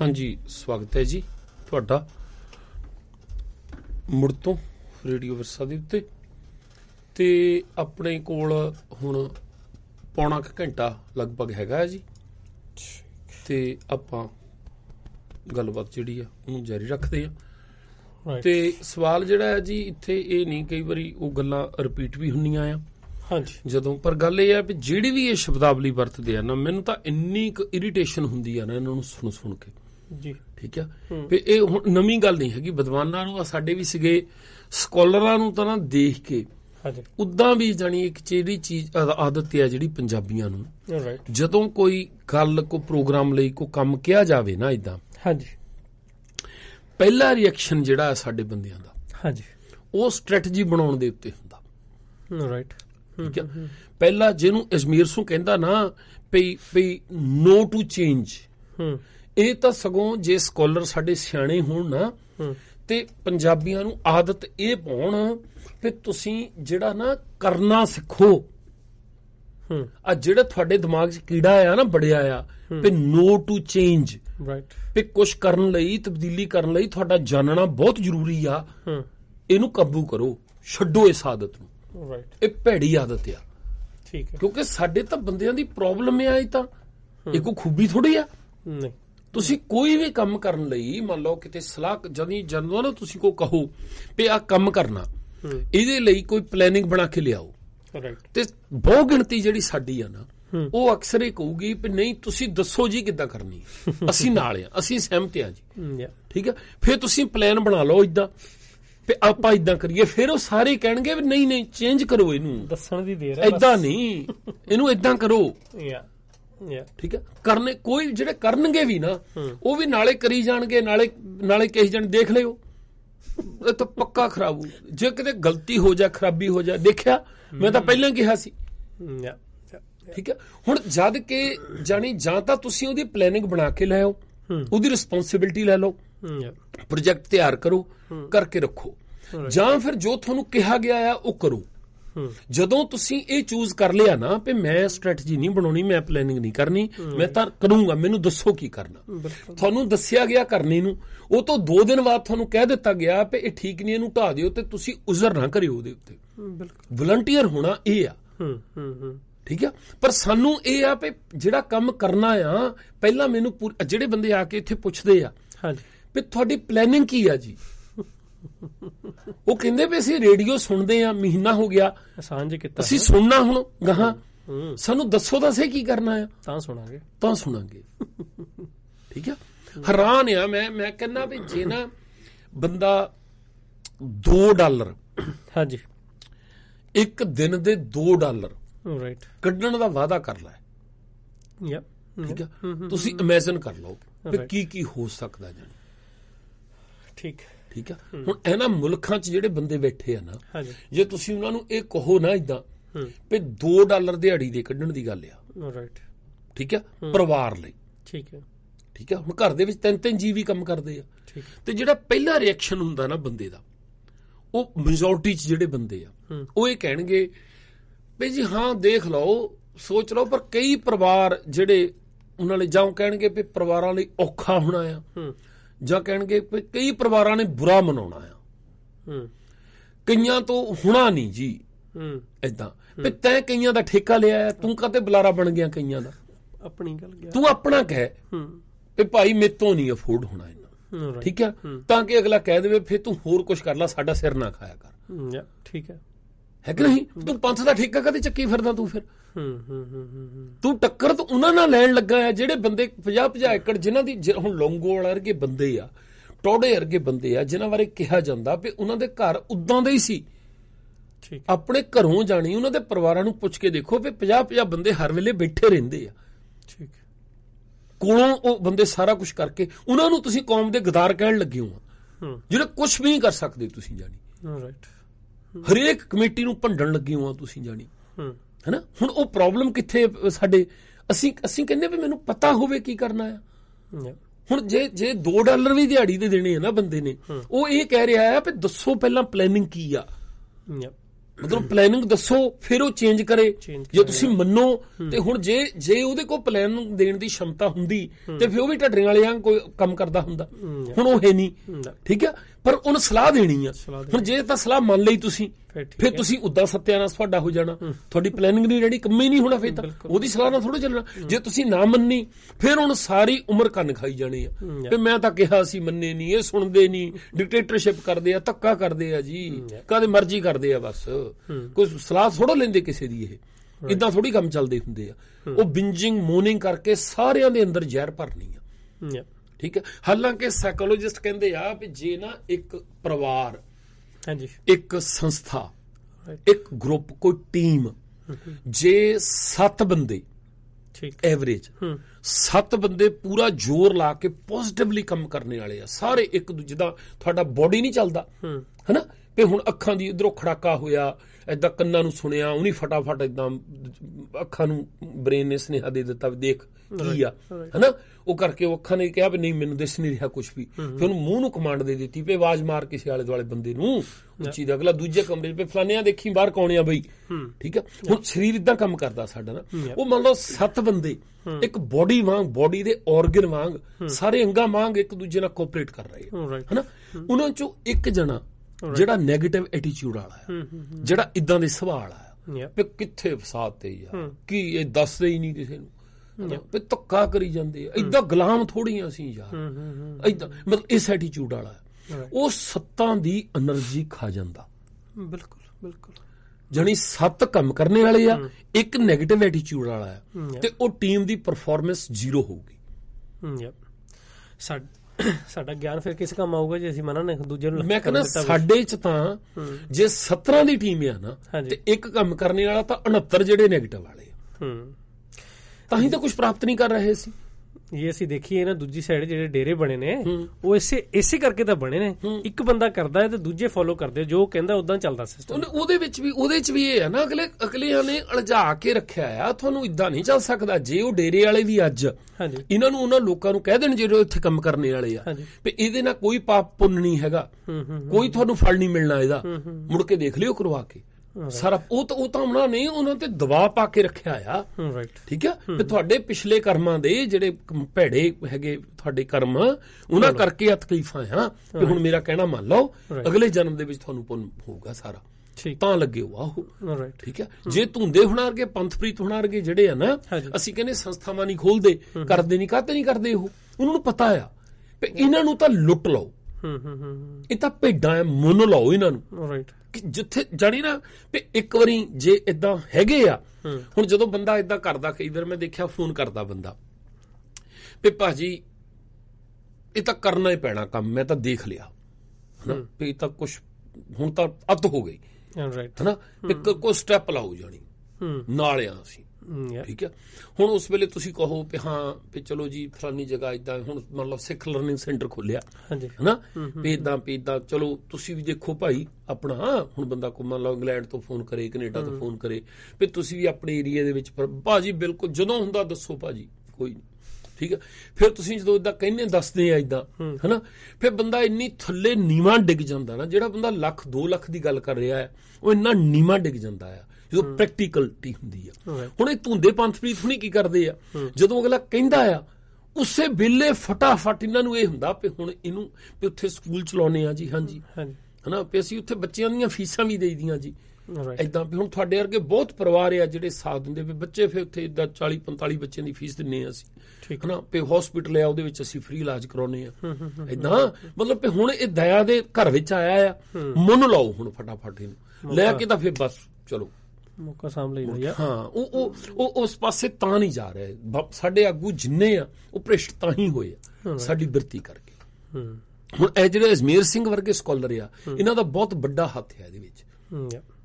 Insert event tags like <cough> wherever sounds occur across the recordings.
ਹਾਂਜੀ ਸਵਾਗਤ ਹੈ ਜੀ ਤੁਹਾਡਾ ਮੁੜ ਤੋਂ ਰੇਡੀਓ ਵਿਰਸਾ ਦੇ ਉੱਤੇ ਤੇ ਆਪਣੇ ਕੋਲ ਹੁਣ ਪੌਣਾ ਕ ਘੰਟਾ ਲਗਭਗ ਹੈਗਾ ਹੈ ਜੀ ਤੇ ਆਪਾਂ ਗੱਲਬਾਤ ਜਿਹੜੀ ਆ ਉਹਨੂੰ ਜਾਰੀ ਰੱਖਦੇ ਆ ਤੇ ਸਵਾਲ ਜਿਹੜਾ ਹੈ ਜੀ ਇੱਥੇ ਇਹ ਨਹੀਂ ਕਈ ਵਾਰੀ ਉਹ ਗੱਲਾਂ ਰਿਪੀਟ ਵੀ ਹੁੰਨੀਆਂ ਆ ਹਾਂਜੀ ਜਦੋਂ ਪਰ ਗੱਲ ਇਹ ਆ ਵੀ ਜਿਹੜੀ ਵੀ ਇਹ ਸ਼ਬਦਾਵਲੀ ਵਰਤਦੇ ਆ ਨਾ ਮੈਨੂੰ ਤਾਂ ਇੰਨੀ ਕੁ ਇਰੀਟੇਸ਼ਨ ਹੁੰਦੀ ਆ ਨਾ ਇਹਨਾਂ ਨੂੰ ਸੁਣ ਸੁਣ ਕੇ ਜੀ ਠੀਕ ਆ ਫੇ ਇਹ ਹੁਣ ਨਵੀਂ ਗੱਲ ਨਹੀਂ ਹੈਗੀ ਵਿਦਵਾਨਾਂ ਨੂੰ ਆ ਸਾਡੇ ਵੀ ਸਿਗੇ ਸਕਾਲਰਾਂ ਨੂੰ ਤਾਂ ਨਾ ਦੇਖ ਕੇ ਹਾਂਜੀ ਉਦਾਂ ਵੀ ਜਾਨੀ ਇੱਕ ਜਿਹੜੀ ਚੀਜ਼ ਆਦਤ ਹੈ ਜਿਹੜੀ ਪੰਜਾਬੀਆਂ ਨੂੰ ਜਦੋਂ ਕੋਈ ਗੱਲ ਕੋ ਪ੍ਰੋਗਰਾਮ ਲਈ ਕੋ ਕੰਮ ਕਿਹਾ ਜਾਵੇ ਨਾ ਇਦਾਂ ਹਾਂਜੀ ਪਹਿਲਾ ਰਿਐਕਸ਼ਨ ਜਿਹੜਾ ਸਾਡੇ ਬੰਦਿਆਂ ਦਾ ਹਾਂਜੀ ਉਹ ਸਟ੍ਰੈਟਜੀ ਬਣਾਉਣ ਦੇ ਉੱਤੇ ਹੁੰਦਾ ਰਾਈਟ ਠੀਕ ਹੈ ਪਹਿਲਾ ਜਿਹਨੂੰ ਅਜ਼ਮੀਰ ਸੂ ਕਹਿੰਦਾ ਨਾ ਪਈ ਪਈ ਨੋ ਟੂ ਚੇਂਜ ਹੂੰ ਇਹ ਤਾਂ ਸਗੋਂ ਜੇ ਸਕਾਲਰ ਸਾਡੇ ਸਿਆਣੇ ਹੋਣ ਨਾ ਤੇ ਪੰਜਾਬੀਆਂ ਨੂੰ ਆਦਤ ਇਹ ਪਾਉਣ ਕਿ ਤੁਸੀਂ ਜਿਹੜਾ ਨਾ ਕਰਨਾ ਸਿੱਖੋ ਹੂੰ ਆ ਜਿਹੜਾ ਤੁਹਾਡੇ ਦਿਮਾਗ 'ਚ ਕੀੜਾ ਆਇਆ ਨਾ ਬੜਿਆ ਆ ਤੇ ਨੋ ਟੂ ਚੇਂਜ ਰਾਈਟ ਤੇ ਕੁਝ ਕਰਨ ਲਈ ਤਬਦੀਲੀ ਕਰਨ ਲਈ ਤੁਹਾਡਾ ਜਾਣਨਾ ਬਹੁਤ ਜ਼ਰੂਰੀ ਆ ਹੂੰ ਇਹਨੂੰ ਕਾਬੂ ਕਰੋ ਛੱਡੋ ਇਸ ਆਦਤ ਨੂੰ ਰਾਈਟ ਇਹ ਭੈੜੀ ਆਦਤ ਆ ਠੀਕ ਹੈ ਕਿਉਂਕਿ ਸਾਡੇ ਤਾਂ ਬੰਦਿਆਂ ਦੀ ਪ੍ਰੋਬਲਮ ਹੈ ਇਹ ਤਾਂ ਇਹ ਕੋ ਖੂਬੀ ਥੋੜੀ ਆ ਨਹੀਂ ਤੁਸੀਂ ਕੋਈ ਵੀ ਕੰਮ ਕਰਨ ਲਈ ਮੰਨ ਲਓ ਕਿਤੇ ਸਲਾਹ ਜਦੀ ਜਨਰਲ ਨੂੰ ਤੁਸੀਂ ਕੋ ਕਹੋ ਕਿ ਆ ਕੰਮ ਕਰਨਾ ਇਹਦੇ ਲਈ ਕੋਈ ਪਲੈਨਿੰਗ ਬਣਾ ਕੇ ਲਿਆਓ ਰਾਈਟ ਤੇ ਬਹੁ ਗਿਣਤੀ ਜਿਹੜੀ ਸਾਡੀ ਆ ਨਾ ਉਹ ਅਕਸਰ ਹੀ ਕਹੂਗੀ ਕਿ ਨਹੀਂ ਤੁਸੀਂ ਦੱਸੋ ਜੀ ਕਿੱਦਾਂ ਕਰਨੀ <laughs> ਅਸੀਂ ਨਾਲ ਆ ਅਸੀਂ ਸਹਿਮਤ ਆ ਜੀ ਠੀਕ ਆ ਫਿਰ ਤੁਸੀਂ ਪਲਾਨ ਬਣਾ ਲਓ ਇਦਾਂ ਤੇ ਆਪਾਂ ਇਦਾਂ ਕਰੀਏ ਫਿਰ ਉਹ ਸਾਰੇ ਕਹਿਣਗੇ ਨਹੀਂ ਨਹੀਂ ਚੇਂਜ ਕਰੋ ਇਹਨੂੰ ਦੱਸਣ ਦੀ ਦੇਰ ਹੈ ਇਦਾਂ ਨਹੀਂ ਇਹਨੂੰ ਇਦਾਂ ਕਰੋ <laughs> ਠੀਕ ਹੈ ਕਰਨੇ ਕੋਈ ਜਿਹੜੇ ਕਰਨਗੇ ਵੀ ਨਾ ਉਹ ਵੀ ਨਾਲੇ ਕਰੀ ਜਾਣਗੇ ਨਾਲੇ ਨਾਲੇ ਕਿਸੇ ਜਣ ਦੇਖ ਲਿਓ ਇਹ ਤਾਂ ਪੱਕਾ ਖਰਾਬ ਹੋ ਜੇ ਕਿਤੇ ਗਲਤੀ ਹੋ ਜਾ ਖਰਾਬੀ ਹੋ ਜਾ ਦੇਖਿਆ ਮੈਂ ਤਾਂ ਪਹਿਲਾਂ ਕਿਹਾ ਸੀ ਠੀਕ ਹੈ ਹੁਣ ਜਦ ਕਿ ਜਾਨੀ ਜਾਂ ਤਾਂ ਤੁਸੀਂ ਉਹਦੀ ਪਲੈਨਿੰਗ ਬਣਾ ਕੇ ਲਿਆਓ ਉਹਦੀ ਰਿਸਪੌਂਸਿਬਿਲਟੀ ਲੈ ਲਓ ਪ੍ਰੋਜੈਕਟ ਤਿਆਰ ਕਰੋ ਕਰਕੇ ਰੱਖੋ ਜਾਂ ਫਿਰ ਜੋ ਤੁਹਾਨੂੰ ਕਿਹਾ ਗਿਆ ਆ ਉਹ ਕਰੋ ਜਦੋਂ ਤੁਸੀਂ ਇਹ ਚੂਜ਼ ਕਰ ਲਿਆ ਨਾ ਕਿ ਮੈਂ ਸਟ੍ਰੈਟਜੀ ਨਹੀਂ ਬਣਾਉਣੀ ਮੈਂ ਪਲੈਨਿੰਗ ਨਹੀਂ ਕਰਨੀ ਮੈਂ ਤਾਂ ਕਰੂੰਗਾ ਮੈਨੂੰ ਦੱਸੋ ਕੀ ਕਰਨਾ ਤੁਹਾਨੂੰ ਦੱਸਿਆ ਗਿਆ ਕਰਨੇ ਨੂੰ ਉਹ ਤੋਂ 2 ਦਿਨ ਬਾਅਦ ਤੁਹਾਨੂੰ ਕਹਿ ਦਿੱਤਾ ਗਿਆ ਕਿ ਇਹ ਠੀਕ ਨਹੀਂ ਇਹਨੂੰ ਢਾ ਦਿਓ ਤੇ ਤੁਸੀਂ ਉਜ਼ਰ ਨਾ ਕਰਿਓ ਉਹਦੇ ਉੱਤੇ ਬਿਲਕੁਲ ਵਲੰਟੀਅਰ ਹੋਣਾ ਇਹ ਆ ਠੀਕ ਆ ਪਰ ਸਾਨੂੰ ਇਹ ਆ ਕਿ ਜਿਹੜਾ ਕੰਮ ਕਰਨਾ ਆ ਪਹਿਲਾਂ ਮੈਨੂੰ ਜਿਹੜੇ ਬੰਦੇ ਆ ਕੇ ਇੱਥੇ ਪੁੱਛਦੇ ਆ ਹਾਂਜੀ ਵੀ ਤੁਹਾਡੀ ਪਲੈਨਿੰਗ ਕੀ ਆ ਜੀ ਉਹ ਕਹਿੰਦੇ ਵੀ ਅਸੀਂ ਰੇਡੀਓ ਸੁਣਦੇ ਆ ਮਹੀਨਾ ਹੋ ਗਿਆ ਸਾਂਝ ਕੀਤਾ ਅਸੀਂ ਸੁਣਨਾ ਹੁਣ ਗਾਹਾਂ ਸਾਨੂੰ ਦੱਸੋ ਤਾਂ ਸੇ ਕੀ ਕਰਨਾ ਆ ਤਾਂ ਸੁਣਾਂਗੇ ਤਾਂ ਸੁਣਾਂਗੇ ਠੀਕ ਆ ਹੈਰਾਨ ਆ ਮੈਂ ਮੈਂ ਕਹਿੰਦਾ ਵੀ ਜੇ ਨਾ ਬੰਦਾ 2 ਡਾਲਰ ਹਾਂਜੀ ਇੱਕ ਦਿਨ ਦੇ 2 ਡਾਲਰ ਰਾਈਟ ਕੱਢਣ ਦਾ ਵਾਅਦਾ ਕਰ ਲੈ ਯਾ ਠੀਕ ਆ ਤੁਸੀਂ ਇਮੇਜਿਨ ਕਰ ਲਓ ਕਿ ਕੀ ਕੀ ਹੋ ਸਕਦਾ ਜਾਨੀ ਠੀਕ ਠੀਕ ਆ ਹੁਣ ਇਹਨਾਂ ਮੁਲਕਾਂ 'ਚ ਜਿਹੜੇ ਬੰਦੇ ਬੈਠੇ ਆ ਨਾ ਜੇ ਤੁਸੀਂ ਉਹਨਾਂ ਨੂੰ ਇਹ ਕਹੋ ਨਾ ਇਦਾਂ ਵੀ 2 ਡਾਲਰ ਦਿਹਾੜੀ ਦੇ ਕੱਢਣ ਦੀ ਗੱਲ ਆ ਰਾਈਟ ਠੀਕ ਆ ਪਰਿਵਾਰ ਲਈ ਠੀਕ ਆ ਠੀਕ ਆ ਹੁਣ ਘਰ ਦੇ ਵਿੱਚ ਤਿੰਨ ਤਿੰਨ ਜੀਵੀ ਕੰਮ ਕਰਦੇ ਆ ਤੇ ਜਿਹੜਾ ਪਹਿਲਾ ਰਿਐਕਸ਼ਨ ਹੁੰਦਾ ਨਾ ਬੰਦੇ ਦਾ ਉਹ ਮੈਜੋਰਟੀ 'ਚ ਜਿਹੜੇ ਬੰਦੇ ਆ ਉਹ ਇਹ ਕਹਿਣਗੇ ਵੀ ਜੀ ਹਾਂ ਦੇਖ ਲਓ ਸੋਚ ਲਓ ਪਰ ਕਈ ਪਰਿਵਾਰ ਜਿਹੜੇ ਉਹਨਾਂ ਲਈ ਜਾਂ ਕਹਿਣਗੇ ਵੀ ਪਰਿਵਾਰਾਂ ਲਈ ਔਖਾ ਹੋਣਾ ਆ ਜਾਂ ਕਹਿਣਗੇ ਕਈ ਪਰਿਵਾਰਾਂ ਨੇ ਬੁਰਾ ਮਨਾਉਣਾ ਆ ਹੂੰ ਕਈਆਂ ਤੋਂ ਹੁਣਾ ਨਹੀਂ ਜੀ ਹੂੰ ਇਦਾਂ ਤੇ ਤੈਂ ਕਈਆਂ ਦਾ ਠੇਕਾ ਲਿਆ ਤੂੰ ਕਾਤੇ ਬਲਾਰਾ ਬਣ ਗਿਆ ਕਈਆਂ ਦਾ ਆਪਣੀ ਗੱਲ ਗਿਆ ਤੂੰ ਆਪਣਾ ਕਹਿ ਹੂੰ ਵੀ ਭਾਈ ਮੇਤੋਂ ਨਹੀਂ ਅਫੋਰਡ ਹੋਣਾ ਇਹਨਾਂ ਠੀਕ ਆ ਤਾਂ ਕਿ ਅਗਲਾ ਕਹਿ ਦੇਵੇ ਫੇ ਤੂੰ ਹੋਰ ਕੁਝ ਕਰ ਲੈ ਸਾਡਾ ਸਿਰ ਨਾ ਖਾਇਆ ਕਰ ਠੀਕ ਆ ਹੈ ਕਿ ਨਹੀਂ ਤੂੰ ਪੰਥ ਦਾ ਠੇਕਾ ਕਦੇ ਚੱਕੀ ਫਿਰਦਾ ਤੂੰ ਫਿਰ ਹੂੰ ਹੂੰ ਹੂੰ ਤੂੰ ਟੱਕਰ ਤੂੰ ਉਹਨਾਂ ਨਾਲ ਲੈਣ ਲੱਗਾ ਆ ਜਿਹੜੇ ਬੰਦੇ 50 50 ਏਕੜ ਜਿਨ੍ਹਾਂ ਦੀ ਹੁਣ ਵਾਲੇ ਵਰਗੇ ਬੰਦੇ ਆ ਟੋੜੇ ਵਰਗੇ ਬੰਦੇ ਆ ਜਿਨ੍ਹਾਂ ਬਾਰੇ ਕਿਹਾ ਜਾਂਦਾ ਵੀ ਉਹਨਾਂ ਦੇ ਘਰ ਉਦਾਂ ਦੇ ਹੀ ਸੀ ਠੀਕ ਆਪਣੇ ਘਰੋਂ ਜਾਣੀ ਉਹਨਾਂ ਦੇ ਪਰਿਵਾਰਾਂ ਨੂੰ ਪੁੱਛ ਕੇ ਦੇਖੋ ਵੀ 50 50 ਬੰਦੇ ਹਰ ਵੇਲੇ ਬੈਠੇ ਰਹਿੰਦੇ ਆ ਠੀਕ ਕੋਲੋਂ ਉਹ ਬੰਦੇ ਸਾਰਾ ਕੁਝ ਕਰਕੇ ਉਹਨਾਂ ਨੂੰ ਤੁਸੀਂ ਕੌਮ ਦੇ ਗਦਾਰ ਕਹਿਣ ਲੱਗੇ ਹੋ ਜਿਹੜੇ ਕੁਝ ਵੀ ਨਹੀਂ ਕਰ ਸਕਦੇ ਤੁਸੀਂ ਜਾਣੀ ਰਾਈਟ ਹਰੇਕ ਕਮੇਟੀ ਨੂੰ ਭੰਡਣ ਲੱਗੇ ਹੋ ਤੁਸੀਂ ਜਾਣੀ ਹੈਨਾ ਹੁਣ ਉਹ ਪ੍ਰੋਬਲਮ ਕਿੱਥੇ ਸਾਡੇ ਅਸੀਂ ਅਸੀਂ ਕਹਿੰਦੇ ਵੀ ਮੈਨੂੰ ਪਤਾ ਹੋਵੇ ਕੀ ਕਰਨਾ ਹੈ ਹੁਣ ਜੇ ਜੇ 2 ਡਾਲਰ ਵੀ ਦਿਹਾੜੀ ਦੇ ਦੇਣੇ ਆ ਨਾ ਬੰਦੇ ਨੇ ਉਹ ਇਹ ਕਹਿ ਰਿਹਾ ਹੈ ਵੀ ਦੱਸੋ ਪਹਿਲਾਂ ਪਲੈਨਿੰਗ ਕੀ ਆ ਮਤਲਬ ਪਲੈਨਿੰਗ ਦੱਸੋ ਫਿਰ ਉਹ ਚੇਂਜ ਕਰੇ ਜੇ ਤੁਸੀਂ ਮੰਨੋ ਤੇ ਹੁਣ ਜੇ ਜੇ ਉਹਦੇ ਕੋਲ ਪਲਾਨ ਦੇਣ ਦੀ ਸ਼ਮਤਾ ਹੁੰਦੀ ਤੇ ਫਿਰ ਉਹ ਵੀ ਢੱਡਰੀਆਂ ਵਾਲਿਆਂ ਕੋਈ ਕੰਮ ਕਰਦਾ ਹੁੰਦਾ ਹੁਣ ਉਹ ਹੈ ਨਹੀਂ ਠੀਕ ਆ ਪਰ ਉਹਨ ਸਲਾਹ ਦੇਣੀ ਆ ਹੁਣ ਜੇ ਤਾਂ ਸਲਾਹ ਮੰਨ ਲਈ ਤੁਸੀਂ ਫਿਰ ਤੁਸੀਂ ਉਦਾਂ ਨਾਲ ਤੁਹਾਡਾ ਹੋ ਜਾਣਾ ਤੁਹਾਡੀ ਪਲੈਨਿੰਗ ਨਹੀਂ ਜਿਹੜੀ ਕੰਮ ਹੀ ਨਹੀਂ ਹੋਣਾ ਫਿਰ ਤਾਂ ਉਹਦੀ ਸਲਾਹ ਨਾਲ ਥੋੜਾ ਚੱਲਣਾ ਜੇ ਤੁਸੀਂ ਨਾ ਮੰਨੀ ਫਿਰ ਹੁਣ ਸਾਰੀ ਉਮਰ ਕੰਨ ਖਾਈ ਜਾਣੀ ਆ ਤੇ ਮੈਂ ਤਾਂ ਕਿਹਾ ਸੀ ਮੰਨੇ ਨਹੀਂ ਇਹ ਸੁਣਦੇ ਨਹੀਂ ਡਿਕਟੇਟਰਸ਼ਿਪ ਕਰਦੇ ਆ ਧੱਕਾ ਕਰਦੇ ਆ ਜੀ ਕਦੇ ਮਰਜ਼ੀ ਕਰਦੇ ਆ ਬਸ ਕੋਈ ਸਲਾਹ ਥੋੜਾ ਲੈਂਦੇ ਕਿਸੇ ਦੀ ਇਹ ਇਦਾਂ ਥੋੜੀ ਕੰਮ ਚੱਲਦੇ ਹੁੰਦੇ ਆ ਉਹ ਬਿੰਜਿੰਗ ਮੋਰਨਿੰਗ ਕਰਕੇ ਸਾਰਿਆਂ ਦੇ ਅੰਦਰ ਜ਼ਹਿਰ ਭਰਨੀ ਆ ਠੀਕ ਹੈ ਹਾਲਾਂਕਿ ਸਾਈਕੋਲੋਜਿਸਟ ਕਹਿੰਦੇ ਆ ਵੀ ਜੇ ਨਾ ਇੱਕ ਪਰਿਵਾਰ ਹਾਂਜੀ ਇੱਕ ਸੰਸਥਾ ਇੱਕ ਗਰੁੱਪ ਕੋਈ ਟੀਮ ਜੇ 7 ਬੰਦੇ ਠੀਕ ਐਵਰੇਜ 7 ਬੰਦੇ ਪੂਰਾ ਜ਼ੋਰ ਲਾ ਕੇ ਪੋਜ਼ਿਟਿਵਲੀ ਕੰਮ ਕਰਨੇ ਵਾਲੇ ਆ ਸਾਰੇ ਇੱਕ ਦੂਜੇ ਦਾ ਤੁਹਾਡਾ ਬੋਡੀ ਨਹੀਂ ਚੱਲਦਾ ਹਨਾ ਕਿ ਹੁਣ ਅੱਖਾਂ ਦੀ ਇਧਰੋਂ ਖੜਾਕਾ ਹੋਇਆ ਐਦਾਂ ਕੰਨਾਂ ਨੂੰ ਸੁਣਿਆ ਉਹਨੇ ਫਟਾਫਟ ਇਦਾਂ ਅੱਖਾਂ ਨੂੰ ਬ੍ਰੇਨ ਨੇ ਸਨੇਹਾ ਦੇ ਦਿੱਤਾ ਵੀ ਦੇਖ ਕੀ ਆ ਹਨਾ ਉਹ ਕਰਕੇ ਉਹ ਅੱਖਾਂ ਨੇ ਕਿਹਾ ਵੀ ਨਹੀਂ ਮੈਨੂੰ ਦਿਸ ਨਹੀਂ ਰਿਹਾ ਕੁਝ ਵੀ ਫਿਰ ਉਹਨੂੰ ਮੂੰਹ ਨੂੰ ਕਮਾਂਡ ਦੇ ਦਿੱਤੀ ਵੀ ਆਵਾਜ਼ ਮਾਰ ਕਿਸੇ ਆਲੇ ਦੁਆਲੇ ਬੰਦੇ ਨੂੰ ਉੱਚੀ ਦਾ ਅਗਲਾ ਦੂਜੇ ਕਮਰੇ 'ਚ ਵੀ ਫਲਾਨਿਆਂ ਦੇਖੀ ਬਾਹਰ ਆ ਬਈ ਠੀਕ ਆ ਹੁਣ ਸਰੀਰ ਇਦਾਂ ਕੰਮ ਕਰਦਾ ਸਾਡਾ ਨਾ ਉਹ ਮੰਨ ਲਓ ਸੱਤ ਬੰਦੇ ਇੱਕ ਬੋਡੀ ਵਾਂਗ ਬੋਡੀ ਦੇ ਆਰਗਨ ਵਾਂਗ ਸਾਰੇ ਅੰਗਾਂ ਵਾਂਗ ਇੱਕ ਦੂਜੇ ਨਾਲ ਕੋਆਪਰੇਟ ਕਰ ਰਹੇ ਹਨਾ ਉਹਨਾਂ 'ਚੋਂ ਇੱਕ ਜਣਾ ਜਿਹੜਾ 네ਗੇਟਿਵ ਐਟੀਟਿਊਡ ਵਾਲਾ ਹੈ ਜਿਹੜਾ ਇਦਾਂ ਦੇ ਸਵਾਲ ਆ ਵੀ ਕਿੱਥੇ ਫਸਾਦ ਤੇ ਯਾਰ ਕੀ ਇਹ ਦੱਸਦੇ ਹੀ ਨਹੀਂ ਕਿਸੇ ਨੂੰ ਵੀ ਤੱਕਾ ਕਰੀ ਜਾਂਦੇ ਆ ਇਦਾਂ ਗੁਲਾਮ ਥੋੜੀਆਂ ਸੀ ਯਾਰ ਇਦਾਂ ਮਤਲਬ ਇਸ ਐਟੀਟਿਊਡ ਵਾਲਾ ਉਹ ਸੱਤਾਂ ਦੀ એનર્ਜੀ ਖਾ ਜਾਂਦਾ ਬਿਲਕੁਲ ਬਿਲਕੁਲ ਜਣੀ ਸੱਤ ਕੰਮ ਕਰਨੇ ਵਾਲੇ ਆ ਇੱਕ 네ਗੇਟਿਵ ਐਟੀਟਿਊਡ ਵਾਲਾ ਤੇ ਉਹ ਟੀਮ ਦੀ ਪਰਫਾਰਮੈਂਸ ਜ਼ੀਰੋ ਹੋਊਗੀ ਯਾ ਸਾਡਾ ਗਿਆਨ ਫਿਰ ਕਿਸ ਕੰਮ ਆਊਗਾ ਜੇ ਅਸੀਂ ਮਨਾ ਨਾ ਦੂਜੇ ਨੂੰ ਮੈਂ ਕਹਿੰਦਾ ਸਾਡੇ ਚ ਤਾਂ ਜੇ 17 ਦੀ ਟੀਮ ਆ ਨਾ ਤੇ ਇੱਕ ਕੰਮ ਕਰਨੇ ਵਾਲਾ ਤਾਂ 69 ਜਿਹੜੇ ਨੈਗੇਟਿਵ ਵਾਲੇ ਹੂੰ ਤਾਂ ਹੀ ਤਾਂ ਕੁਝ ਪ੍ਰਾਪਤ ਨਹੀਂ ਕਰ ਰਹੇ ਸੀ ਇਹ ਅਸੀਂ ਦੇਖੀਏ ਨਾ ਦੂਜੀ ਸਾਈਡ ਜਿਹੜੇ ਡੇਰੇ ਬਣੇ ਨੇ ਉਹ ਇਸੇ ਇਸੇ ਕਰਕੇ ਤਾਂ ਬਣੇ ਨੇ ਇੱਕ ਬੰਦਾ ਕਰਦਾ ਹੈ ਤੇ ਦੂਜੇ ਫੋਲੋ ਕਰਦੇ ਜੋ ਕਹਿੰਦਾ ਉਦਾਂ ਚੱਲਦਾ ਸਿਸਟਮ ਉਹਦੇ ਵਿੱਚ ਵੀ ਉਹਦੇ ਵਿੱਚ ਵੀ ਇਹ ਹੈ ਨਾ ਅਗਲੇ ਅਗਲਿਆਂ ਨੇ ਅਲਝਾ ਕੇ ਰੱਖਿਆ ਆ ਤੁਹਾਨੂੰ ਇਦਾਂ ਨਹੀਂ ਚੱਲ ਸਕਦਾ ਜੇ ਉਹ ਡੇਰੇ ਵਾਲੇ ਵੀ ਅੱਜ ਇਹਨਾਂ ਨੂੰ ਉਹਨਾਂ ਲੋਕਾਂ ਨੂੰ ਕਹਿ ਦੇਣ ਜਿਹੜੇ ਇੱਥੇ ਕੰਮ ਕਰਨੇ ਵਾਲੇ ਆ ਵੀ ਇਹਦੇ ਨਾਲ ਕੋਈ ਪਾਪ ਪੁੰਨ ਨਹੀਂ ਹੈਗਾ ਕੋਈ ਤੁਹਾਨੂੰ ਫਲ ਨਹੀਂ ਮਿਲਣਾ ਇਹਦਾ ਮੁੜ ਕੇ ਦੇਖ ਲਿਓ ਕਰਵਾ ਕੇ ਸਾਰਾ ਉਹ ਤਾਂ ਉਹ ਤਾਂ ਉਹਨਾਂ ਨਹੀਂ ਉਹਨਾਂ ਤੇ ਦਬਾਅ ਪਾ ਕੇ ਰੱਖਿਆ ਆ ਰਾਈਟ ਠੀਕ ਆ ਤੇ ਤੁਹਾਡੇ ਪਿਛਲੇ ਕਰਮਾਂ ਦੇ ਜਿਹੜੇ ਭੈੜੇ ਹੈਗੇ ਤੁਹਾਡੇ ਕਰਮ ਉਹਨਾਂ ਕਰਕੇ ਆ ਤਕਲੀਫਾਂ ਆ ਕਿ ਹੁਣ ਮੇਰਾ ਕਹਿਣਾ ਮੰਨ ਲਓ ਅਗਲੇ ਜਨਮ ਦੇ ਵਿੱਚ ਤੁਹਾਨੂੰ ਪੁੰਨ ਹੋਊਗਾ ਸਾਰਾ ਤਾਂ ਲੱਗੇ ਵਾਹ ਰਾਈਟ ਠੀਕ ਆ ਜੇ ਧੁੰਦੇ ਹੁਣਾਰ ਕੇ ਪੰਥਪ੍ਰੀਤ ਹੁਣਾਰ ਕੇ ਜਿਹੜੇ ਆ ਨਾ ਅਸੀਂ ਕਹਿੰਦੇ ਸੰਸਥਾਵਾਂ ਨਹੀਂ ਖੋਲਦੇ ਕਰਦੇ ਨਹੀਂ ਕਾਤੇ ਨਹੀਂ ਕਰਦੇ ਉਹ ਉਹਨਾਂ ਨੂੰ ਪਤਾ ਆ ਕਿ ਇਹਨਾਂ ਨੂੰ ਤਾਂ ਲੁੱਟ ਲਓ ਹੂੰ ਹੂੰ ਹੂੰ ਇਹ ਤਾਂ ਭੇਡਾਂ ਐ ਮੁੰਨ ਲਓ ਇਹਨਾਂ ਨੂੰ ਰਾਈਟ ਜਿੱਥੇ ਜਾਣੀ ਨਾ ਵੀ ਇੱਕ ਵਾਰੀ ਜੇ ਇਦਾਂ ਹੈਗੇ ਆ ਹੁਣ ਜਦੋਂ ਬੰਦਾ ਇਦਾਂ ਕਰਦਾ ਕਈ ਵਾਰ ਮੈਂ ਦੇਖਿਆ ਫੋਨ ਕਰਦਾ ਬੰਦਾ ਵੀ ਭਾਜੀ ਇਹ ਤਾਂ ਕਰਨਾ ਹੀ ਪੈਣਾ ਕੰਮ ਮੈਂ ਤਾਂ ਦੇਖ ਲਿਆ ਹਨਾ ਵੀ ਤਾਂ ਕੁਝ ਹੁਣ ਤਾਂ ਅੱਤ ਹੋ ਗਈ ਰਾਈਟ ਹਨਾ ਇੱਕ ਕੋ ਸਟੈਪ ਲਾਉ ਜਾਣੀ ਨਾਲਿਆਂ ਅਸੀਂ ਠੀਕ ਹੈ ਹੁਣ ਉਸ ਵੇਲੇ ਤੁਸੀਂ ਕਹੋ ਕਿ ਹਾਂ ਵੀ ਚਲੋ ਜੀ ਫਰਾਨੀ ਜਗ੍ਹਾ ਇਦਾਂ ਹੁਣ ਮਤਲਬ ਸਿੱਖ ਲਰਨਿੰਗ ਸੈਂਟਰ ਖੋਲਿਆ ਹਾਂਜੀ ਹਨਾ ਵੀ ਇਦਾਂ ਵੀ ਇਦਾਂ ਚਲੋ ਤੁਸੀਂ ਵੀ ਦੇਖੋ ਭਾਈ ਆਪਣਾ ਹੁਣ ਬੰਦਾ ਕੋ ਮੰਨ ਲਓ ਇੰਗਲੈਂਡ ਤੋਂ ਫੋਨ ਕਰੇ ਕੈਨੇਡਾ ਤੋਂ ਫੋਨ ਕਰੇ ਵੀ ਤੁਸੀਂ ਵੀ ਆਪਣੇ ਏਰੀਆ ਦੇ ਵਿੱਚ ਭਾਜੀ ਬਿਲਕੁਲ ਜਦੋਂ ਹੁੰਦਾ ਦੱਸੋ ਭਾਜੀ ਕੋਈ ਨਹੀਂ ਠੀਕ ਹੈ ਫਿਰ ਤੁਸੀਂ ਜਦੋਂ ਇਦਾਂ ਕਹਿੰਦੇ ਦੱਸਦੇ ਆ ਇਦਾਂ ਹਨਾ ਫਿਰ ਬੰਦਾ ਇੰਨੀ ਥੱਲੇ ਨੀਵਾ ਡਿੱਗ ਜਾਂਦਾ ਨਾ ਜਿਹੜਾ ਬੰਦਾ ਲੱਖ 2 ਲੱਖ ਦੀ ਗੱਲ ਕਰ ਰਿਹਾ ਹੈ ਉਹ ਇੰਨਾ ਨੀਵਾ ਡਿੱਗ ਜਾਂਦਾ ਆ ਜਦੋਂ ਪ੍ਰੈਕਟੀਕਲਟੀ ਹੁੰਦੀ ਆ ਹੁਣ ਇਹ ਧੁੰਦੇ ਪੰਥਪ੍ਰੀਤ ਹੁਣੀ ਕੀ ਕਰਦੇ ਆ ਜਦੋਂ ਅਗਲਾ ਕਹਿੰਦਾ ਆ ਉਸੇ ਬਿੱਲੇ ਫਟਾਫਟ ਇਹਨਾਂ ਨੂੰ ਇਹ ਹੁੰਦਾ ਵੀ ਹੁਣ ਇਹਨੂੰ ਵੀ ਉੱਥੇ ਸਕੂਲ ਚਲਾਉਨੇ ਆ ਜੀ ਹਾਂਜੀ ਹਨਾ ਵੀ ਅਸੀਂ ਉੱਥੇ ਬੱਚਿਆਂ ਦੀਆਂ ਫੀਸਾਂ ਵੀ ਦੇਈਦੀਆਂ ਜੀ ਇਦਾਂ ਵੀ ਹੁਣ ਤੁਹਾਡੇ ਵਰਗੇ ਬਹੁਤ ਪਰਿਵਾਰ ਆ ਜਿਹੜੇ ਸਾਥ ਦਿੰਦੇ ਵੀ ਬੱਚੇ ਫੇ ਉੱਥੇ ਇਦਾਂ 40 45 ਬੱਚਿਆਂ ਦੀ ਫੀਸ ਦਿੰਨੇ ਆ ਅਸੀਂ ਹਨਾ ਵੀ ਹਸਪੀਟਲ ਆ ਉਹਦੇ ਵਿੱਚ ਅਸੀਂ ਫ੍ਰੀ ਇਲਾਜ ਕਰਾਉਨੇ ਆ ਇਦਾਂ ਮਤਲਬ ਵੀ ਹੁਣ ਇਹ ਦਇਆ ਦੇ ਘਰ ਵਿੱਚ ਆਇਆ ਆ ਮੁੰਨ ਲਓ ਹੁਣ ਫਟਾਫਟ ਇਹਨੂੰ ਲੈ ਕੇ ਤਾਂ ਫੇ ਬਸ ਚਲੋ ਮੌਕਾ ਸਾਹਮਣੇ ਹੀ ਯਾਰ ਹਾਂ ਉਹ ਉਹ ਉਹ ਉਸ ਪਾਸੇ ਤਾਂ ਨਹੀਂ ਜਾ ਰਿਹਾ ਸਾਡੇ ਆਗੂ ਜਿੰਨੇ ਆ ਉਹ ਪ੍ਰਿਸ਼ਟ ਤਾਂ ਹੀ ਹੋਏ ਆ ਸਾਡੀ ਬਿਰਤੀ ਕਰਕੇ ਹੁਣ ਇਹ ਜਿਹੜੇ ਅਜ਼ਮੀਰ ਸਿੰਘ ਵਰਗੇ ਸਕਾਲਰ ਆ ਇਹਨਾਂ ਦਾ ਬਹੁਤ ਵੱਡਾ ਹੱਥ ਹੈ ਇਹਦੇ ਵਿੱਚ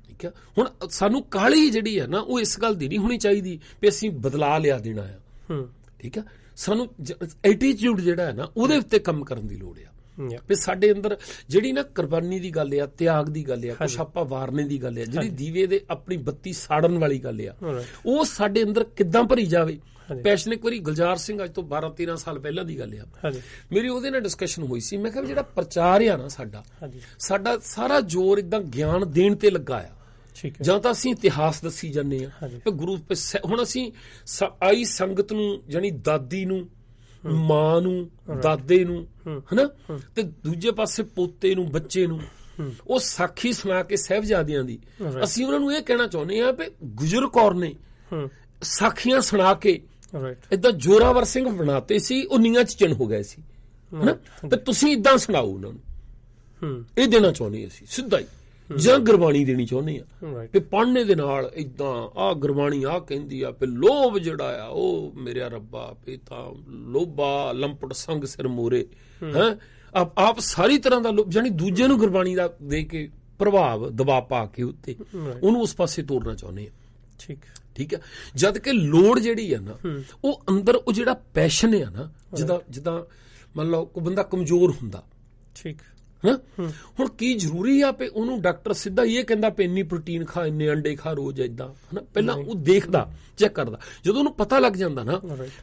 ਠੀਕ ਆ ਹੁਣ ਸਾਨੂੰ ਕਾਲੀ ਜਿਹੜੀ ਹੈ ਨਾ ਉਹ ਇਸ ਗੱਲ ਦੀ ਨਹੀਂ ਹੋਣੀ ਚਾਹੀਦੀ ਕਿ ਅਸੀਂ ਬਦਲਾ ਲਿਆ ਦੇਣਾ ਆ ਠੀਕ ਆ ਸਾਨੂੰ ਐਟੀਟਿਊਡ ਜਿਹੜਾ ਹੈ ਨਾ ਉਹਦੇ ਉੱਤੇ ਕੰਮ ਕਰਨ ਦੀ ਲੋੜ ਆ ਵੀ ਸਾਡੇ ਅੰਦਰ ਜਿਹੜੀ ਨਾ ਕੁਰਬਾਨੀ ਦੀ ਗੱਲ ਆ ਤਿਆਗ ਦੀ ਗੱਲ ਆ ਕੁਛ ਆਪਾਂ ਵਾਰਨੇ ਦੀ ਗੱਲ ਆ ਜਿਹੜੀ ਦੀਵੇ ਦੇ ਆਪਣੀ ਬੱਤੀ ਸਾੜਨ ਵਾਲੀ ਗੱਲ ਆ ਉਹ ਸਾਡੇ ਅੰਦਰ ਕਿੱਦਾਂ ਭਰੀ ਜਾਵੇ ਪੈਸ਼ਨ ਇੱਕ ਵਾਰੀ ਗੁਲਜ਼ਾਰ ਸਿੰਘ ਅੱਜ ਤੋਂ 12 13 ਸਾਲ ਪਹਿਲਾਂ ਦੀ ਗੱਲ ਆ ਮੇਰੀ ਉਹਦੇ ਨਾਲ ਡਿਸਕਸ਼ਨ ਹੋਈ ਸੀ ਮੈਂ ਕਿਹਾ ਜਿਹੜਾ ਪ੍ਰਚਾਰ ਆ ਨਾ ਸਾਡਾ ਸਾਡਾ ਸਾਰਾ ਜ਼ੋਰ ਇਦਾਂ ਗਿਆਨ ਦੇਣ ਤੇ ਲੱਗਾ ਆ ਠੀਕ ਹੈ ਜਾਂ ਤਾਂ ਅਸੀਂ ਇਤਿਹਾਸ ਦੱਸੀ ਜਾਂਦੇ ਆ ਤੇ ਗੁਰੂ ਹੁਣ ਅਸੀਂ ਆਈ ਸੰਗਤ ਨੂੰ ਜਾਨੀ ਦਾਦੀ ਨੂੰ ਮਾਂ ਨੂੰ ਦਾਦੇ ਨੂੰ ਹਨਾ ਤੇ ਦੂਜੇ ਪਾਸੇ ਪੋਤੇ ਨੂੰ ਬੱਚੇ ਨੂੰ ਉਹ ਸਾਖੀ ਸੁਣਾ ਕੇ ਸਹਿਬਜ਼ਾਦਿਆਂ ਦੀ ਅਸੀਂ ਉਹਨਾਂ ਨੂੰ ਇਹ ਕਹਿਣਾ ਚਾਹੁੰਦੇ ਆ ਕਿ ਗੁਜਰ ਕੌਰ ਨੇ ਸਾਖੀਆਂ ਸੁਣਾ ਕੇ ਰਾਈਟ ਇਦਾਂ ਜੋਰਾਵਰ ਸਿੰਘ ਬਣਾਤੇ ਸੀ ਉਹ ਨੀਆਂ ਚ ਚਿੰਨ ਹੋ ਗਏ ਸੀ ਹਨਾ ਤੇ ਤੁਸੀਂ ਇਦਾਂ ਸੁਣਾਓ ਉਹਨਾਂ ਨੂੰ ਇਹ ਦੇਣਾ ਚਾਹੁੰਦੇ ਅਸੀਂ ਸਿੱਧਾ ਹੀ ਜਾਂ ਗੁਰਬਾਣੀ ਦੇਣੀ ਚਾਹੁੰਦੇ ਆ ਤੇ ਪੜ੍ਹਨੇ ਦੇ ਨਾਲ ਇਦਾਂ ਆ ਗੁਰਬਾਣੀ ਆ ਕਹਿੰਦੀ ਆ ਤੇ ਲੋਭ ਜਿਹੜਾ ਆ ਉਹ ਮੇਰੇ ਰੱਬਾ ਪੇ ਤਾਂ ਲੋਭਾ ਲੰਪਟ ਸੰਗ ਸਿਰ ਮੂਰੇ ਹੈ ਆਪ ਆਪ ਸਾਰੀ ਤਰ੍ਹਾਂ ਦਾ ਲੋਭ ਜਾਨੀ ਦੂਜੇ ਨੂੰ ਗੁਰਬਾਣੀ ਦਾ ਦੇ ਕੇ ਪ੍ਰਭਾਵ ਦਬਾਅ ਪਾ ਕੇ ਉੱਤੇ ਉਹਨੂੰ ਉਸ ਪਾਸੇ ਤੋੜਨਾ ਚਾਹੁੰਦੇ ਆ ਠੀਕ ਠੀਕ ਹੈ ਜਦ ਕਿ ਲੋੜ ਜਿਹੜੀ ਆ ਨਾ ਉਹ ਅੰਦਰ ਉਹ ਜਿਹੜਾ ਪੈਸ਼ਨ ਆ ਨਾ ਜਿਦਾ ਜਿਦਾ ਮੰਨ ਲਓ ਕੋਈ ਬੰਦਾ ਕਮਜ਼ੋਰ ਹੁੰਦਾ ਠੀਕ ਹਾਂ ਹੁਣ ਕੀ ਜ਼ਰੂਰੀ ਆ ਪੇ ਉਹਨੂੰ ਡਾਕਟਰ ਸਿੱਧਾ ਇਹ ਕਹਿੰਦਾ ਪੇ ਇੰਨੀ ਪ੍ਰੋਟੀਨ ਖਾ ਇੰਨੇ ਅੰਡੇ ਖਾ ਰੋਜ਼ ਇਦਾਂ ਹਨਾ ਪਹਿਲਾਂ ਉਹ ਦੇਖਦਾ ਚੈੱਕ ਕਰਦਾ ਜਦੋਂ ਉਹਨੂੰ ਪਤਾ ਲੱਗ ਜਾਂਦਾ ਨਾ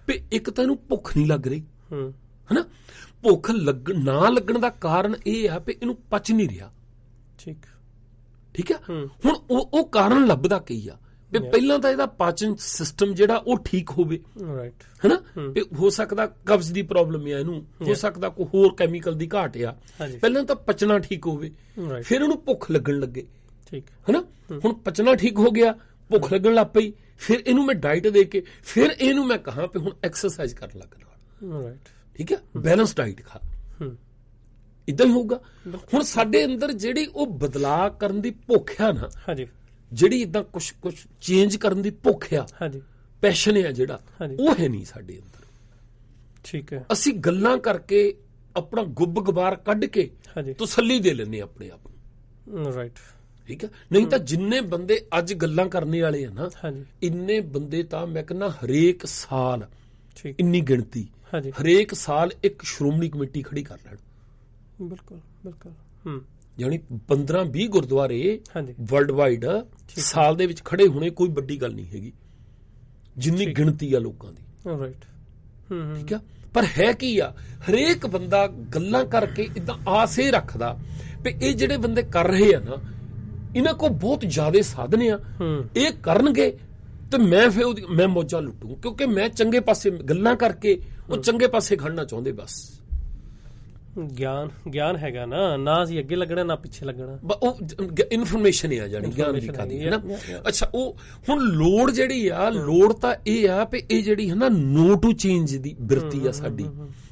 ਪੇ ਇੱਕ ਤਾਂ ਇਹਨੂੰ ਭੁੱਖ ਨਹੀਂ ਲੱਗ ਰਹੀ ਹਨਾ ਭੁੱਖ ਲੱਗ ਨਾ ਲੱਗਣ ਦਾ ਕਾਰਨ ਇਹ ਆ ਪੇ ਇਹਨੂੰ ਪਚ ਨਹੀਂ ਰਿਹਾ ਠੀਕ ਠੀਕ ਆ ਹੁਣ ਉਹ ਉਹ ਕਾਰਨ ਲੱਭਦਾ ਕੀ ਆ ਵੀ ਪਹਿਲਾਂ ਤਾਂ ਇਹਦਾ ਪਾਚਨ ਸਿਸਟਮ ਜਿਹੜਾ ਉਹ ਠੀਕ ਹੋਵੇ ਰਾਈਟ ਹੈਨਾ ਵੀ ਹੋ ਸਕਦਾ ਕਬਜ਼ ਦੀ ਪ੍ਰੋਬਲਮ ਹੈ ਇਹਨੂੰ ਹੋ ਸਕਦਾ ਕੋਈ ਹੋਰ ਕੈਮੀਕਲ ਦੀ ਘਾਟ ਆ ਪਹਿਲਾਂ ਤਾਂ ਪਚਣਾ ਠੀਕ ਹੋਵੇ ਫਿਰ ਉਹਨੂੰ ਭੁੱਖ ਲੱਗਣ ਲੱਗੇ ਠੀਕ ਹੈਨਾ ਹੁਣ ਪਚਣਾ ਠੀਕ ਹੋ ਗਿਆ ਭੁੱਖ ਲੱਗਣ ਲੱਗ ਪਈ ਫਿਰ ਇਹਨੂੰ ਮੈਂ ਡਾਈਟ ਦੇ ਕੇ ਫਿਰ ਇਹਨੂੰ ਮੈਂ ਕਹਾ ਵੀ ਹੁਣ ਐਕਸਰਸਾਈਜ਼ ਕਰਨ ਲੱਗ ਨਾਲ ਰਾਈਟ ਠੀਕ ਹੈ ਬੈਲੈਂਸ ਡਾਈਟ ਖਾ ਇਦਾਂ ਹੀ ਹੋਊਗਾ ਹੁਣ ਸਾਡੇ ਅੰਦਰ ਜਿਹੜੀ ਉਹ ਬਦਲਾਅ ਕਰਨ ਦੀ ਭੁੱਖ ਆ ਨਾ ਹਾਂਜੀ ਜਿਹੜੀ ਇਦਾਂ ਕੁਝ ਕੁਝ ਚੇਂਜ ਕਰਨ ਦੀ ਭੁੱਖ ਆ ਹਾਂਜੀ ਪੈਸ਼ਨ ਹੈ ਜਿਹੜਾ ਉਹ ਹੈ ਨਹੀਂ ਸਾਡੇ ਅੰਦਰ ਠੀਕ ਹੈ ਅਸੀਂ ਗੱਲਾਂ ਕਰਕੇ ਆਪਣਾ ਗੁੱਬ ਗਵਾਰ ਕੱਢ ਕੇ ਤਸੱਲੀ ਦੇ ਲੈਨੇ ਆਪਣੇ ਆਪ ਨੂੰ ਰਾਈਟ ਠੀਕ ਹੈ ਨਹੀਂ ਤਾਂ ਜਿੰਨੇ ਬੰਦੇ ਅੱਜ ਗੱਲਾਂ ਕਰਨੇ ਵਾਲੇ ਆ ਨਾ ਇੰਨੇ ਬੰਦੇ ਤਾਂ ਮੈਂ ਕਹਿੰਦਾ ਹਰੇਕ ਸਾਲ ਠੀਕ ਇੰਨੀ ਗਿਣਤੀ ਹਰੇਕ ਸਾਲ ਇੱਕ ਸ਼੍ਰੋਮਣੀ ਕਮੇਟੀ ਖੜੀ ਕਰ ਲੈਣ ਬਿਲਕੁਲ ਬਿਲਕੁਲ ਹੂੰ ਯਾਨੀ 15-20 ਗੁਰਦੁਆਰੇ ਵਰਲਡ ਵਾਈਡ ਸਾਲ ਦੇ ਵਿੱਚ ਖੜੇ ਹੋਣੇ ਕੋਈ ਵੱਡੀ ਗੱਲ ਨਹੀਂ ਹੈਗੀ ਜਿੰਨੀ ਗਿਣਤੀ ਆ ਲੋਕਾਂ ਦੀ ਰਾਈਟ ਹੂੰ ਠੀਕ ਆ ਪਰ ਹੈ ਕੀ ਆ ਹਰੇਕ ਬੰਦਾ ਗੱਲਾਂ ਕਰਕੇ ਇਦਾਂ ਆਸੇ ਰੱਖਦਾ ਵੀ ਇਹ ਜਿਹੜੇ ਬੰਦੇ ਕਰ ਰਹੇ ਆ ਨਾ ਇਹਨਾਂ ਕੋ ਬਹੁਤ ਜ਼ਿਆਦਾ ਸਾਧਨ ਆ ਇਹ ਕਰਨਗੇ ਤੇ ਮੈਂ ਫੇ ਮੈਂ ਮੋਜਾ ਲੁੱਟੂ ਕਿਉਂਕਿ ਮੈਂ ਚੰਗੇ ਪਾਸੇ ਗੱਲਾਂ ਕਰਕੇ ਉਹ ਚੰਗੇ ਪਾਸੇ ਖੜਨਾ ਚਾਹੁੰਦੇ ਬਸ ਗਿਆਨ ਗਿਆਨ ਹੈਗਾ ਨਾ ਨਾ ਅਸੀਂ ਅੱਗੇ ਲੱਗਣਾ ਨਾ ਪਿੱਛੇ ਲੱਗਣਾ ਉਹ ਇਨਫੋਰਮੇਸ਼ਨ ਹੀ ਆ ਜਾਣੀ ਗਿਆਨ ਦੀ ਖਾਦੀ ਹੈ ਨਾ ਅੱਛਾ ਉਹ ਹੁਣ ਲੋੜ ਜਿਹੜੀ ਆ ਲੋੜ ਤਾਂ ਇਹ ਆ ਕਿ ਇਹ ਜਿਹੜੀ ਹੈ ਨਾ ਨੋ ਟੂ ਚੇਂਜ ਦੀ ਬਿਰਤੀ ਆ ਸਾਡੀ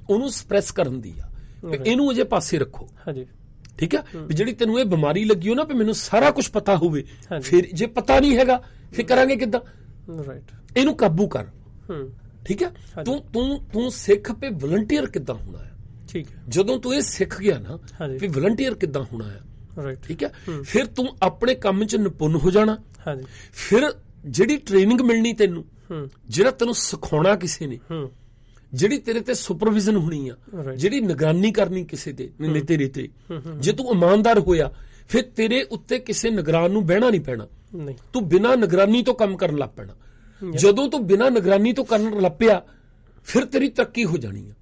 ਉਹਨੂੰ ਸਪਰੈਸ ਕਰਨ ਦੀ ਆ ਇਹਨੂੰ ਅਜੇ ਪਾਸੇ ਰੱਖੋ ਹਾਂਜੀ ਠੀਕ ਆ ਵੀ ਜਿਹੜੀ ਤੈਨੂੰ ਇਹ ਬਿਮਾਰੀ ਲੱਗੀ ਹੋ ਨਾ ਵੀ ਮੈਨੂੰ ਸਾਰਾ ਕੁਝ ਪਤਾ ਹੋਵੇ ਫਿਰ ਜੇ ਪਤਾ ਨਹੀਂ ਹੈਗਾ ਫਿਰ ਕਰਾਂਗੇ ਕਿੱਦਾਂ ਰਾਈਟ ਇਹਨੂੰ ਕਾਬੂ ਕਰ ਹੂੰ ਠੀਕ ਆ ਤੂੰ ਤੂੰ ਤੂੰ ਸਿੱਖ ਤੇ ਵਲੰਟੀਅਰ ਕਿੱਦਾਂ ਹੋਣਾ ਹੈ ਠੀਕ ਹੈ ਜਦੋਂ ਤੂੰ ਇਹ ਸਿੱਖ ਗਿਆ ਨਾ ਵੀ ਵਲੰਟੀਅਰ ਕਿੱਦਾਂ ਹੋਣਾ ਹੈ ਰਾਈਟ ਠੀਕ ਹੈ ਫਿਰ ਤੂੰ ਆਪਣੇ ਕੰਮ 'ਚ ਨਿਪੁੰਨ ਹੋ ਜਾਣਾ ਹਾਂਜੀ ਫਿਰ ਜਿਹੜੀ ਟ੍ਰੇਨਿੰਗ ਮਿਲਣੀ ਤੈਨੂੰ ਜਿਹੜਾ ਤੈਨੂੰ ਸਿਖਾਉਣਾ ਕਿਸੇ ਨੇ ਜਿਹੜੀ ਤੇਰੇ ਤੇ ਸੁਪਰਵਿਜ਼ਨ ਹੋਣੀ ਆ ਜਿਹੜੀ ਨਿਗਰਾਨੀ ਕਰਨੀ ਕਿਸੇ ਤੇ ਨੇ ਤੇਰੇ ਤੇ ਜੇ ਤੂੰ ਇਮਾਨਦਾਰ ਹੋਇਆ ਫਿਰ ਤੇਰੇ ਉੱਤੇ ਕਿਸੇ ਨਿਗਰਾਨ ਨੂੰ ਬਹਿਣਾ ਨਹੀਂ ਪੈਣਾ ਨਹੀਂ ਤੂੰ ਬਿਨਾ ਨਿਗਰਾਨੀ ਤੋਂ ਕੰਮ ਕਰਨ ਲੱਪਣਾ ਜਦੋਂ ਤੂੰ ਬਿਨਾ ਨਿਗਰਾਨੀ ਤੋਂ ਕਰਨ ਲੱਪਿਆ ਫਿਰ ਤੇਰੀ ਤਰੱਕੀ ਹੋ ਜਾਣੀ ਆ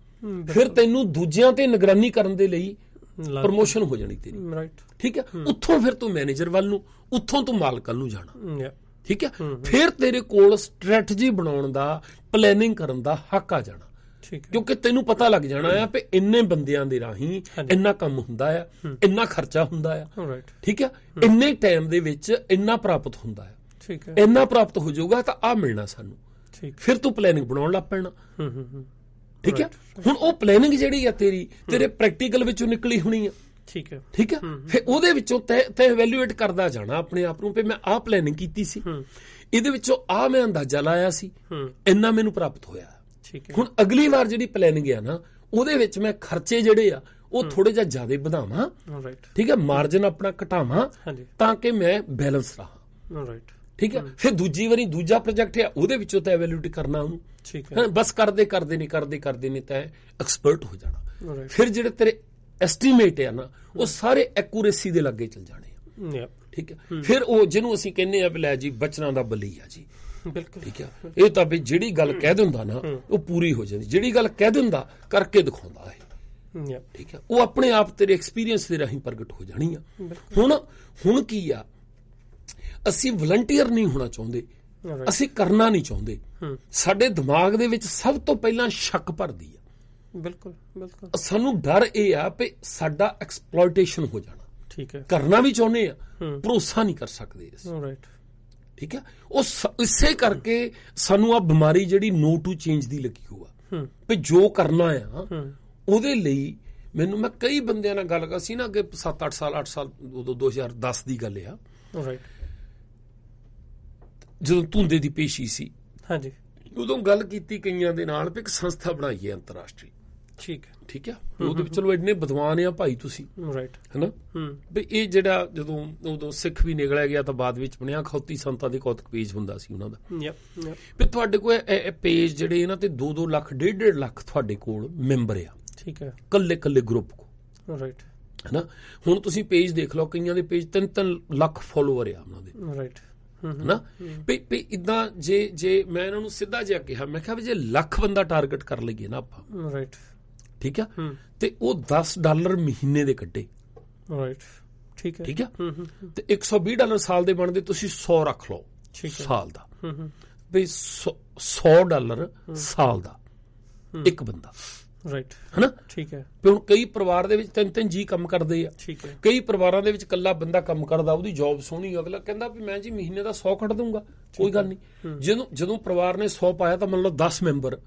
ਫਿਰ ਤੈਨੂੰ ਦੂਜਿਆਂ ਤੇ ਨਿਗਰਾਨੀ ਕਰਨ ਦੇ ਲਈ ਪ੍ਰੋਮੋਸ਼ਨ ਹੋ ਜਾਣੀ ਤੇਰੀ ਰਾਈਟ ਠੀਕ ਹੈ ਉੱਥੋਂ ਫਿਰ ਤੂੰ ਮੈਨੇਜਰ ਵੱਲ ਨੂੰ ਉੱਥੋਂ ਤੂੰ ਮਾਲਕ ਵੱਲ ਨੂੰ ਜਾਣਾ ਠੀਕ ਹੈ ਫਿਰ ਤੇਰੇ ਕੋਲ ਸਟ੍ਰੈਟਜੀ ਬਣਾਉਣ ਦਾ ਪਲੈਨਿੰਗ ਕਰਨ ਦਾ ਹੱਕ ਆ ਜਾਣਾ ਠੀਕ ਕਿਉਂਕਿ ਤੈਨੂੰ ਪਤਾ ਲੱਗ ਜਾਣਾ ਆ ਕਿ ਇੰਨੇ ਬੰਦਿਆਂ ਦੇ ਰਾਹੀਂ ਇੰਨਾ ਕੰਮ ਹੁੰਦਾ ਆ ਇੰਨਾ ਖਰਚਾ ਹੁੰਦਾ ਆ ਠੀਕ ਹੈ ਇੰਨੇ ਟਾਈਮ ਦੇ ਵਿੱਚ ਇੰਨਾ ਪ੍ਰਾਪਤ ਹੁੰਦਾ ਆ ਠੀਕ ਹੈ ਇੰਨਾ ਪ੍ਰਾਪਤ ਹੋ ਜਾਊਗਾ ਤਾਂ ਆ ਮਿਲਣਾ ਸਾਨੂੰ ਠੀਕ ਫਿਰ ਤੂੰ ਪਲੈਨਿੰਗ ਬਣਾਉਣ ਲੱਗ ਪੈਣਾ ਠੀਕ ਹੈ ਹੁਣ ਉਹ ਪਲੈਨਿੰਗ ਜਿਹੜੀ ਆ ਤੇਰੀ ਤੇਰੇ ਪ੍ਰੈਕਟੀਕਲ ਵਿੱਚੋਂ ਨਿਕਲੀ ਹੋਣੀ ਆ ਠੀਕ ਹੈ ਠੀਕ ਹੈ ਫਿਰ ਉਹਦੇ ਵਿੱਚੋਂ ਤੇ ਤੇ ਇਵੈਲੂਏਟ ਕਰਦਾ ਜਾਣਾ ਆਪਣੇ ਆਪ ਨੂੰ ਵੀ ਮੈਂ ਆਹ ਪਲੈਨਿੰਗ ਕੀਤੀ ਸੀ ਇਹਦੇ ਵਿੱਚੋਂ ਆ ਮੈਂ ਅੰਦਾਜ਼ਾ ਲਾਇਆ ਸੀ ਇੰਨਾ ਮੈਨੂੰ ਪ੍ਰਾਪਤ ਹੋਇਆ ਠੀਕ ਹੈ ਹੁਣ ਅਗਲੀ ਵਾਰ ਜਿਹੜੀ ਪਲੈਨਿੰਗ ਆ ਨਾ ਉਹਦੇ ਵਿੱਚ ਮੈਂ ਖਰਚੇ ਜਿਹੜੇ ਆ ਉਹ ਥੋੜੇ ਜਿਹਾ ਜ਼ਿਆਦਾ ਵਧਾਵਾਂ ਠੀਕ ਹੈ ਮਾਰਜਨ ਆਪਣਾ ਘਟਾਵਾਂ ਤਾਂ ਕਿ ਮੈਂ ਬੈਲੈਂਸ ਰਹਾ ਰਾਈਟ ਠੀਕ ਹੈ ਫਿਰ ਦੂਜੀ ਵਾਰੀ ਦੂਜਾ ਪ੍ਰੋਜੈਕਟ ਹੈ ਉਹਦੇ ਵਿੱਚੋਂ ਤਾਂ ਐਵੈਲੂਏਟ ਕਰਨਾ ਉਹਨੂੰ ਠੀਕ ਹੈ ਬਸ ਕਰਦੇ ਕਰਦੇ ਨਹੀਂ ਕਰਦੇ ਕਰਦੇ ਨਹੀਂ ਤਾਂ ਐਕਸਪਰਟ ਹੋ ਜਾਣਾ ਫਿਰ ਜਿਹੜੇ ਤੇਰੇ ਐਸਟੀਮੇਟ ਹੈ ਨਾ ਉਹ ਸਾਰੇ ਐਕੂਰੇਸੀ ਦੇ ਲੱਗੇ ਚਲ ਜਾਣੇ ਆ ਠੀਕ ਹੈ ਫਿਰ ਉਹ ਜਿਹਨੂੰ ਅਸੀਂ ਕਹਿੰਦੇ ਆ ਲੈ ਜੀ ਬਚਨਾਂ ਦਾ ਬਲੀ ਆ ਜੀ ਬਿਲਕੁਲ ਠੀਕ ਹੈ ਇਹ ਤਾਂ ਵੀ ਜਿਹੜੀ ਗੱਲ ਕਹਿ ਦਿੰਦਾ ਨਾ ਉਹ ਪੂਰੀ ਹੋ ਜਾਂਦੀ ਜਿਹੜੀ ਗੱਲ ਕਹਿ ਦਿੰਦਾ ਕਰਕੇ ਦਿਖਾਉਂਦਾ ਹੈ ਠੀਕ ਹੈ ਉਹ ਆਪਣੇ ਆਪ ਤੇਰੇ ਐਕਸਪੀਰੀਅੰਸ ਦੇ ਰਾਹੀਂ ਪ੍ਰਗਟ ਹੋ ਜਾਣੀ ਆ ਹੁਣ ਹੁਣ ਕੀ ਆ ਅਸੀਂ ਵਲੰਟੀਅਰ ਨਹੀਂ ਹੋਣਾ ਚਾਹੁੰਦੇ ਅਸੀਂ ਕਰਨਾ ਨਹੀਂ ਚਾਹੁੰਦੇ ਸਾਡੇ ਦਿਮਾਗ ਦੇ ਵਿੱਚ ਸਭ ਤੋਂ ਪਹਿਲਾਂ ਸ਼ੱਕ ਭਰਦੀ ਆ ਬਿਲਕੁਲ ਬਿਲਕੁਲ ਸਾਨੂੰ ਡਰ ਇਹ ਆ ਕਿ ਸਾਡਾ ਐਕਸਪਲੋਇਟੇਸ਼ਨ ਹੋ ਜਾਣਾ ਠੀਕ ਹੈ ਕਰਨਾ ਵੀ ਚਾਹੁੰਦੇ ਆ ਭਰੋਸਾ ਨਹੀਂ ਕਰ ਸਕਦੇ ਇਸ ਰਾਈਟ ਠੀਕ ਹੈ ਉਹ ਇਸੇ ਕਰਕੇ ਸਾਨੂੰ ਆ ਬਿਮਾਰੀ ਜਿਹੜੀ ਨੋ ਟੂ ਚੇਂਜ ਦੀ ਲੱਗੀ ਹੋਆ ਕਿ ਜੋ ਕਰਨਾ ਆ ਉਹਦੇ ਲਈ ਮੈਨੂੰ ਮੈਂ ਕਈ ਬੰਦਿਆਂ ਨਾਲ ਗੱਲ ਕਰ ਸੀ ਨਾ ਕਿ 7-8 ਸਾਲ 8 ਸਾਲ ਉਦੋਂ 2010 ਦੀ ਗੱਲ ਆ ਰਾਈਟ ਜਦੋਂ ਧੁੰਦੇ ਦੀ ਪੇਸ਼ੀ ਸੀ ਹਾਂਜੀ ਉਦੋਂ ਗੱਲ ਕੀਤੀ ਕਈਆਂ ਦੇ ਨਾਲ ਕਿ ਇੱਕ ਸੰਸਥਾ ਬਣਾਈ ਹੈ ਅੰਤਰਰਾਸ਼ਟਰੀ ਠੀਕ ਹੈ ਠੀਕ ਹੈ ਉਹਦੇ ਵਿੱਚ ਚਲੋ ਇੰਨੇ ਵਿਦਵਾਨ ਆ ਭਾਈ ਤੁਸੀਂ ਰਾਈਟ ਹੈਨਾ ਵੀ ਇਹ ਜਿਹੜਾ ਜਦੋਂ ਉਦੋਂ ਸਿੱਖ ਵੀ ਨਿਕਲਿਆ ਗਿਆ ਤਾਂ ਬਾਅਦ ਵਿੱਚ ਬਣਿਆ ਖੌਤੀ ਸੰਤਾਂ ਦੇ ਕੌਤਕ ਪੇਜ ਹੁੰਦਾ ਸੀ ਉਹਨਾਂ ਦਾ ਯਪ ਵੀ ਤੁਹਾਡੇ ਕੋਲ ਇਹ ਪੇਜ ਜਿਹੜੇ ਇਹਨਾਂ ਤੇ 2-2 ਲੱਖ 1.5 ਲੱਖ ਤੁਹਾਡੇ ਕੋਲ ਮੈਂਬਰ ਆ ਠੀਕ ਹੈ ਕੱਲੇ ਕੱਲੇ ਗਰੁੱਪ ਕੋ ਰਾਈਟ ਹੈਨਾ ਹੁਣ ਤੁਸੀਂ ਪੇਜ ਦੇਖ ਲਓ ਕਈਆਂ ਦੇ ਪੇਜ 3-3 ਲੱਖ ਫੋਲੋਅਰ ਆ ਉਹਨਾਂ ਦੇ ਰਾਈਟ ਹਨਾ ਵੀ ਵੀ ਇਦਾਂ ਜੇ ਜੇ ਮੈਂ ਇਹਨਾਂ ਨੂੰ ਸਿੱਧਾ ਜਿਹਾ ਕਿਹਾ ਮੈਂ ਕਿਹਾ ਵੀ ਜੇ ਲੱਖ ਬੰਦਾ ਟਾਰਗੇਟ ਕਰ ਲਈਏ ਨਾ ਆਪਾਂ ਰਾਈਟ ਠੀਕ ਆ ਤੇ ਉਹ 10 ਡਾਲਰ ਮਹੀਨੇ ਦੇ ਕੱਢੇ ਰਾਈਟ ਠੀਕ ਹੈ ਠੀਕ ਆ ਤੇ 120 ਡਾਲਰ ਸਾਲ ਦੇ ਬਣਦੇ ਤੁਸੀਂ 100 ਰੱਖ ਲਓ ਠੀਕ ਹੈ ਸਾਲ ਦਾ ਹੂੰ ਹੂੰ ਵੀ 100 ਡਾਲਰ ਸਾਲ ਦਾ ਇੱਕ ਬੰਦਾ ਰਾਈਟ ਹੈਨਾ ਠੀਕ ਹੈ ਤੇ ਹੁਣ ਕਈ ਪਰਿਵਾਰ ਦੇ ਵਿੱਚ ਤਿੰਨ ਤਿੰਨ ਜੀ ਕੰਮ ਕਰਦੇ ਆ ਠੀਕ ਹੈ ਕਈ ਪਰਿਵਾਰਾਂ ਦੇ ਵਿੱਚ ਇਕੱਲਾ ਬੰਦਾ ਕੰਮ ਕਰਦਾ ਉਹਦੀ ਜੌਬ ਸੋਹਣੀ ਅਗਲਾ ਕਹਿੰਦਾ ਵੀ ਮੈਂ ਜੀ ਮਹੀਨੇ ਦਾ 100 ਕੱਢ ਦੂੰਗਾ ਕੋਈ ਗੱਲ ਨਹੀਂ ਜਦੋਂ ਜਦੋਂ ਪਰਿਵਾਰ ਨੇ 100 ਪਾਇਆ ਤਾਂ ਮੰਨ ਲਓ 10 ਮੈਂਬਰ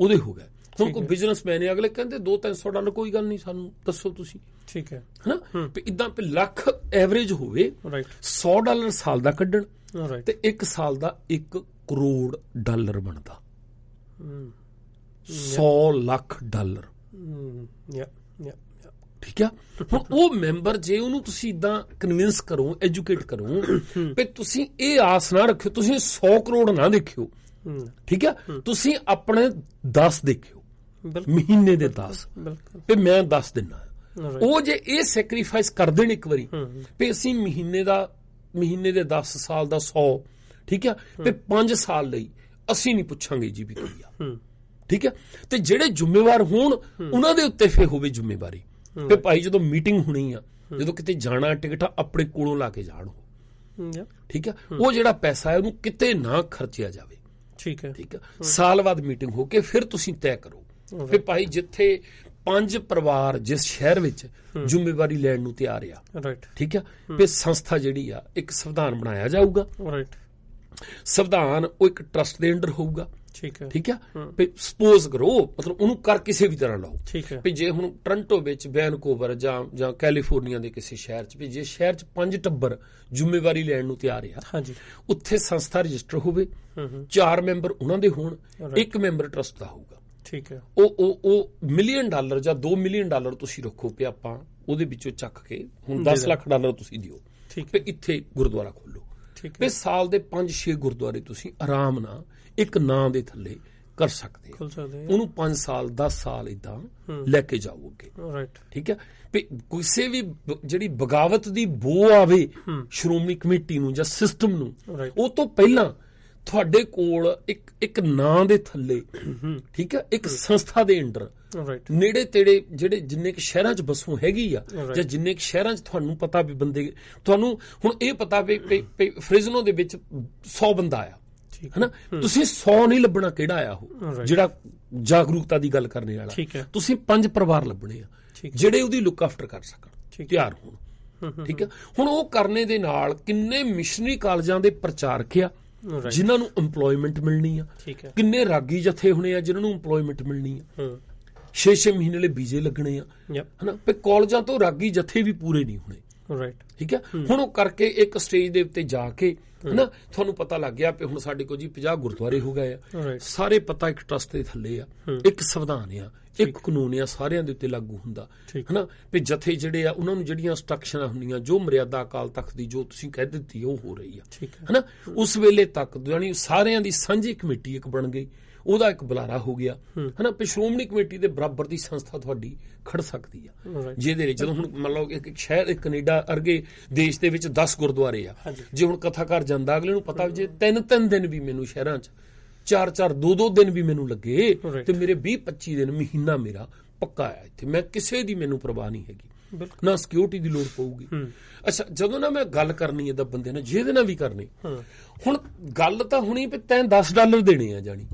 ਉਹਦੇ ਹੋ ਗਏ ਹੁਣ ਕੋਈ ਬਿਜ਼ਨਸਮੈਨ ਹੈ ਅਗਲੇ ਕਹਿੰਦੇ 2-300 ਡਾਲਰ ਕੋਈ ਗੱਲ ਨਹੀਂ ਸਾਨੂੰ ਦੱਸੋ ਤੁਸੀਂ ਠੀਕ ਹੈ ਹਨਾ ਵੀ ਇਦਾਂ ਵੀ ਲੱਖ ਐਵਰੇਜ ਹੋਵੇ 100 ਡਾਲਰ ਸਾਲ ਦਾ ਕੱਢਣ ਤੇ 1 ਸਾਲ ਦਾ 1 ਕਰੋੜ ਡਾਲਰ ਬਣਦਾ 100 ਲੱਖ ਡਾਲਰ ਯਾ ਯਾ ਠੀਕ ਆ ਹੁਣ ਉਹ ਮੈਂਬਰ ਜੇ ਉਹਨੂੰ ਤੁਸੀਂ ਇਦਾਂ ਕਨਵਿੰਸ ਕਰੋ ਐਜੂਕੇਟ ਕਰੋ ਕਿ ਤੁਸੀਂ ਇਹ ਆਸ ਨਾ ਰੱਖਿਓ ਤੁਸੀਂ 100 ਕਰੋੜ ਨਾ ਦੇਖਿਓ ਠੀਕ ਆ ਤੁਸੀਂ ਆਪਣੇ 10 ਦੇਖਿਓ ਮਹੀਨੇ ਦੇ 10 ਤੇ ਮੈਂ 10 ਦਿੰਦਾ ਉਹ ਜੇ ਇਹ ਸੈਕਰੀਫਾਈਸ ਕਰ ਦੇਣ ਇੱਕ ਵਾਰੀ ਤੇ ਅਸੀਂ ਮਹੀਨੇ ਦਾ ਮਹੀਨੇ ਦੇ 10 ਸਾਲ ਦਾ 100 ਠੀਕ ਆ ਤੇ 5 ਸਾਲ ਲਈ ਅਸੀਂ ਨਹੀਂ ਪੁੱਛਾਂਗੇ ਜੀ ਵੀ ਕੀ ਆ ਠੀਕ ਹੈ ਤੇ ਜਿਹੜੇ ਜ਼ਿੰਮੇਵਾਰ ਹੋਣ ਉਹਨਾਂ ਦੇ ਉੱਤੇ ਫੇ ਹੋਵੇ ਜ਼ਿੰਮੇਵਾਰੀ ਤੇ ਭਾਈ ਜਦੋਂ ਮੀਟਿੰਗ ਹੋਣੀ ਆ ਜਦੋਂ ਕਿਤੇ ਜਾਣਾ ਟਿਕਟਾਂ ਆਪਣੇ ਕੋਲੋਂ ਲਾ ਕੇ ਜਾਣ ਠੀਕ ਹੈ ਉਹ ਜਿਹੜਾ ਪੈਸਾ ਹੈ ਉਹਨੂੰ ਕਿਤੇ ਨਾ ਖਰਚਿਆ ਜਾਵੇ ਠੀਕ ਹੈ ਠੀਕ ਹੈ ਸਾਲ ਬਾਅਦ ਮੀਟਿੰਗ ਹੋ ਕੇ ਫਿਰ ਤੁਸੀਂ ਤੈਅ ਕਰੋ ਫਿਰ ਭਾਈ ਜਿੱਥੇ ਪੰਜ ਪਰਿਵਾਰ ਜਿਸ ਸ਼ਹਿਰ ਵਿੱਚ ਜ਼ਿੰਮੇਵਾਰੀ ਲੈਣ ਨੂੰ ਤਿਆਰ ਆ ਰਾਈਟ ਠੀਕ ਹੈ ਫੇ ਸੰਸਥਾ ਜਿਹੜੀ ਆ ਇੱਕ ਸੰਵਿਧਾਨ ਬਣਾਇਆ ਜਾਊਗਾ ਰਾਈਟ ਸੰਵਿਧਾਨ ਉਹ ਇੱਕ ਟਰਸਟ ਦੇ ਅੰਡਰ ਹੋਊਗਾ ਠੀਕ ਹੈ ਠੀਕ ਹੈ ਵੀ ਸਪੋਜ਼ ਕਰੋ ਮਤਲਬ ਉਹਨੂੰ ਕਰ ਕਿਸੇ ਵੀ ਤਰ੍ਹਾਂ ਲਾਓ ਠੀਕ ਹੈ ਵੀ ਜੇ ਹੁਣ ਟ੍ਰਾਂਟੋ ਵਿੱਚ ਵੈਨਕੂਵਰ ਜਾਂ ਜਾਂ ਕੈਲੀਫੋਰਨੀਆ ਦੇ ਕਿਸੇ ਸ਼ਹਿਰ 'ਚ ਵੀ ਜੇ ਸ਼ਹਿਰ 'ਚ ਪੰਜ ਟੱਬਰ ਜ਼ਿੰਮੇਵਾਰੀ ਲੈਣ ਨੂੰ ਤਿਆਰ ਆ ਹਾਂਜੀ ਉੱਥੇ ਸੰਸਥਾ ਰਜਿਸਟਰ ਹੋਵੇ ਚਾਰ ਮੈਂਬਰ ਉਹਨਾਂ ਦੇ ਹੋਣ ਇੱਕ ਮੈਂਬਰ ਟਰਸਟ ਦਾ ਹੋਊਗਾ ਠੀਕ ਹੈ ਉਹ ਉਹ ਉਹ ਮਿਲੀਅਨ ਡਾਲਰ ਜਾਂ 2 ਮਿਲੀਅਨ ਡਾਲਰ ਤੁਸੀਂ ਰੱਖੋ ਪਿਆ ਆਪਾਂ ਉਹਦੇ ਵਿੱਚੋਂ ਚੱਕ ਕੇ ਹੁਣ 10 ਲੱਖ ਡਾਲਰ ਤੁਸੀਂ ਦਿਓ ਠੀਕ ਹੈ ਇੱਥੇ ਗੁਰਦੁਆਰਾ ਖੋਲੋ ਵੀ ਸਾਲ ਦੇ 5-6 ਗੁਰਦੁਆਰੇ ਤੁਸੀਂ ਆਰਾਮ ਨਾਲ ਇੱਕ ਨਾਂ ਦੇ ਥੱਲੇ ਕਰ ਸਕਦੇ ਹੋ ਉਹਨੂੰ 5 ਸਾਲ 10 ਸਾਲ ਇਦਾਂ ਲੈ ਕੇ ਜਾਓਗੇ ਰਾਈਟ ਠੀਕ ਹੈ ਵੀ ਕਿਸੇ ਵੀ ਜਿਹੜੀ ਬਗਾਵਤ ਦੀ ਬੋ ਆਵੇ ਸ਼੍ਰੋਮਣੀ ਕਮੇਟੀ ਨੂੰ ਜਾਂ ਸਿਸਟਮ ਨੂੰ ਉਹ ਤੋਂ ਪਹਿਲਾਂ ਤੁਹਾਡੇ ਕੋਲ ਇੱਕ ਇੱਕ ਨਾਂ ਦੇ ਥੱਲੇ ਠੀਕ ਹੈ ਇੱਕ ਸੰਸਥਾ ਦੇ ਅੰਡਰ ਨੇੜੇ ਤੇੜੇ ਜਿਹੜੇ ਜਿੰਨੇ ਕਿ ਸ਼ਹਿਰਾਂ 'ਚ ਬਸੂ ਹੈਗੀ ਆ ਜਾਂ ਜਿੰਨੇ ਕਿ ਸ਼ਹਿਰਾਂ 'ਚ ਤੁਹਾਨੂੰ ਪਤਾ ਵੀ ਬੰਦੇ ਤੁਹਾਨੂੰ ਹੁਣ ਇਹ ਪਤਾ ਵੀ ਫ੍ਰਿਜ਼ਨੋ ਦੇ ਵਿੱਚ 100 ਬੰਦਾ ਆ ਹਨਾ ਤੁਸੀਂ 100 ਨਹੀਂ ਲੱਭਣਾ ਕਿਹੜਾ ਆ ਉਹ ਜਿਹੜਾ ਜਾਗਰੂਕਤਾ ਦੀ ਗੱਲ ਕਰਨੇ ਵਾਲਾ ਤੁਸੀਂ ਪੰਜ ਪਰਿਵਾਰ ਲੱਭਣੇ ਆ ਜਿਹੜੇ ਉਹਦੀ ਲੁੱਕ ਆਫਟਰ ਕਰ ਸਕਣ ਤਿਆਰ ਹੋਣ ਠੀਕ ਹੈ ਹੁਣ ਉਹ ਕਰਨੇ ਦੇ ਨਾਲ ਕਿੰਨੇ ਮਿਸ਼ਨਰੀ ਕਾਲਜਾਂ ਦੇ ਪ੍ਰਚਾਰਕ ਆ ਜਿਨ੍ਹਾਂ ਨੂੰ এমਪਲੋਇਮੈਂਟ ਮਿਲਣੀ ਆ ਕਿੰਨੇ ਰਾਗੀ ਜਥੇ ਹੋਣੇ ਆ ਜਿਨ੍ਹਾਂ ਨੂੰ এমਪਲੋਇਮੈਂਟ ਮਿਲਣੀ ਆ 6-6 ਮਹੀਨੇ ਲਈ ਵੀਜ਼ੇ ਲੱਗਣੇ ਆ ਹਨਾ ਤੇ ਕਾਲਜਾਂ ਤੋਂ ਰਾਗੀ ਜਥੇ ਵੀ ਪੂਰੇ ਨਹੀਂ ਹੋਣੇ ਰਾਈਟ ਠੀਕ ਹੈ ਹੁਣ ਉਹ ਕਰਕੇ ਇੱਕ ਸਟੇਜ ਦੇ ਉੱਤੇ ਜਾ ਕੇ ਹਨਾ ਤੁਹਾਨੂੰ ਪਤਾ ਲੱਗ ਗਿਆ ਕਿ ਹੁਣ ਸਾਡੇ ਕੋਲ ਜੀ 50 ਗੁਰਦੁਆਰੇ ਹੋ ਗਏ ਆ ਸਾਰੇ ਪਤਾ ਇੱਕ ਟਰਸਟ ਦੇ ਥੱਲੇ ਆ ਇੱਕ ਸੰਵਿਧਾਨ ਆ ਇੱਕ ਕਾਨੂੰਨ ਆ ਸਾਰਿਆਂ ਦੇ ਉੱਤੇ ਲਾਗੂ ਹੁੰਦਾ ਹਨਾ ਵੀ ਜਥੇ ਜਿਹੜੇ ਆ ਉਹਨਾਂ ਨੂੰ ਜਿਹੜੀਆਂ ਸਟ੍ਰਕਚਰਾਂ ਹੁੰਦੀਆਂ ਜੋ ਮਰਿਆਦਾ ਕਾਲ ਤੱਕ ਦੀ ਜੋ ਤੁਸੀਂ ਕਹਿ ਦਿੱਤੀ ਉਹ ਹੋ ਰਹੀ ਆ ਹਨਾ ਉਸ ਵੇਲੇ ਤੱਕ ਯਾਨੀ ਸਾਰਿਆਂ ਦੀ ਸਾਂਝੀ ਕਮੇਟੀ ਇੱਕ ਬਣ ਗਈ ਉਹਦਾ ਇੱਕ ਬੁਲਾਰਾ ਹੋ ਗਿਆ ਹਨਾ ਪਿਸ਼ਰੋਮਣੀ ਕਮੇਟੀ ਦੇ ਬਰਾਬਰ ਦੀ ਸੰਸਥਾ ਤੁਹਾਡੀ ਖੜ ਸਕਦੀ ਆ ਜਿਹਦੇ ਵਿੱਚ ਜਦੋਂ ਹੁਣ ਮੰਨ ਲਓ ਇੱਕ ਸ਼ਹਿਰ ਇੱਕ ਕੈਨੇਡਾ ਅਰਗੇ ਦੇਸ਼ ਦੇ ਵਿੱਚ 10 ਗੁਰਦੁਆਰੇ ਆ ਜੇ ਹੁਣ ਕਥਾਕਾਰ ਜਾਂਦਾ ਅਗਲੇ ਨੂੰ ਪਤਾ ਜੇ ਤਿੰਨ ਤਿੰਨ ਦਿਨ ਵੀ ਮੈਨੂੰ ਸ਼ਹਿਰਾਂ 'ਚ ਚਾਰ ਚਾਰ ਦੋ ਦੋ ਦਿਨ ਵੀ ਮੈਨੂੰ ਲੱਗੇ ਤੇ ਮੇਰੇ 20 25 ਦਿਨ ਮਹੀਨਾ ਮੇਰਾ ਪੱਕਾ ਆ ਇੱਥੇ ਮੈਂ ਕਿਸੇ ਦੀ ਮੈਨੂੰ ਪਰਵਾਹ ਨਹੀਂ ਹੈਗੀ ਨਾ ਸਿਕਿਉਰਿਟੀ ਦੀ ਲੋੜ ਪਊਗੀ ਅੱਛਾ ਜਦੋਂ ਨਾ ਮੈਂ ਗੱਲ ਕਰਨੀ ਹੈ ਦਾ ਬੰਦੇ ਨਾਲ ਜਿਹਦੇ ਨਾਲ ਵੀ ਕਰਨੀ ਹੁਣ ਗੱਲ ਤਾਂ ਹੁਣੀ ਵੀ ਤੈਂ 10 ਡਾਲਰ ਦੇਣੇ ਆ ਜਾਨੀ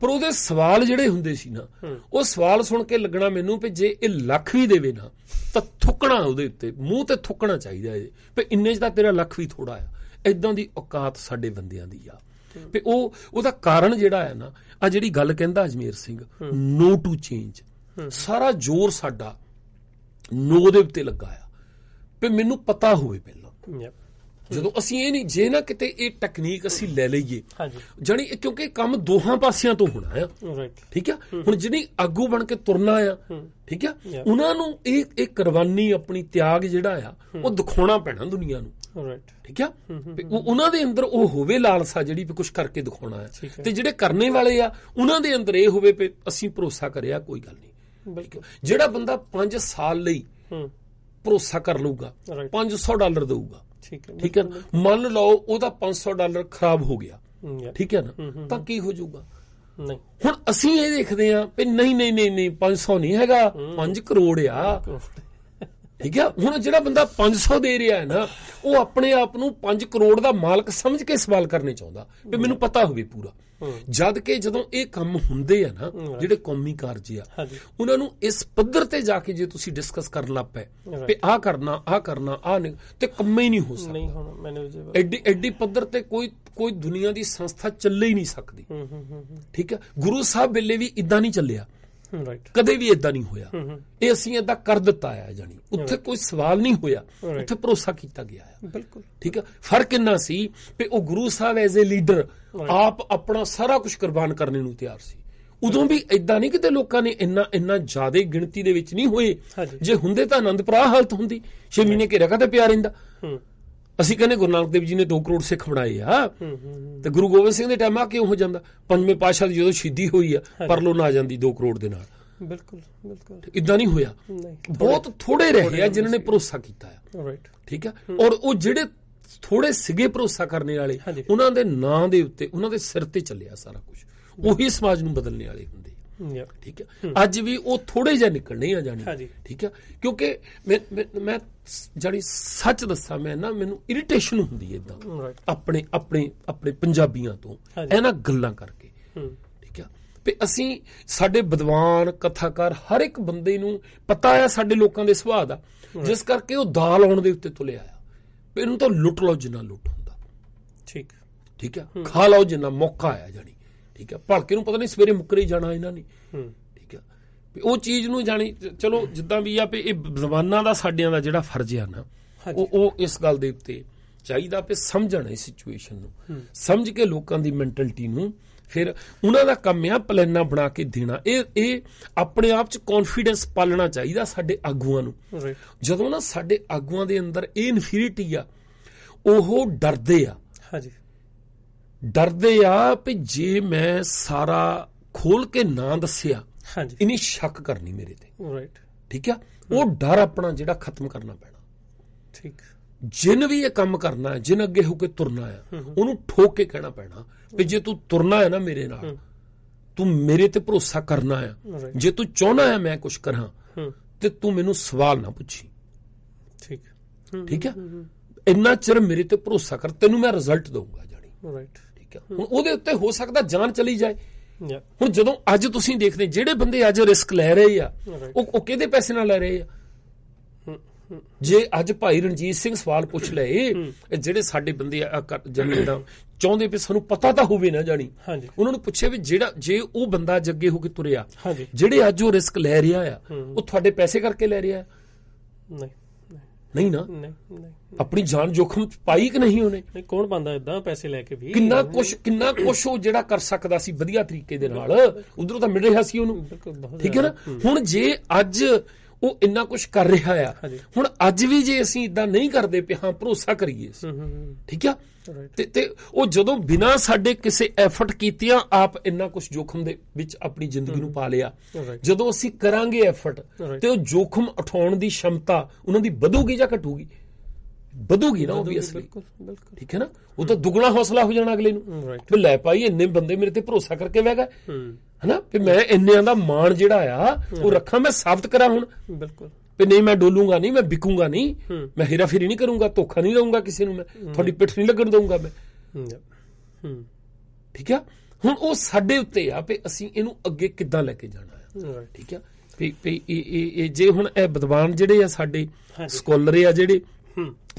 ਪਰ ਉਹਦੇ ਸਵਾਲ ਜਿਹੜੇ ਹੁੰਦੇ ਸੀ ਨਾ ਉਹ ਸਵਾਲ ਸੁਣ ਕੇ ਲੱਗਣਾ ਮੈਨੂੰ ਵੀ ਜੇ ਇਹ ਲੱਖ ਵੀ ਦੇਵੇ ਨਾ ਤਾਂ ਥੁੱਕਣਾ ਉਹਦੇ ਉੱਤੇ ਮੂੰਹ ਤੇ ਥੁੱਕਣਾ ਚਾਹੀਦਾ ਏ ਵੀ ਇੰਨੇ 'ਚ ਤਾਂ ਤੇਰਾ ਲੱਖ ਵੀ ਥੋੜਾ ਆ ਇਦਾਂ ਦੀ ਔਕਾਤ ਸਾਡੇ ਬੰਦਿਆਂ ਦੀ ਆ ਵੀ ਉਹ ਉਹਦਾ ਕਾਰਨ ਜਿਹੜਾ ਹੈ ਨਾ ਆ ਜਿਹੜੀ ਗੱਲ ਕਹਿੰਦਾ Ajmer Singh no to change ਸਾਰਾ ਜ਼ੋਰ ਸਾਡਾ ਨੋ ਦੇ ਉੱਤੇ ਲੱਗਾ ਆ ਵੀ ਮੈਨੂੰ ਪਤਾ ਹੋਵੇ ਪਹਿਲਾਂ ਜਦੋਂ ਅਸੀਂ ਇਹ ਨਹੀਂ ਜੇ ਨਾ ਕਿਤੇ ਇਹ ਟੈਕਨੀਕ ਅਸੀਂ ਲੈ ਲਈਏ ਜਾਨੀ ਕਿਉਂਕਿ ਕੰਮ ਦੋਹਾਂ ਪਾਸਿਆਂ ਤੋਂ ਹੋਣਾ ਆ ਠੀਕ ਆ ਹੁਣ ਜਿਹੜੀ ਆਗੂ ਬਣ ਕੇ ਤੁਰਨਾ ਆ ਠੀਕ ਆ ਉਹਨਾਂ ਨੂੰ ਇਹ ਇਹ ਕੁਰਬਾਨੀ ਆਪਣੀ ਤਿਆਗ ਜਿਹੜਾ ਆ ਉਹ ਦਿਖਾਉਣਾ ਪੈਣਾ ਦੁਨੀਆ ਨੂੰ ਰਾਈਟ ਠੀਕ ਆ ਉਹਨਾਂ ਦੇ ਅੰਦਰ ਉਹ ਹੋਵੇ ਲਾਲਸਾ ਜਿਹੜੀ ਵੀ ਕੁਝ ਕਰਕੇ ਦਿਖਾਉਣਾ ਹੈ ਤੇ ਜਿਹੜੇ ਕਰਨੇ ਵਾਲੇ ਆ ਉਹਨਾਂ ਦੇ ਅੰਦਰ ਇਹ ਹੋਵੇ ਵੀ ਅਸੀਂ ਭਰੋਸਾ ਕਰਿਆ ਕੋਈ ਗੱਲ ਨਹੀਂ ਬਿਲਕੁਲ ਜਿਹੜਾ ਬੰਦਾ 5 ਸਾਲ ਲਈ ਹੂੰ ਭਰੋਸਾ ਕਰ ਲਊਗਾ 500 ਡਾਲਰ ਦੇਊਗਾ ਠੀਕ ਹੈ ਠੀਕ ਹੈ ਮੰਨ ਲਓ ਉਹਦਾ 500 ਡਾਲਰ ਖਰਾਬ ਹੋ ਗਿਆ ਠੀਕ ਹੈ ਨਾ ਤਾਂ ਕੀ ਹੋ ਜਾਊਗਾ ਨਹੀਂ ਹੁਣ ਅਸੀਂ ਇਹ ਦੇਖਦੇ ਆ ਕਿ ਨਹੀਂ ਨਹੀਂ ਨਹੀਂ ਨਹੀਂ 500 ਨਹੀਂ ਹੈਗਾ 5 ਕਰੋੜ ਆ ਠੀਕ ਹੈ ਹੁਣ ਜਿਹੜਾ ਬੰਦਾ 500 ਦੇ ਰਿਹਾ ਹੈ ਨਾ ਉਹ ਆਪਣੇ ਆਪ ਨੂੰ 5 ਕਰੋੜ ਦਾ ਮਾਲਕ ਸਮਝ ਕੇ ਸਵਾਲ ਕਰਨੇ ਚਾਹੁੰਦਾ ਕਿ ਮੈਨੂੰ ਪਤਾ ਹੋਵੇ ਪੂਰਾ ਜਦ ਕਿ ਜਦੋਂ ਇਹ ਕੰਮ ਹੁੰਦੇ ਆ ਨਾ ਜਿਹੜੇ ਕੌਮੀ ਕਾਰਜ ਆ ਉਹਨਾਂ ਨੂੰ ਇਸ ਪੱਧਰ ਤੇ ਜਾ ਕੇ ਜੇ ਤੁਸੀਂ ਡਿਸਕਸ ਕਰਨ ਲੱਗ ਪਏ ਤੇ ਆਹ ਕਰਨਾ ਆਹ ਕਰਨਾ ਆਹ ਤੇ ਕੰਮ ਹੀ ਨਹੀਂ ਹੋ ਸਕਦਾ ਨਹੀਂ ਹੁਣ ਮੈਨੂੰ ਐਡੀ ਐਡੀ ਪੱਧਰ ਤੇ ਕੋਈ ਕੋਈ ਦੁਨੀਆ ਦੀ ਸੰਸਥਾ ਚੱਲੇ ਹੀ ਨਹੀਂ ਸਕਦੀ ਠੀਕ ਹੈ ਗੁਰੂ ਸਾਹਿਬ ਵੇਲੇ ਵੀ ਇਦਾਂ ਨਹੀਂ ਚੱਲਿਆ ਰਾਈਟ ਕਦੇ ਵੀ ਇਦਾਂ ਨਹੀਂ ਹੋਇਆ ਇਹ ਅਸੀਂ ਇਦਾਂ ਕਰ ਦਿੱਤਾ ਆ ਜਾਨੀ ਉੱਥੇ ਕੋਈ ਸਵਾਲ ਨਹੀਂ ਹੋਇਆ ਉੱਥੇ ਭਰੋਸਾ ਕੀਤਾ ਗਿਆ ਹੈ ਬਿਲਕੁਲ ਠੀਕ ਹੈ ਫਰਕ ਇੰਨਾ ਸੀ ਕਿ ਉਹ ਗੁਰੂ ਸਾਹਿਬ ਐਜ਼ ਅ ਲੀਡਰ ਆਪ ਆਪਣਾ ਸਾਰਾ ਕੁਝ ਕੁਰਬਾਨ ਕਰਨ ਨੂੰ ਤਿਆਰ ਸੀ ਉਦੋਂ ਵੀ ਇਦਾਂ ਨਹੀਂ ਕਿਤੇ ਲੋਕਾਂ ਨੇ ਇੰਨਾ ਇੰਨਾ ਜ਼ਿਆਦਾ ਗਿਣਤੀ ਦੇ ਵਿੱਚ ਨਹੀਂ ਹੋਏ ਜੇ ਹੁੰਦੇ ਤਾਂ ਆਨੰਦਪੁਰਾ ਹਾਲਤ ਹੁੰਦੀ ਛੇ ਮਹੀਨੇ ਕਿ ਰਕਤ ਤੇ ਪਿਆ ਰਹਿੰਦਾ ਅਸੀਂ ਕਹਿੰਦੇ ਗੁਰੂ ਨਾਨਕ ਦੇਵ ਜੀ ਨੇ 2 ਕਰੋੜ ਸਿੱਖ ਬਣਾਏ ਆ ਤੇ ਗੁਰੂ ਗੋਬਿੰਦ ਸਿੰਘ ਦੇ ਟਾਈਮ ਆ ਕਿਉਂ ਹੋ ਜਾਂਦਾ ਪੰਜਵੇਂ ਪਾਤਸ਼ਾਹ ਦੀ ਜਦੋਂ ਸ਼ਹੀਦੀ ਹੋਈ ਆ ਪਰਲੋ ਨਾ ਜਾਂਦੀ 2 ਕਰੋੜ ਦੇ ਨਾਲ ਬਿਲਕੁਲ ਬਿਲਕੁਲ ਇਦਾਂ ਨਹੀਂ ਹੋਇਆ ਬਹੁਤ ਥੋੜੇ ਰਹੇ ਆ ਜਿਨ੍ਹਾਂ ਨੇ ਭਰੋਸਾ ਕੀਤਾ ਆ ਰਾਈਟ ਠੀਕ ਆ ਔਰ ਉਹ ਜਿਹੜੇ ਥੋੜੇ ਸਿਗੇ ਭਰੋਸਾ ਕਰਨੇ ਵਾਲੇ ਉਹਨਾਂ ਦੇ ਨਾਂ ਦੇ ਉੱਤੇ ਉਹਨਾਂ ਦੇ ਸਿਰ ਤੇ ਚੱਲਿਆ ਸਾਰਾ ਕੁਝ ਉਹੀ ਸਮਾਜ ਨੂੰ ਬਦਲਣੇ ਵਾਲੇ ਠੀਕ ਹੈ ਅੱਜ ਵੀ ਉਹ ਥੋੜੇ ਜਿਹਾ ਨਿਕਲਣੇ ਆ ਜਾਣੀ ਠੀਕ ਹੈ ਕਿਉਂਕਿ ਮੈਂ ਮੈਂ ਜਾਨੀ ਸੱਚ ਦੱਸਾਂ ਮੈਂ ਨਾ ਮੈਨੂੰ ਇਰੀਟੇਸ਼ਨ ਹੁੰਦੀ ਹੈ ਇਦਾਂ ਆਪਣੇ ਆਪਣੇ ਆਪਣੇ ਪੰਜਾਬੀਆਂ ਤੋਂ ਇਹਨਾਂ ਗੱਲਾਂ ਕਰਕੇ ਠੀਕ ਹੈ ਤੇ ਅਸੀਂ ਸਾਡੇ ਵਿਦਵਾਨ ਕਥਾਕਾਰ ਹਰ ਇੱਕ ਬੰਦੇ ਨੂੰ ਪਤਾ ਆ ਸਾਡੇ ਲੋਕਾਂ ਦੇ ਸੁਭਾਅ ਦਾ ਜਿਸ ਕਰਕੇ ਉਹ ਦਾਲ ਆਉਣ ਦੇ ਉੱਤੇ ਤੁਲੇ ਆਇਆ ਇਹਨੂੰ ਤਾਂ ਲੁੱਟ ਲਓ ਜਿੰਨਾ ਲੁੱਟ ਹੁੰਦਾ ਠੀਕ ਠੀਕ ਹੈ ਖਾ ਲਓ ਜਿੰਨਾ ਮੌਕਾ ਆਇਆ ਜਾਨੀ ਠੀਕ ਹੈ ਭਲਕੇ ਨੂੰ ਪਤਾ ਨਹੀਂ ਸਵੇਰੇ ਮੁੱਕਰੇ ਜਾਣਾ ਇਹਨਾਂ ਨੇ ਠੀਕ ਹੈ ਵੀ ਉਹ ਚੀਜ਼ ਨੂੰ ਜਾਣੀ ਚਲੋ ਜਿੱਦਾਂ ਵੀ ਆ ਵੀ ਇਹ ਜ਼ਬਾਨਾਂ ਦਾ ਸਾਡਿਆਂ ਦਾ ਜਿਹੜਾ ਫਰਜ਼ ਆ ਨਾ ਉਹ ਉਹ ਇਸ ਗੱਲ ਦੇ ਉੱਤੇ ਚਾਹੀਦਾ ਵੀ ਸਮਝਣਾ ਇਸ ਸਿਚੁਏਸ਼ਨ ਨੂੰ ਸਮਝ ਕੇ ਲੋਕਾਂ ਦੀ ਮੈਂਟੈਲਿਟੀ ਨੂੰ ਫਿਰ ਉਹਨਾਂ ਦਾ ਕੰਮ ਆ ਪਲਾਨਾਂ ਬਣਾ ਕੇ ਦੇਣਾ ਇਹ ਇਹ ਆਪਣੇ ਆਪ ਚ ਕੌਨਫੀਡੈਂਸ ਪਾਲਣਾ ਚਾਹੀਦਾ ਸਾਡੇ ਆਗੂਆਂ ਨੂੰ ਜਦੋਂ ਨਾ ਸਾਡੇ ਆਗੂਆਂ ਦੇ ਅੰਦਰ ਇਹ ਇਨਫੀਰੀਟੀ ਆ ਉਹ ਡਰਦੇ ਆ ਹਾਂਜੀ ਡਰਦੇ ਆ ਕਿ ਜੇ ਮੈਂ ਸਾਰਾ ਖੋਲ ਕੇ ਨਾ ਦੱਸਿਆ ਹਾਂਜੀ ਇਨੀ ਸ਼ੱਕ ਕਰਨੀ ਮੇਰੇ ਤੇ ਰਾਈਟ ਠੀਕ ਆ ਉਹ ਡਰ ਆਪਣਾ ਜਿਹੜਾ ਖਤਮ ਕਰਨਾ ਪੈਣਾ ਠੀਕ ਜਿਨ ਵੀ ਇਹ ਕੰਮ ਕਰਨਾ ਹੈ ਜਿਨ ਅੱਗੇ ਹੋ ਕੇ ਤੁਰਨਾ ਹੈ ਉਹਨੂੰ ਠੋਕ ਕੇ ਕਹਿਣਾ ਪੈਣਾ ਕਿ ਜੇ ਤੂੰ ਤੁਰਨਾ ਹੈ ਨਾ ਮੇਰੇ ਨਾਲ ਤੂੰ ਮੇਰੇ ਤੇ ਭਰੋਸਾ ਕਰਨਾ ਹੈ ਜੇ ਤੂੰ ਚਾਹਨਾ ਹੈ ਮੈਂ ਕੁਝ ਕਰਾਂ ਤੇ ਤੂੰ ਮੈਨੂੰ ਸਵਾਲ ਨਾ ਪੁੱਛੀ ਠੀਕ ਠੀਕ ਆ ਇੰਨਾ ਚਿਰ ਮੇਰੇ ਤੇ ਭਰੋਸਾ ਕਰ ਤੈਨੂੰ ਮੈਂ ਰਿਜ਼ਲਟ ਦਊਂਗਾ ਜਾਨੀ ਰਾਈਟ ਤਰੀਕਾ ਹੁਣ ਉਹਦੇ ਉੱਤੇ ਹੋ ਸਕਦਾ ਜਾਨ ਚਲੀ ਜਾਏ ਹੁਣ ਜਦੋਂ ਅੱਜ ਤੁਸੀਂ ਦੇਖਦੇ ਜਿਹੜੇ ਬੰਦੇ ਅੱਜ ਰਿਸਕ ਲੈ ਰਹੇ ਆ ਉਹ ਉਹ ਕਿਹਦੇ ਪੈਸੇ ਨਾਲ ਲੈ ਰਹੇ ਆ ਜੇ ਅੱਜ ਭਾਈ ਰਣਜੀਤ ਸਿੰਘ ਸਵਾਲ ਪੁੱਛ ਲਏ ਜਿਹੜੇ ਸਾਡੇ ਬੰਦੇ ਜਨਰਲ ਦਾ ਚਾਹੁੰਦੇ ਵੀ ਸਾਨੂੰ ਪਤਾ ਤਾਂ ਹੋਵੇ ਨਾ ਜਾਣੀ ਉਹਨਾਂ ਨੂੰ ਪੁੱਛੇ ਵੀ ਜਿਹੜਾ ਜੇ ਉਹ ਬੰਦਾ ਜੱਗੇ ਹੋ ਕੇ ਤੁਰਿਆ ਜਿਹੜੇ ਅੱਜ ਉਹ ਰਿਸਕ ਲੈ ਰਿਹਾ ਆ ਉਹ ਤੁਹਾਡੇ ਪੈਸੇ ਕਰਕੇ ਲੈ ਰਿਹਾ ਨਹੀਂ ਨਹੀਂ ਨਾ ਆਪਣੀ ਜਾਨ ਜੋਖਮ ਪਾਈ ਕਿ ਨਹੀਂ ਉਹਨੇ ਨਹੀਂ ਕੌਣ ਪਾਉਂਦਾ ਇਦਾਂ ਪੈਸੇ ਲੈ ਕੇ ਵੀ ਕਿੰਨਾ ਕੁਛ ਕਿੰਨਾ ਕੁਛ ਉਹ ਜਿਹੜਾ ਕਰ ਸਕਦਾ ਸੀ ਵਧੀਆ ਤਰੀਕੇ ਦੇ ਨਾਲ ਉਧਰੋਂ ਤਾਂ ਮਿਲ ਰਿਹਾ ਸੀ ਉਹਨੂੰ ਠੀਕ ਹੈ ਨਾ ਹੁਣ ਜੇ ਅੱਜ ਉਹ ਇੰਨਾ ਕੁਝ ਕਰ ਰਿਹਾ ਆ ਹੁਣ ਅੱਜ ਵੀ ਜੇ ਅਸੀਂ ਇਦਾਂ ਨਹੀਂ ਕਰਦੇ ਪਿਆ ਹਾਂ ਭਰੋਸਾ ਕਰੀਏ ਠੀਕ ਆ ਤੇ ਤੇ ਉਹ ਜਦੋਂ ਬਿਨਾ ਸਾਡੇ ਕਿਸੇ ਐਫਰਟ ਕੀਤਿਆਂ ਆਪ ਇੰਨਾ ਕੁਝ ਜੋਖਮ ਦੇ ਵਿੱਚ ਆਪਣੀ ਜ਼ਿੰਦਗੀ ਨੂੰ ਪਾ ਲਿਆ ਜਦੋਂ ਅਸੀਂ ਕਰਾਂਗੇ ਐਫਰਟ ਤੇ ਉਹ ਜੋਖਮ ਉਠਾਉਣ ਦੀ ਸ਼ਮਤਾ ਉਹਨਾਂ ਦੀ ਵਧੂਗੀ ਜਾਂ ਘਟੂਗੀ ਵਧੂਗੀ ਨਾ ਓਬਵੀਅਸਲੀ ਬਿਲਕੁਲ ਬਿਲਕੁਲ ਠੀਕ ਹੈ ਨਾ ਉਹ ਤਾਂ ਦੁੱਗਣਾ ਹੌਸਲਾ ਹੋ ਜਾਣਾ ਅਗਲੇ ਨੂੰ ਲੈ ਪਾਈ ਇੰਨੇ ਬੰਦੇ ਮੇਰੇ ਤੇ ਭਰੋਸਾ ਕਰਕੇ ਵਹਿ ਗਏ ਹਨਾ ਵੀ ਮੈਂ ਇੰਨਿਆਂ ਦਾ ਮਾਣ ਜਿਹੜਾ ਆ ਉਹ ਰੱਖਾਂ ਮੈਂ ਸਾਬਤ ਕਰਾਂ ਹੁਣ ਬਿਲਕੁਲ ਵੀ ਨਹੀਂ ਮੈਂ ਡੋਲੂਗਾ ਨਹੀਂ ਮੈਂ ਵਿਕੂਗਾ ਨਹੀਂ ਮੈਂ ਹੀਰਾ ਫੇਰੀ ਨਹੀਂ ਕਰੂੰਗਾ ਧੋਖਾ ਨਹੀਂ ਦਊਂਗਾ ਕਿਸੇ ਨੂੰ ਮੈਂ ਤੁਹਾਡੀ ਪਿੱਠ ਨਹੀਂ ਲੱਗਣ ਦਊਂਗਾ ਮੈਂ ਹੂੰ ਠੀਕ ਆ ਹੁਣ ਉਹ ਸਾਡੇ ਉੱਤੇ ਆ ਵੀ ਅਸੀਂ ਇਹਨੂੰ ਅੱਗੇ ਕਿੱਦਾਂ ਲੈ ਕੇ ਜਾਣਾ ਹੈ ਠੀਕ ਆ ਵੀ ਇਹ ਇਹ ਜੇ ਹੁਣ ਇਹ ਵਿਦਵਾਨ ਜਿਹੜੇ ਆ ਸਾਡੇ ਸਕਾਲਰ ਆ ਜਿਹੜੇ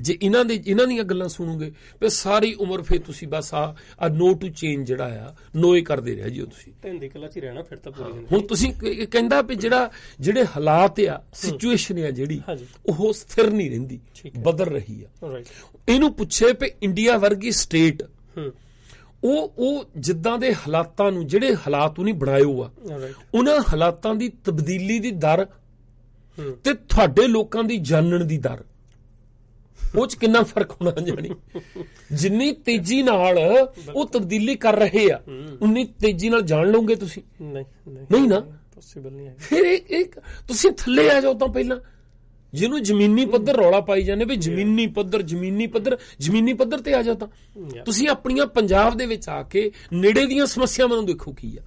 ਜੇ ਇਹਨਾਂ ਦੇ ਇਹਨਾਂ ਦੀਆਂ ਗੱਲਾਂ ਸੁਣੋਗੇ ਤੇ ਸਾਰੀ ਉਮਰ ਫੇ ਤੁਸੀਂ ਬਸ ਆ ਨੋ ਟੂ ਚੇਂਜ ਜਿਹੜਾ ਆ ਨੋਏ ਕਰਦੇ ਰਹਿ ਜਿਓ ਤੁਸੀਂ ਧੰਦੇ ਕਲਾ ਚ ਰਹਿਣਾ ਫਿਰ ਤਾਂ ਪੂਰੀ ਜ਼ਿੰਦਗੀ ਹੁਣ ਤੁਸੀਂ ਕਹਿੰਦਾ ਵੀ ਜਿਹੜਾ ਜਿਹੜੇ ਹਾਲਾਤ ਆ ਸਿਚੁਏਸ਼ਨ ਆ ਜਿਹੜੀ ਉਹ ਸਥਿਰ ਨਹੀਂ ਰਹਿੰਦੀ ਬਦਲ ਰਹੀ ਆ ਇਹਨੂੰ ਪੁੱਛੇ ਵੀ ਇੰਡੀਆ ਵਰਗੀ ਸਟੇਟ ਉਹ ਉਹ ਜਿੱਦਾਂ ਦੇ ਹਾਲਾਤਾਂ ਨੂੰ ਜਿਹੜੇ ਹਾਲਾਤ ਉਹਨੇ ਬਣਾਇਓ ਆ ਉਹਨਾਂ ਹਾਲਾਤਾਂ ਦੀ ਤਬਦੀਲੀ ਦੀ ਦਰ ਤੇ ਤੁਹਾਡੇ ਲੋਕਾਂ ਦੀ ਜਾਣਨ ਦੀ ਦਰ ਉਹ ਚ ਕਿੰਨਾ ਫਰਕ ਹੋਣਾ ਜਾਣੀ ਜਿੰਨੀ ਤੇਜ਼ੀ ਨਾਲ ਉਹ ਤਬਦੀਲੀ ਕਰ ਰਹੇ ਆ ਉਨੀ ਤੇਜ਼ੀ ਨਾਲ ਜਾਣ ਲਓਗੇ ਤੁਸੀਂ ਨਹੀਂ ਨਹੀਂ ਨਾ ਪੋਸੀਬਲ ਨਹੀਂ ਹੈ ਫਿਰ ਇੱਕ ਤੁਸੀਂ ਥੱਲੇ ਆ ਜਾਓ ਤਾਂ ਪਹਿਲਾਂ ਜਿਹਨੂੰ ਜ਼ਮੀਨੀ ਪੱਧਰ ਰੌਲਾ ਪਾਈ ਜਾਂਦੇ ਵੀ ਜ਼ਮੀਨੀ ਪੱਧਰ ਜ਼ਮੀਨੀ ਪੱਧਰ ਜ਼ਮੀਨੀ ਪੱਧਰ ਤੇ ਆ ਜਾ ਤਾਂ ਤੁਸੀਂ ਆਪਣੀਆਂ ਪੰਜਾਬ ਦੇ ਵਿੱਚ ਆ ਕੇ ਨੇੜੇ ਦੀਆਂ ਸਮੱਸਿਆਵਾਂ ਨੂੰ ਦੇਖੋ ਕੀ ਆ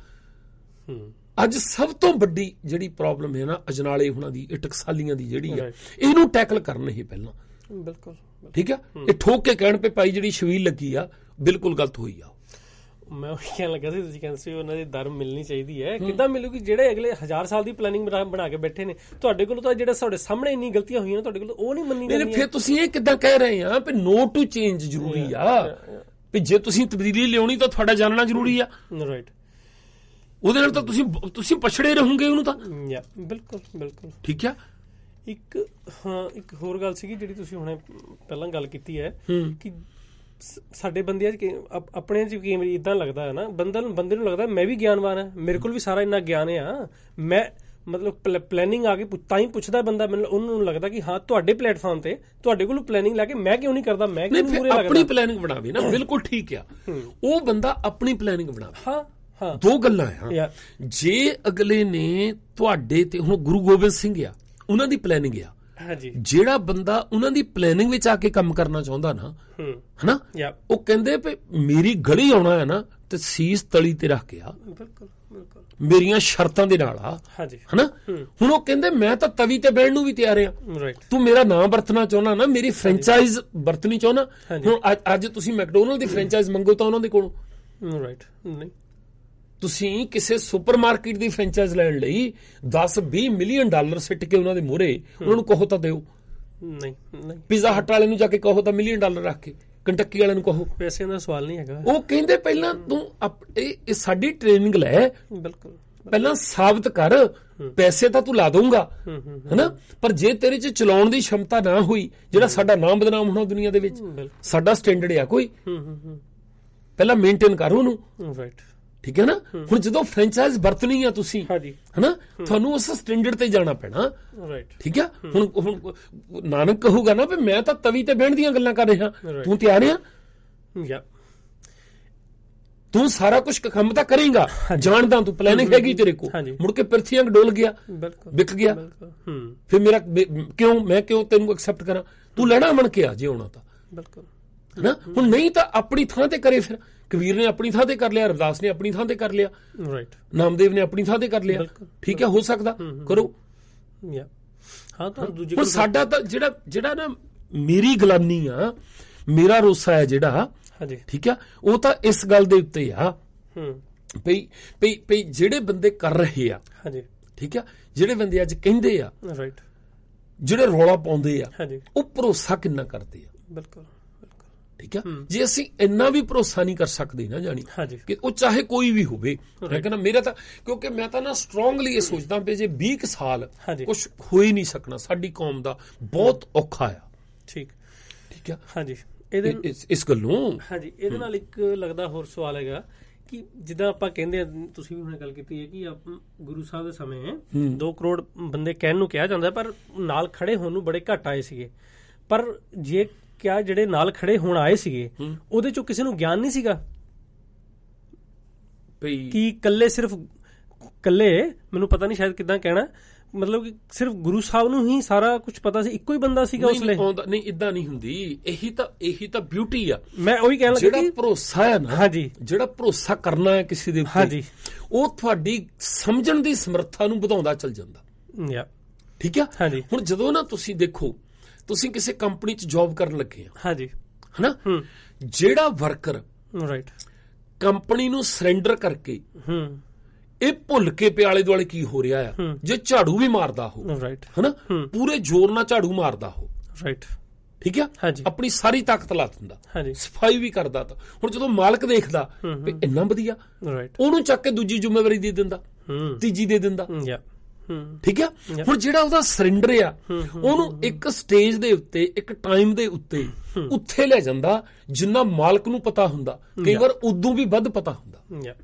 ਅੱਜ ਸਭ ਤੋਂ ਵੱਡੀ ਜਿਹੜੀ ਪ੍ਰੋਬਲਮ ਹੈ ਨਾ ਅਜਨਾਲੇ ਹੁਣਾਂ ਦੀ ਇਟਕਸਾਲੀਆਂ ਦੀ ਜਿਹੜੀ ਆ ਇਹਨੂੰ ਟੈਕਲ ਕਰਨ ਹੀ ਪਹਿਲਾਂ ਬਿਲਕੁਲ ਠੀਕ ਆ ਇਹ ਠੋਕ ਕੇ ਕਹਿਣ ਪੇ ਪਾਈ ਜਿਹੜੀ ਸ਼ਵੀਲ ਲੱਗੀ ਆ ਬਿਲਕੁਲ ਗਲਤ ਹੋਈ ਆ ਮੈਂ ਉਹ ਕਹਿਣ ਲੱਗਾ ਸੀ ਤੁਸੀਂ ਕਹਿੰਦੇ ਸੀ ਉਹਨਾਂ ਦੀ ਦਰ ਮਿਲਣੀ ਚਾਹੀਦੀ ਹੈ ਕਿੱਦਾਂ ਮਿਲੂਗੀ ਜਿਹੜੇ ਅਗਲੇ 1000 ਸਾਲ ਦੀ ਪਲੈਨਿੰਗ ਬਣਾ ਕੇ ਬੈਠੇ ਨੇ ਤੁਹਾਡੇ ਕੋਲ ਤਾਂ ਜਿਹੜਾ ਸਾਡੇ ਸਾਹਮਣੇ ਇੰਨੀ ਗਲਤੀਆਂ ਹੋਈਆਂ ਤੁਹਾਡੇ ਕੋਲ ਉਹ ਨਹੀਂ ਮੰਨੀ ਜਾਂਦੀ ਫਿਰ ਤੁਸੀਂ ਇਹ ਕਿੱਦਾਂ ਕਹਿ ਰਹੇ ਆ ਕਿ ਨੋ ਟੂ ਚੇਂਜ ਜ਼ਰੂਰੀ ਆ ਕਿ ਜੇ ਤੁਸੀਂ ਤਬਦੀਲੀ ਲਿਆਉਣੀ ਤਾਂ ਤੁਹਾਡਾ ਜਾਣਨਾ ਜ਼ਰੂਰੀ ਆ ਰਾਈਟ ਉਹਦੇ ਨਾਲ ਤਾਂ ਤੁਸੀਂ ਤੁਸੀਂ ਪਛੜੇ ਰਹੋਗੇ ਉਹਨੂੰ ਤਾਂ ਬਿਲਕੁਲ ਬਿਲਕੁਲ ਠੀਕ ਆ ਇੱਕ ਹਾਂ ਇੱਕ ਹੋਰ ਗੱਲ ਸੀਗੀ ਜਿਹੜੀ ਤੁਸੀਂ ਹੁਣੇ ਪਹਿਲਾਂ ਗੱਲ ਕੀਤੀ ਹੈ ਕਿ ਸਾਡੇ ਬੰਦਿਆਂ 'ਚ ਆਪਣੇ 'ਚ ਕੀ ਇਦਾਂ ਲੱਗਦਾ ਹੈ ਨਾ ਬੰਦੇ ਨੂੰ ਬੰਦੇ ਨੂੰ ਲੱਗਦਾ ਮੈਂ ਵੀ ਗਿਆਨਵਾਨ ਹਾਂ ਮੇਰੇ ਕੋਲ ਵੀ ਸਾਰਾ ਇੰਨਾ ਗਿਆਨ ਹੈ ਮੈਂ ਮਤਲਬ ਪਲੈਨਿੰਗ ਆ ਕੇ ਤਾਂ ਹੀ ਪੁੱਛਦਾ ਬੰਦਾ ਮੈਨੂੰ ਉਹਨੂੰ ਲੱਗਦਾ ਕਿ ਹਾਂ ਤੁਹਾਡੇ ਪਲੇਟਫਾਰਮ ਤੇ ਤੁਹਾਡੇ ਕੋਲ ਪਲੈਨਿੰਗ ਲਾ ਕੇ ਮੈਂ ਕਿਉਂ ਨਹੀਂ ਕਰਦਾ ਮੈਂ ਕਿਉਂ ਪੂਰੇ ਲੱਗਦਾ ਆਪਣੀ ਪਲੈਨਿੰਗ ਬਣਾਵੇ ਨਾ ਬਿਲਕੁਲ ਠੀਕ ਆ ਉਹ ਬੰਦਾ ਆਪਣੀ ਪਲੈਨਿੰਗ ਬਣਾਵੇ ਹਾਂ ਹਾਂ ਦੋ ਗੱਲਾਂ ਆ ਜੇ ਅਗਲੇ ਨੇ ਤੁਹਾਡੇ ਤੇ ਹੁਣ ਗੁਰੂ ਗੋਬਿੰਦ ਸਿੰਘ ਆ ਉਹਨਾਂ ਦੀ ਪਲੈਨਿੰਗ ਆ ਹਾਂਜੀ ਜਿਹੜਾ ਬੰਦਾ ਉਹਨਾਂ ਦੀ ਪਲੈਨਿੰਗ ਵਿੱਚ ਆ ਕੇ ਕੰਮ ਕਰਨਾ ਚਾਹੁੰਦਾ ਨਾ ਹਨਾ ਉਹ ਕਹਿੰਦੇ ਵੀ ਮੇਰੀ ਗਲੀ ਆਉਣਾ ਹੈ ਨਾ ਤੇ ਸੀਸ ਤਲੀ ਤੇ ਰੱਖ ਕੇ ਆ ਬਿਲਕੁਲ ਬਿਲਕੁਲ ਮੇਰੀਆਂ ਸ਼ਰਤਾਂ ਦੇ ਨਾਲ ਆ ਹਾਂਜੀ ਹਨਾ ਹੁਣ ਉਹ ਕਹਿੰਦੇ ਮੈਂ ਤਾਂ ਤਵੀ ਤੇ ਬਹਿਣ ਨੂੰ ਵੀ ਤਿਆਰ ਆ ਤੂੰ ਮੇਰਾ ਨਾਮ ਵਰਤਣਾ ਚਾਹੁੰਦਾ ਨਾ ਮੇਰੀ ਫਰੈਂਚਾਈਜ਼ ਵਰਤਣੀ ਚਾਹੁੰਦਾ ਹੁਣ ਅੱਜ ਤੁਸੀਂ ਮੈਕਡੋਨਲਡ ਦੀ ਫਰੈਂਚਾਈਜ਼ ਮੰਗੋ ਤਾਂ ਉਹਨਾਂ ਦੇ ਕੋਲੋਂ ਰਾਈਟ ਨਹੀਂ ਤੁਸੀਂ ਕਿਸੇ ਸੁਪਰਮਾਰਕਟ ਦੀ ਫ੍ਰੈਂਚਾਈਜ਼ ਲੈਣ ਲਈ 10-20 ਮਿਲੀਅਨ ਡਾਲਰ ਸਿੱਟ ਕੇ ਉਹਨਾਂ ਦੇ ਮੂਹਰੇ ਉਹਨਾਂ ਨੂੰ ਕਹੋ ਤਾਂ ਦਿਓ ਨਹੀਂ ਨਹੀਂ ਪੀਜ਼ਾ ਹਟ ਵਾਲੇ ਨੂੰ ਜਾ ਕੇ ਕਹੋ ਤਾਂ ਮਿਲੀਅਨ ਡਾਲਰ ਰੱਖ ਕੇ ਕੰਟੱਕੀ ਵਾਲਿਆਂ ਨੂੰ ਕਹੋ ਪੈਸੇ ਦਾ ਸਵਾਲ ਨਹੀਂ ਹੈਗਾ ਉਹ ਕਹਿੰਦੇ ਪਹਿਲਾਂ ਤੂੰ ਇਹ ਸਾਡੀ ਟ੍ਰੇਨਿੰਗ ਲੈ ਬਿਲਕੁਲ ਪਹਿਲਾਂ ਸਾਬਤ ਕਰ ਪੈਸੇ ਤਾਂ ਤੂੰ ਲਾ ਦਊਂਗਾ ਹੈਨਾ ਪਰ ਜੇ ਤੇਰੇ 'ਚ ਚਲਾਉਣ ਦੀ ਸ਼ਮਤਾ ਨਾ ਹੋਈ ਜਿਹੜਾ ਸਾਡਾ ਨਾਮ ਬਦਨਾਮ ਹੋਣਾ ਦੁਨੀਆ ਦੇ ਵਿੱਚ ਸਾਡਾ ਸਟੈਂਡਰਡ ਆ ਕੋਈ ਪਹਿਲਾਂ ਮੇਨਟੇਨ ਕਰ ਉਹਨੂੰ ਰਾਈਟ ਠੀਕ ਹੈ ਨਾ ਹੁਣ ਜਦੋਂ ਫਰੈਂਚਾਈਜ਼ ਵਰਤਣੀ ਆ ਤੁਸੀਂ ਹਾਂਜੀ ਹਨਾ ਤੁਹਾਨੂੰ ਉਸ ਸਟੈਂਡਰਡ ਤੇ ਜਾਣਾ ਪੈਣਾ ਰਾਈਟ ਠੀਕ ਹੈ ਹੁਣ ਹੁਣ ਨਾਨਕ ਕਹੂਗਾ ਨਾ ਵੀ ਮੈਂ ਤਾਂ ਤਵੀ ਤੇ ਬਹਿਣ ਦੀਆਂ ਗੱਲਾਂ ਕਰ ਰਿਹਾ ਤੂੰ ਤਿਆਰ ਆ ਯਾ ਤੂੰ ਸਾਰਾ ਕੁਝ ਕੰਮ ਤਾਂ ਕਰੇਗਾ ਜਾਣਦਾ ਤੂੰ ਪਲੈਨਿੰਗ ਹੈਗੀ ਤੇਰੇ ਕੋ ਮੁੜ ਕੇ ਪਿਰਥੀਆਂ ਡੋਲ ਗਿਆ ਵਿਕ ਗਿਆ ਹੂੰ ਫਿਰ ਮੇਰਾ ਕਿਉਂ ਮੈਂ ਕਿਉਂ ਤੈਨੂੰ ਐਕਸੈਪਟ ਕਰਾਂ ਤੂੰ ਲੈਣਾ ਮਣ ਕੇ ਆ ਜੇ ਹੋਣਾ ਤਾਂ ਬਿਲਕੁਲ ਨਾ ਹੁਣ ਨਹੀਂ ਤਾਂ ਆਪਣੀ ਥਾਂ ਤੇ ਕਰੇ ਫਿਰ ਕਬੀਰ ਨੇ ਆਪਣੀ ਥਾਂ ਤੇ ਕਰ ਲਿਆ ਅਰਦਾਸ ਨੇ ਆਪਣੀ ਥਾਂ ਤੇ ਕਰ ਲਿਆ ਰਾਈਟ ਨਾਮਦੇਵ ਨੇ ਆਪਣੀ ਥਾਂ ਤੇ ਕਰ ਲਿਆ ਠੀਕ ਹੈ ਹੋ ਸਕਦਾ ਕਰੋ ਯਾ ਹਾਂ ਤਾਂ ਦੂਜੀ ਕੋਈ ਸਾਡਾ ਤਾਂ ਜਿਹੜਾ ਜਿਹੜਾ ਨਾ ਮੇਰੀ ਗਲਾਨੀ ਆ ਮੇਰਾ ਰੋਸਾ ਹੈ ਜਿਹੜਾ ਹਾਂਜੀ ਠੀਕ ਆ ਉਹ ਤਾਂ ਇਸ ਗੱਲ ਦੇ ਉੱਤੇ ਆ ਹੂੰ ਭਈ ਭਈ ਜਿਹੜੇ ਬੰਦੇ ਕਰ ਰਹੇ ਆ ਹਾਂਜੀ ਠੀਕ ਆ ਜਿਹੜੇ ਬੰਦੇ ਅੱਜ ਕਹਿੰਦੇ ਆ ਰਾਈਟ ਜਿਹੜੇ ਰੋਲਾ ਪਾਉਂਦੇ ਆ ਉਹ ਭਰੋਸਾ ਕਿੰਨਾ ਕਰਦੇ ਆ ਬਿਲਕੁਲ ਠੀਕ ਆ ਜੇ ਅਸੀਂ ਇੰਨਾ ਵੀ ਭਰੋਸਾ ਨਹੀਂ ਕਰ ਸਕਦੇ ਨਾ ਜਾਨੀ ਕਿ ਉਹ ਚਾਹੇ ਕੋਈ ਵੀ ਹੋਵੇ ਲੇਕਿਨ ਮੇਰਾ ਤਾਂ ਕਿਉਂਕਿ ਮੈਂ ਤਾਂ ਨਾ ਸਟਰੋਂਗਲੀ ਇਹ ਸੋਚਦਾ ਪਏ ਜੇ 20 ਸਾਲ ਕੁਝ ਹੋ ਹੀ ਨਹੀਂ ਸਕਣਾ ਸਾਡੀ ਕੌਮ ਦਾ ਬਹੁਤ ਔਖਾ ਆ ਠੀਕ ਠੀਕ ਆ ਹਾਂਜੀ ਇਹਦੇ ਇਸ ਗੱਲੋਂ ਹਾਂਜੀ ਇਹਦੇ ਨਾਲ ਇੱਕ ਲੱਗਦਾ ਹੋਰ ਸਵਾਲ ਹੈਗਾ ਕਿ ਜਿੱਦਾਂ ਆਪਾਂ ਕਹਿੰਦੇ ਆ ਤੁਸੀਂ ਵੀ ਹੁਣੇ ਗੱਲ ਕੀਤੀ ਹੈ ਕਿ ਆਪ ਗੁਰੂ ਸਾਹਿਬ ਦੇ ਸਮੇਂ 2 ਕਰੋੜ ਬੰਦੇ ਕਹਿਣ ਨੂੰ ਕਿਹਾ ਜਾਂਦਾ ਪਰ ਨਾਲ ਖੜੇ ਹੋਣ ਨੂੰ ਬੜੇ ਘੱਟ ਆਏ ਸੀਗੇ ਪਰ ਜੇ ਕਿਹਾ ਜਿਹੜੇ ਨਾਲ ਖੜੇ ਹੋਣ ਆਏ ਸੀਗੇ ਉਹਦੇ ਚੋਂ ਕਿਸੇ ਨੂੰ ਗਿਆਨ ਨਹੀਂ ਸੀਗਾ ਭਈ ਕਿ ਕੱਲੇ ਸਿਰਫ ਕੱਲੇ ਮੈਨੂੰ ਪਤਾ ਨਹੀਂ ਸ਼ਾਇਦ ਕਿਦਾਂ ਕਹਿਣਾ ਮਤਲਬ ਕਿ ਸਿਰਫ ਗੁਰੂ ਸਾਹਿਬ ਨੂੰ ਹੀ ਸਾਰਾ ਕੁਝ ਪਤਾ ਸੀ ਇੱਕੋ ਹੀ ਬੰਦਾ ਸੀਗਾ ਉਸ ਲਈ ਨਹੀਂ ਇਦਾਂ ਨਹੀਂ ਹੁੰਦੀ ਇਹੀ ਤਾਂ ਇਹੀ ਤਾਂ ਬਿਊਟੀ ਆ ਮੈਂ ਉਹੀ ਕਹਿਣ ਲੱਗਾ ਜਿਹੜਾ ਭਰੋਸਾ ਹੈ ਨਾ ਹਾਂਜੀ ਜਿਹੜਾ ਭਰੋਸਾ ਕਰਨਾ ਹੈ ਕਿਸੇ ਦੇ ਉੱਤੇ ਹਾਂਜੀ ਉਹ ਤੁਹਾਡੀ ਸਮਝਣ ਦੀ ਸਮਰੱਥਾ ਨੂੰ ਵਧਾਉਂਦਾ ਚੱਲ ਜਾਂਦਾ ਯਾ ਠੀਕ ਆ ਹੁਣ ਜਦੋਂ ਨਾ ਤੁਸੀਂ ਦੇਖੋ ਤੁਸੀਂ ਕਿਸੇ ਕੰਪਨੀ 'ਚ ਜੌਬ ਕਰਨ ਲੱਗੇ ਆ ਹਾਂਜੀ ਹਨਾ ਜਿਹੜਾ ਵਰਕਰ ਰਾਈਟ ਕੰਪਨੀ ਨੂੰ ਸਰੈਂਡਰ ਕਰਕੇ ਹੂੰ ਇਹ ਭੁੱਲ ਕੇ ਪਿਆਲੇ ਦੁਆਲੇ ਕੀ ਹੋ ਰਿਹਾ ਆ ਜੇ ਝਾੜੂ ਵੀ ਮਾਰਦਾ ਹੋ ਰਾਈਟ ਹਨਾ ਪੂਰੇ ਜ਼ੋਰ ਨਾਲ ਝਾੜੂ ਮਾਰਦਾ ਹੋ ਰਾਈਟ ਠੀਕ ਆ ਆਪਣੀ ਸਾਰੀ ਤਾਕਤ ਲਾ ਦਿੰਦਾ ਹਾਂਜੀ ਸਫਾਈ ਵੀ ਕਰਦਾ ਤਾਂ ਹੁਣ ਜਦੋਂ ਮਾਲਕ ਦੇਖਦਾ ਵੀ ਇੰਨਾ ਵਧੀਆ ਰਾਈਟ ਉਹਨੂੰ ਚੱਕ ਕੇ ਦੂਜੀ ਜ਼ਿੰਮੇਵਾਰੀ ਦੇ ਦਿੰਦਾ ਤੀਜੀ ਦੇ ਦਿੰਦਾ ਯਾ ਠੀਕ ਆ ਹੁਣ ਜਿਹੜਾ ਉਹਦਾ ਸਰੈਂਡਰ ਆ ਉਹਨੂੰ ਇੱਕ ਸਟੇਜ ਦੇ ਉੱਤੇ ਇੱਕ ਟਾਈਮ ਦੇ ਉੱਤੇ ਉੱਥੇ ਲੈ ਜਾਂਦਾ ਜਿੰਨਾ ਮਾਲਕ ਨੂੰ ਪਤਾ ਹੁੰਦਾ ਕਈ ਵਾਰ ਉਦੋਂ ਵੀ ਵੱਧ ਪਤਾ ਹੁੰਦਾ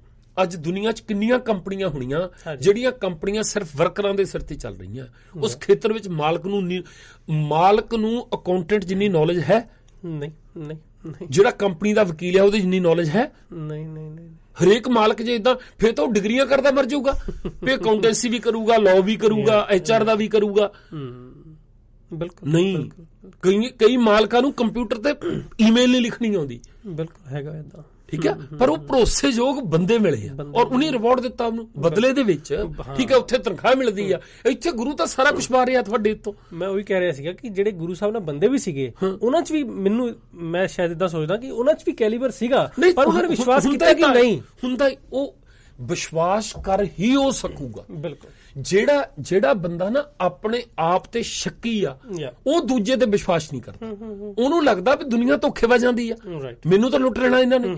ਅੱਜ ਦੁਨੀਆ 'ਚ ਕਿੰਨੀਆਂ ਕੰਪਨੀਆਂ ਹੋਣੀਆਂ ਜਿਹੜੀਆਂ ਕੰਪਨੀਆਂ ਸਿਰਫ ਵਰਕਰਾਂ ਦੇ ਸਿਰ ਤੇ ਚੱਲ ਰਹੀਆਂ ਉਸ ਖੇਤਰ ਵਿੱਚ ਮਾਲਕ ਨੂੰ ਮਾਲਕ ਨੂੰ ਅਕਾਊਂਟੈਂਟ ਜਿੰਨੀ ਨੌਲੇਜ ਹੈ ਨਹੀਂ ਨਹੀਂ ਜਿਹੜਾ ਕੰਪਨੀ ਦਾ ਵਕੀਲ ਹੈ ਉਹਦੀ ਜਿੰਨੀ ਨੌਲੇਜ ਹੈ ਨਹੀਂ ਨਹੀਂ ਨਹੀਂ ਹਰੇਕ ਮਾਲਕ ਜੇ ਇਦਾਂ ਫੇਰ ਤਾਂ ਉਹ ਡਿਗਰੀਆਂ ਕਰਦਾ ਮਰ ਜਾਊਗਾ ਫਿਰ ਅਕਾਊਂਟੈਂਸੀ ਵੀ ਕਰੂਗਾ ਲਾਅ ਵੀ ਕਰੂਗਾ ਐਚਆਰ ਦਾ ਵੀ ਕਰੂਗਾ ਬਿਲਕੁਲ ਨਹੀਂ ਕਈ ਕਈ ਮਾਲਕਾਂ ਨੂੰ ਕੰਪਿਊਟਰ ਤੇ ਈਮੇਲ ਨਹੀਂ ਲਿਖਣੀ ਆਉਂਦੀ ਬਿਲਕੁਲ ਹੈਗਾ ਇਦਾਂ ਠੀਕ ਹੈ ਪਰ ਉਹ ਭਰੋਸੇਯੋਗ ਬੰਦੇ ਮਿਲੇ ਆ ਔਰ ਉਹਨੇ ਰਿਵਾਰਡ ਦਿੱਤਾ ਉਹਨੂੰ ਬਦਲੇ ਦੇ ਵਿੱਚ ਠੀਕ ਹੈ ਉੱਥੇ ਤਨਖਾਹ ਮਿਲਦੀ ਆ ਇੱਥੇ ਗੁਰੂ ਤਾਂ ਸਾਰਾ ਕੁਝ ਪਾ ਰਿਹਾ ਤੁਹਾਡੇ ਤੋਂ ਮੈਂ ਉਹੀ ਕਹਿ ਰਿਹਾ ਸੀਗਾ ਕਿ ਜਿਹੜੇ ਗੁਰੂ ਸਾਹਿਬ ਨਾਲ ਬੰਦੇ ਵੀ ਸੀਗੇ ਉਹਨਾਂ 'ਚ ਵੀ ਮੈਨੂੰ ਮੈਂ ਸ਼ਾਇਦ ਇਦਾਂ ਸੋਚਦਾ ਕਿ ਉਹਨਾਂ 'ਚ ਵੀ ਕੈਲੀਬਰ ਸੀਗਾ ਪਰ ਉਹਨਾਂ ਨੇ ਵਿਸ਼ਵਾਸ ਕੀਤਾ ਕਿ ਨਹੀਂ ਹੁੰਦਾ ਉਹ ਵਿਸ਼ਵਾਸ ਕਰ ਹੀ ਹੋ ਸਕੂਗਾ ਬਿਲਕੁਲ ਜਿਹੜਾ ਜਿਹੜਾ ਬੰਦਾ ਨਾ ਆਪਣੇ ਆਪ ਤੇ ਸ਼ੱਕੀ ਆ ਉਹ ਦੂਜੇ ਤੇ ਵਿਸ਼ਵਾਸ ਨਹੀਂ ਕਰਦਾ ਉਹਨੂੰ ਲੱਗਦਾ ਵੀ ਦੁਨੀਆ ਧੋਖੇ ਵਾ ਜਾਂਦੀ ਆ ਮੈਨੂੰ ਤਾਂ ਲੁੱਟ ਲੈਣਾ ਇਹਨਾਂ ਨੇ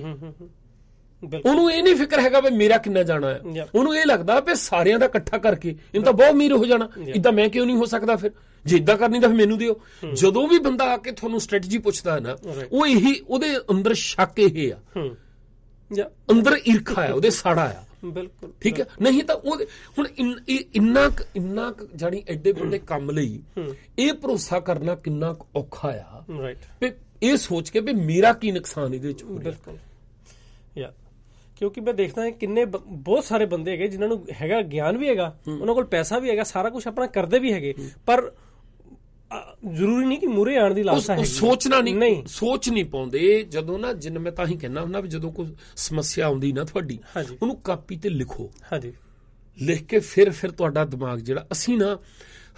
ਉਹਨੂੰ ਇਹ ਨਹੀਂ ਫਿਕਰ ਹੈਗਾ ਵੀ ਮੇਰਾ ਕਿੰਨਾ ਜਾਣਾ ਹੈ ਉਹਨੂੰ ਇਹ ਲੱਗਦਾ ਵੀ ਸਾਰਿਆਂ ਦਾ ਇਕੱਠਾ ਕਰਕੇ ਇਹਨਾਂ ਤਾਂ ਬਹੁਤ ਮੀਰ ਹੋ ਜਾਣਾ ਇਦਾਂ ਮੈਂ ਕਿਉਂ ਨਹੀਂ ਹੋ ਸਕਦਾ ਫਿਰ ਜੇ ਇਦਾਂ ਕਰਨੀ ਤਾਂ ਫਿਰ ਮੈਨੂੰ ਦਿਓ ਜਦੋਂ ਵੀ ਬੰਦਾ ਆ ਕੇ ਤੁਹਾਨੂੰ ਸਟ੍ਰੈਟਜੀ ਪੁੱਛਦਾ ਹੈ ਨਾ ਉਹ ਇਹੀ ਉਹਦੇ ਅੰਦਰ ਸ਼ੱਕ ਇਹ ਆ ਜਾਂ ਅੰਦਰ ਈਰਖਾ ਹੈ ਉਹਦੇ ਸਾੜਾ ਆ ਬਿਲਕੁਲ ਠੀਕ ਹੈ ਨਹੀਂ ਤਾਂ ਉਹ ਹੁਣ ਇੰਨਾ ਇੰਨਾ ਜਾਨੀ ਐਡੇ ਵੱਡੇ ਕੰਮ ਲਈ ਇਹ ਭਰੋਸਾ ਕਰਨਾ ਕਿੰਨਾ ਔਖਾ ਆ ਰਾਈਟ ਵੀ ਇਹ ਸੋਚ ਕੇ ਵੀ ਮੇਰਾ ਕੀ ਨੁਕਸਾਨ ਇਹਦੇ ਵਿੱਚ ਹੋ ਰਿਹਾ ਬਿਲਕੁਲ ਯਾ ਕਿਉਂਕਿ ਮੈਂ ਦੇਖਦਾ ਹਾਂ ਕਿੰਨੇ ਬਹੁਤ ਸਾਰੇ ਬੰਦੇ ਹੈਗੇ ਜਿਨ੍ਹਾਂ ਨੂੰ ਹੈਗਾ ਗਿਆਨ ਵੀ ਹੈਗਾ ਉਹਨਾਂ ਕੋਲ ਪੈਸਾ ਵੀ ਹੈਗਾ ਸਾਰਾ ਕੁਝ ਆਪਣਾ ਕਰਦੇ ਵੀ ਹੈਗੇ ਪਰ ਜ਼ਰੂਰੀ ਨਹੀਂ ਕਿ ਮੂਰੇ ਆਣ ਦੀ ਲਾਲਸਾ ਹੈ ਸੋਚਣਾ ਨਹੀਂ ਸੋਚ ਨਹੀਂ ਪਾਉਂਦੇ ਜਦੋਂ ਨਾ ਜਿੰਨ ਮੈਂ ਤਾਂ ਹੀ ਕਹਿਣਾ ਹੁੰਦਾ ਵੀ ਜਦੋਂ ਕੋਈ ਸਮੱਸਿਆ ਆਉਂਦੀ ਨਾ ਤੁਹਾਡੀ ਉਹਨੂੰ ਕਾਪੀ ਤੇ ਲਿਖੋ ਹਾਂਜੀ ਲਿਖ ਕੇ ਫਿਰ ਫਿਰ ਤੁਹਾਡਾ ਦਿਮਾਗ ਜਿਹੜਾ ਅਸੀਂ ਨਾ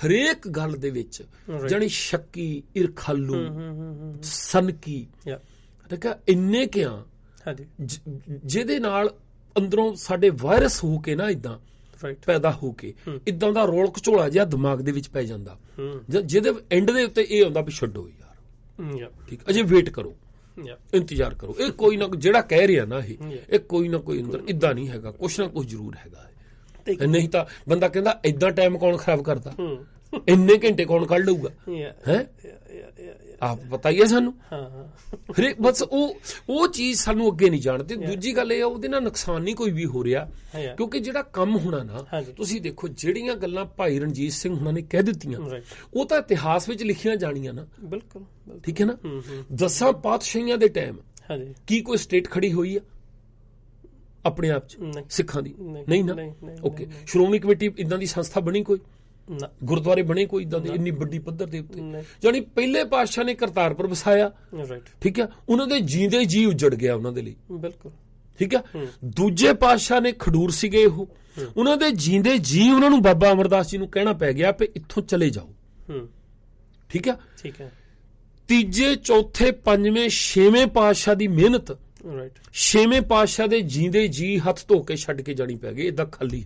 ਹਰੇਕ ਗੱਲ ਦੇ ਵਿੱਚ ਜਣੀ ਸ਼ੱਕੀ ਇਰਖਾਲੂ ਸਨਕੀ ਠੀਕ ਇੰਨੇ ਕਿਆ ਹਾਂਜੀ ਜਿਹਦੇ ਨਾਲ ਅੰਦਰੋਂ ਸਾਡੇ ਵਾਇਰਸ ਹੋ ਕੇ ਨਾ ਇਦਾਂ ਪੈਦਾ ਹੋ ਕੇ ਇਦਾਂ ਦਾ ਰੋਲ ਘਚੋਲਾ ਜਿਹਾ ਦਿਮਾਗ ਦੇ ਵਿੱਚ ਪੈ ਜਾਂਦਾ ਜਿਹਦੇ ਐਂਡ ਦੇ ਉੱਤੇ ਇਹ ਆਉਂਦਾ ਵੀ ਛੱਡੋ ਯਾਰ ਠੀਕ ਅਜੇ ਵੇਟ ਕਰੋ ਯਾ ਇੰਤਜ਼ਾਰ ਕਰੋ ਇਹ ਕੋਈ ਨਾ ਜਿਹੜਾ ਕਹਿ ਰਿਹਾ ਨਾ ਇਹ ਇਹ ਕੋਈ ਨਾ ਕੋਈ ਅੰਦਰ ਇਦਾਂ ਨਹੀਂ ਹੈਗਾ ਕੁਛ ਨਾ ਕੁਛ ਜ਼ਰੂਰ ਹੈਗਾ ਨਹੀਂ ਤਾਂ ਬੰਦਾ ਕਹਿੰਦਾ ਇਦਾਂ ਟਾਈਮ ਕੌਣ ਖਰਾਬ ਕਰਦਾ ਇੰਨੇ ਘੰਟੇ ਕੌਣ ਕੱਢ ਲਊਗਾ ਹੈ ਆਪ ਪਤਾ ਹੀ ਹੈ ਸਾਨੂੰ ਹਾਂ ਹਰੇ ਬਸ ਉਹ ਉਹ ਚੀਜ਼ ਸਾਨੂੰ ਅੱਗੇ ਨਹੀਂ ਜਾਣਦੇ ਦੂਜੀ ਗੱਲ ਇਹ ਆ ਉਹਦੇ ਨਾਲ ਨੁਕਸਾਨ ਨਹੀਂ ਕੋਈ ਵੀ ਹੋ ਰਿਹਾ ਕਿਉਂਕਿ ਜਿਹੜਾ ਕੰਮ ਹੋਣਾ ਨਾ ਤੁਸੀਂ ਦੇਖੋ ਜਿਹੜੀਆਂ ਗੱਲਾਂ ਭਾਈ ਰਣਜੀਤ ਸਿੰਘ ਹੁਣਾਂ ਨੇ ਕਹਿ ਦਿੱਤੀਆਂ ਉਹ ਤਾਂ ਇਤਿਹਾਸ ਵਿੱਚ ਲਿਖੀਆਂ ਜਾਣੀਆਂ ਨਾ ਬਿਲਕੁਲ ਠੀਕ ਹੈ ਨਾ ਦਸਾਂ ਪਾਤਸ਼ਾਹੀਆਂ ਦੇ ਟਾਈਮ ਹਾਂਜੀ ਕੀ ਕੋਈ ਸਟੇਟ ਖੜੀ ਹੋਈ ਆ ਆਪਣੇ ਆਪ ਚ ਸਿੱਖਾਂ ਦੀ ਨਹੀਂ ਨਾ ਓਕੇ ਸ਼੍ਰੋਮਣੀ ਕਮੇਟੀ ਇਦਾਂ ਦੀ ਸੰਸਥਾ ਬਣੀ ਕੋਈ ਗੁਰਦੁਆਰੇ ਬਣੇ ਕੋਈ ਇਦਾਂ ਦੀ ਇੰਨੀ ਵੱਡੀ ਪੱਧਰ ਦੇ ਉੱਤੇ ਜਾਨੀ ਪਹਿਲੇ ਪਾਤਸ਼ਾਹ ਨੇ ਕਰਤਾਰਪੁਰ ਵਸਾਇਆ ਰਾਈਟ ਠੀਕ ਹੈ ਉਹਨਾਂ ਦੇ ਜੀਂਦੇ ਜੀ ਉਜੜ ਗਿਆ ਉਹਨਾਂ ਦੇ ਲਈ ਬਿਲਕੁਲ ਠੀਕ ਹੈ ਦੂਜੇ ਪਾਤਸ਼ਾਹ ਨੇ ਖਡੂਰ ਸੀਗੇ ਉਹ ਉਹਨਾਂ ਦੇ ਜੀਂਦੇ ਜੀ ਉਹਨਾਂ ਨੂੰ ਬਾਬਾ ਅਮਰਦਾਸ ਜੀ ਨੂੰ ਕਹਿਣਾ ਪੈ ਗਿਆ ਕਿ ਇੱਥੋਂ ਚਲੇ ਜਾਓ ਹੂੰ ਠੀਕ ਹੈ ਠੀਕ ਹੈ ਤੀਜੇ ਚੌਥੇ ਪੰਜਵੇਂ ਛੇਵੇਂ ਪਾਤਸ਼ਾਹ ਦੀ ਮਿਹਨਤ ਰਾਈਟ ਛੇਵੇਂ ਪਾਤਸ਼ਾਹ ਦੇ ਜੀਂਦੇ ਜੀ ਹੱਥ ਧੋ ਕੇ ਛੱਡ ਕੇ ਜਾਣੀ ਪੈ ਗਈ ਇਦਾਂ ਖੱਲੀ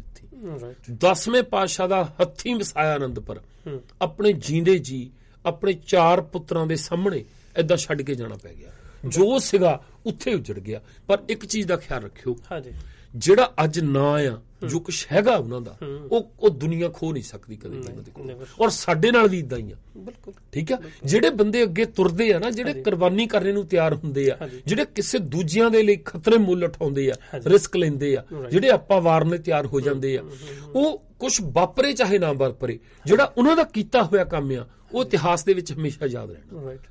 ਦਸਵੇਂ ਪਾਤਸ਼ਾਹ ਦਾ ਹੱਥੀ ਵਸਾਇਆ ਆਨੰਦਪੁਰ ਆਪਣੇ ਜੀਂਦੇ ਜੀ ਆਪਣੇ ਚਾਰ ਪੁੱਤਰਾਂ ਦੇ ਸਾਹਮਣੇ ਐਦਾਂ ਛੱਡ ਕੇ ਜਾਣਾ ਪੈ ਗਿਆ ਜੋ ਸਿਗਾ ਉੱਥੇ ਉਜੜ ਗਿਆ ਪਰ ਇੱਕ ਚੀਜ਼ ਦਾ ਖਿਆਲ ਰੱਖਿਓ ਹਾਂਜੀ ਜਿਹੜਾ ਅੱਜ ਨਾ ਆ ਜੋ ਕੁਛ ਹੈਗਾ ਉਹਨਾਂ ਦਾ ਉਹ ਉਹ ਦੁਨੀਆ ਖੋ ਨਹੀਂ ਸਕਦੀ ਕਦੇ ਵੀ ਉਹਨਾਂ ਦੇ ਕੋਲ ਔਰ ਸਾਡੇ ਨਾਲ ਵੀ ਇਦਾਂ ਹੀ ਆ ਬਿਲਕੁਲ ਠੀਕ ਆ ਜਿਹੜੇ ਬੰਦੇ ਅੱਗੇ ਤੁਰਦੇ ਆ ਨਾ ਜਿਹੜੇ ਕੁਰਬਾਨੀ ਕਰਨ ਨੂੰ ਤਿਆਰ ਹੁੰਦੇ ਆ ਜਿਹੜੇ ਕਿਸੇ ਦੂਜਿਆਂ ਦੇ ਲਈ ਖਤਰੇ ਮੁੱਲ ਉਠਾਉਂਦੇ ਆ ਰਿਸਕ ਲੈਂਦੇ ਆ ਜਿਹੜੇ ਆਪਾਂ ਵਾਰਨ ਲਈ ਤਿਆਰ ਹੋ ਜਾਂਦੇ ਆ ਉਹ ਕੁਝ ਵਾਪਰੇ ਚਾਹੇ ਨਾ ਵਾਪਰੇ ਜਿਹੜਾ ਉਹਨਾਂ ਦਾ ਕੀਤਾ ਹੋਇਆ ਕੰਮ ਆ ਉਹ ਇਤਿਹਾਸ ਦੇ ਵਿੱਚ ਹਮੇਸ਼ਾ ਯਾਦ ਰਹਿਣਾ ਰਾਈਟ